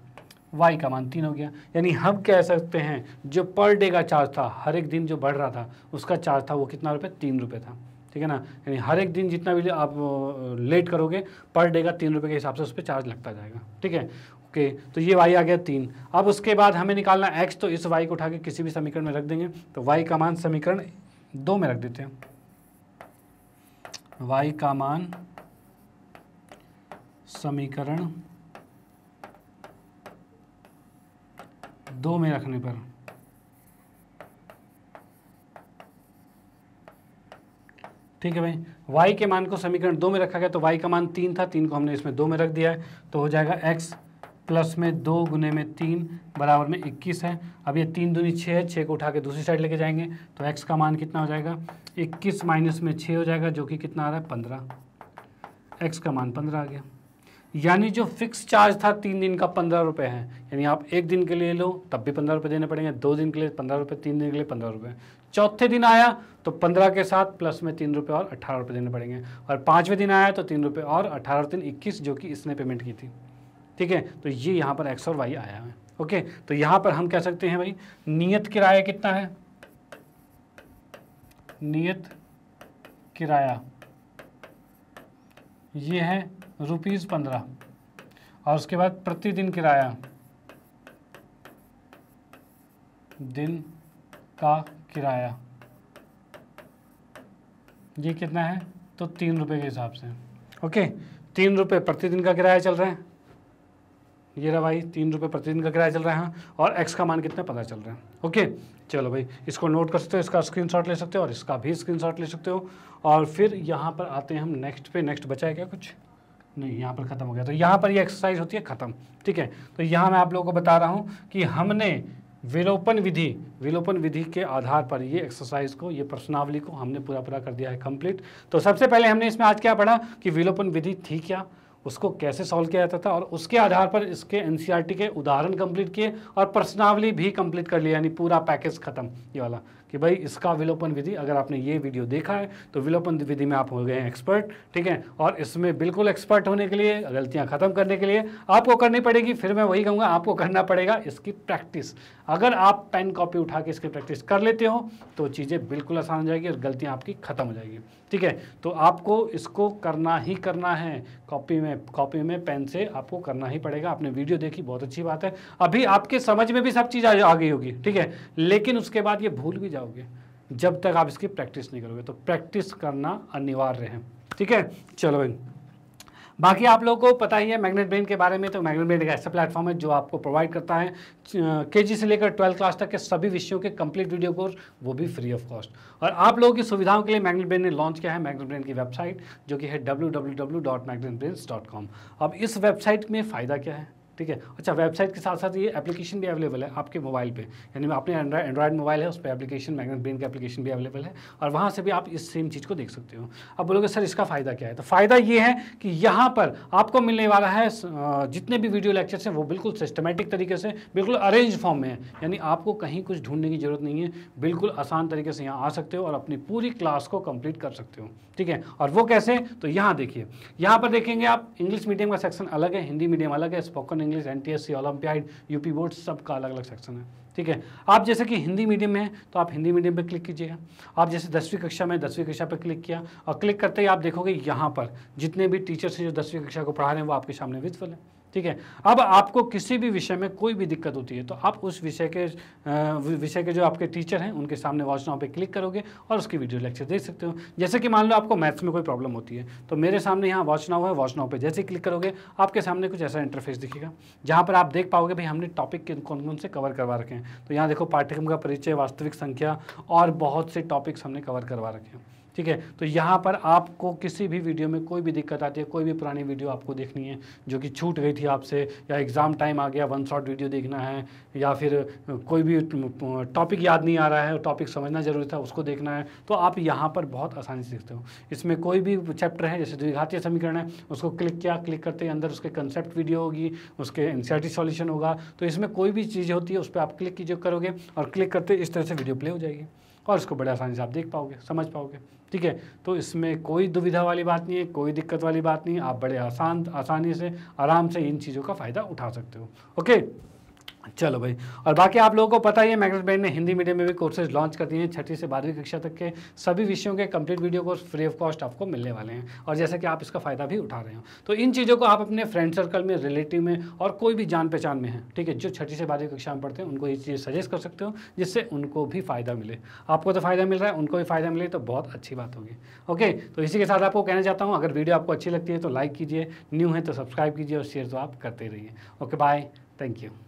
वाई का मान तीन हो गया यानी हम कह सकते हैं जो पर डे का चार्ज था हर एक दिन जो बढ़ रहा था उसका चार्ज था वो कितना रुपये तीन रुपये था ठीक है ना यानी हर एक दिन जितना भी आप लेट करोगे पर डे का तीन रुपये के हिसाब से उस पर चार्ज लगता जाएगा ठीक है ओके तो ये वाई आ गया तीन अब उसके बाद हमें निकालना एक्स तो इस वाई को उठा के किसी भी समीकरण में रख देंगे तो वाई का मान समीकरण दो में रख देते हैं वाई का मान समीकरण दो में रखने पर ठीक है भाई वाई के मान को समीकरण दो में रखा गया तो वाई का मान तीन था तीन को हमने इसमें दो में रख दिया है तो हो जाएगा एक्स प्लस में दो गुने में तीन बराबर में इक्कीस है अब ये तीन दूनी छः है छः को उठा के दूसरी साइड लेके जाएंगे तो एक्स का मान कितना हो जाएगा इक्कीस माइनस में छः हो जाएगा जो कि कितना आ रहा है पंद्रह एक्स का मान पंद्रह आ गया यानी जो फिक्स चार्ज था तीन दिन का पंद्रह रुपये है यानी आप एक दिन के लिए लो तब भी पंद्रह रुपये देने पड़ेंगे दो दिन के लिए पंद्रह रुपये तीन दिन के लिए पंद्रह रुपये चौथे दिन आया तो पंद्रह के साथ प्लस में तीन रुपये और अट्ठारह रुपये देने पड़ेंगे और पाँचवें दिन आया तो तीन रुपये और अठारह तीन इक्कीस जो कि इसने पेमेंट की थी ठीक है तो ये यहाँ पर एक्स और वाई आया है ओके तो यहाँ पर हम कह सकते हैं भाई नियत किराया कितना है नियत किराया ये है रुपीज़ पंद्रह और उसके बाद प्रतिदिन किराया दिन का किराया ये कितना है तो तीन रुपये के हिसाब से ओके तीन रुपये प्रतिदिन का किराया चल रहा है ये रहा भाई तीन रुपये प्रतिदिन का किराया चल रहा है हाँ, और एक्स का मान कितना पता चल रहा है ओके चलो भाई इसको नोट कर सकते हो इसका स्क्रीनशॉट ले सकते हो और इसका भी स्क्रीनशॉट ले सकते हो और फिर यहाँ पर आते हैं हम नेक्स्ट पे नेक्स्ट बचा है क्या कुछ नहीं यहाँ पर ख़त्म हो गया तो यहाँ पर ये यह एक्सरसाइज होती है ख़त्म ठीक है तो यहाँ मैं आप लोगों को बता रहा हूँ कि हमने विलोपन विधि विलोपन विधि के आधार पर ये एक्सरसाइज को ये प्रश्नावली को हमने पूरा पूरा कर दिया है कंप्लीट तो सबसे पहले हमने इसमें आज क्या पढ़ा कि विलोपन विधि थी क्या उसको कैसे सॉल्व किया जाता था और उसके आधार पर इसके एन e के उदाहरण कंप्लीट किए और प्रश्नावली भी कंप्लीट कर लिया यानी पूरा पैकेज खत्म ये वाला कि भाई इसका विलोपन विधि अगर आपने ये वीडियो देखा है तो विलोपन विधि में आप हो गए हैं एक्सपर्ट ठीक है और इसमें बिल्कुल एक्सपर्ट होने के लिए गलतियाँ ख़त्म करने के लिए आपको करनी पड़ेगी फिर मैं वही कहूँगा आपको करना पड़ेगा इसकी प्रैक्टिस अगर आप पेन कॉपी उठा के इसकी प्रैक्टिस कर लेते हो तो चीज़ें बिल्कुल आसान हो जाएगी और गलतियाँ आपकी ख़त्म हो जाएगी ठीक है तो आपको इसको करना ही करना है कॉपी में कॉपी में पेन से आपको करना ही पड़ेगा आपने वीडियो देखी बहुत अच्छी बात है अभी आपके समझ में भी सब चीज़ आ गई होगी ठीक है लेकिन उसके बाद ये भूल भी जाओगे जब तक आप इसकी प्रैक्टिस नहीं करोगे तो प्रैक्टिस करना अनिवार्य है ठीक है चलो इन बाकी आप लोगों को पता ही है मैग्नेट ब्रेन के बारे में तो मैग्नेट ब्रेन एक ऐसा प्लेटफॉर्म है जो आपको प्रोवाइड करता है के जी से लेकर ट्वेल्थ क्लास तक के सभी विषयों के कंप्लीट वीडियो कोर्स वो भी फ्री ऑफ कॉस्ट और आप लोगों की सुविधाओं के लिए मैग्नेट ब्रेन ने लॉन्च किया है मैग्नेट ब्रेन की वेबसाइट जो कि है डब्ल्यू अब इस वेबसाइट में फ़ायदा क्या है ठीक है अच्छा वेबसाइट के साथ साथ ये एप्लीकेशन भी अवेलेबल है आपके मोबाइल पे यानी आपने एंड्रॉइड मोबाइल है उस पर एप्लीकेशन मैगनेट ब्रेन का एप्लीकेशन भी अवेलेबल है और वहाँ से भी आप इस सेम चीज़ को देख सकते हो अब बोलोगे सर इसका फ़ायदा क्या है तो फ़ायदा ये है कि यहाँ पर आपको मिलने वाला है जितने भी वीडियो लेक्चर्स हैं वो बिल्कुल सिस्टमेटिक तरीके से बिल्कुल अरेंज फॉर्म में है यानी आपको कहीं कुछ ढूंढने की ज़रूरत नहीं है बिल्कुल आसान तरीके से यहाँ आ सकते हो और अपनी पूरी क्लास को कंप्लीट कर सकते हो ठीक है और वो कैसे तो यहाँ देखिए यहाँ पर देखेंगे आप इंग्लिश मीडियम का सेक्शन अलग है हिंदी मीडियम अलग है spoken English NTSC Olympiad UP board सबका अलग अलग सेक्शन है ठीक है आप जैसे कि हिंदी मीडियम में है तो आप हिंदी मीडियम पर क्लिक कीजिएगा आप जैसे दसवीं कक्षा में दसवीं कक्षा पे क्लिक किया और क्लिक करते ही आप देखोगे यहाँ पर जितने भी टीचर्स हैं जो दसवीं कक्षा को पढ़ा रहे हैं वो आपके सामने विजफल है ठीक है अब आपको किसी भी विषय में कोई भी दिक्कत होती है तो आप उस विषय के विषय के जो आपके टीचर हैं उनके सामने वॉच नाउ पे क्लिक करोगे और उसकी वीडियो लेक्चर देख सकते हो जैसे कि मान लो आपको मैथ्स में कोई प्रॉब्लम होती है तो मेरे सामने यहाँ वॉच नाउ है वॉच नाउ पे जैसे क्लिक करोगे आपके सामने कुछ ऐसा इंटरफेस दिखेगा जहाँ पर आप देख पाओगे भाई हमने टॉपिक कौन कौन से कवर करवा रखे हैं तो यहाँ देखो पाठ्यक्रम का परिचय वास्तविक संख्या और बहुत से टॉपिक्स हमने कवर करवा रखे हैं ठीक है तो यहाँ पर आपको किसी भी वीडियो में कोई भी दिक्कत आती है कोई भी पुरानी वीडियो आपको देखनी है जो कि छूट गई थी आपसे या एग्ज़ाम टाइम आ गया वन शॉट वीडियो देखना है या फिर कोई भी टॉपिक याद नहीं आ रहा है टॉपिक समझना जरूरी था उसको देखना है तो आप यहाँ पर बहुत आसानी से सीखते हो इसमें कोई भी चैप्टर है जैसे द्विघातीय समीकरण है उसको क्लिक किया क्लिक करते ही अंदर उसके कंसेप्ट वीडियो होगी उसके एन सॉल्यूशन होगा तो इसमें कोई भी चीज़ होती है उस पर आप क्लिक कीजिए करोगे और क्लिक करते इस तरह से वीडियो प्ले हो जाएगी और इसको बड़े आसानी से आप देख पाओगे समझ पाओगे ठीक है तो इसमें कोई दुविधा वाली बात नहीं है कोई दिक्कत वाली बात नहीं है आप बड़े आसान आसानी से आराम से इन चीज़ों का फ़ायदा उठा सकते हो ओके चलो भाई और बाकी आप लोगों को पता ही है मैग्नेट बैंड ने हिंदी मीडियम में भी कोर्सेज लॉन्च कर दिए हैं छठी से बारहवीं कक्षा तक के सभी विषयों के complete video course free of cost आपको मिलने वाले हैं और जैसे कि आप इसका फ़ायदा भी उठा रहे हो तो इन चीज़ों को आप अपने फ्रेंड सर्कल में रिलेटिव में और कोई भी जान पहचान में है ठीक है जो छठी से बारहवीं कक्षा में पढ़ते हैं उनको ये चीज़ सजेस्ट कर सकते हो जिससे उनको भी फ़ायदा मिले आपको तो फ़ायदा मिल रहा है उनको भी फ़ायदा मिले तो बहुत अच्छी बात होगी ओके तो इसी के साथ आपको कहना चाहता हूँ अगर वीडियो आपको अच्छी लगती है तो लाइक कीजिए न्यू है तो सब्सक्राइब कीजिए और शेयर तो आप करते रहिए ओके बाय थैंक यू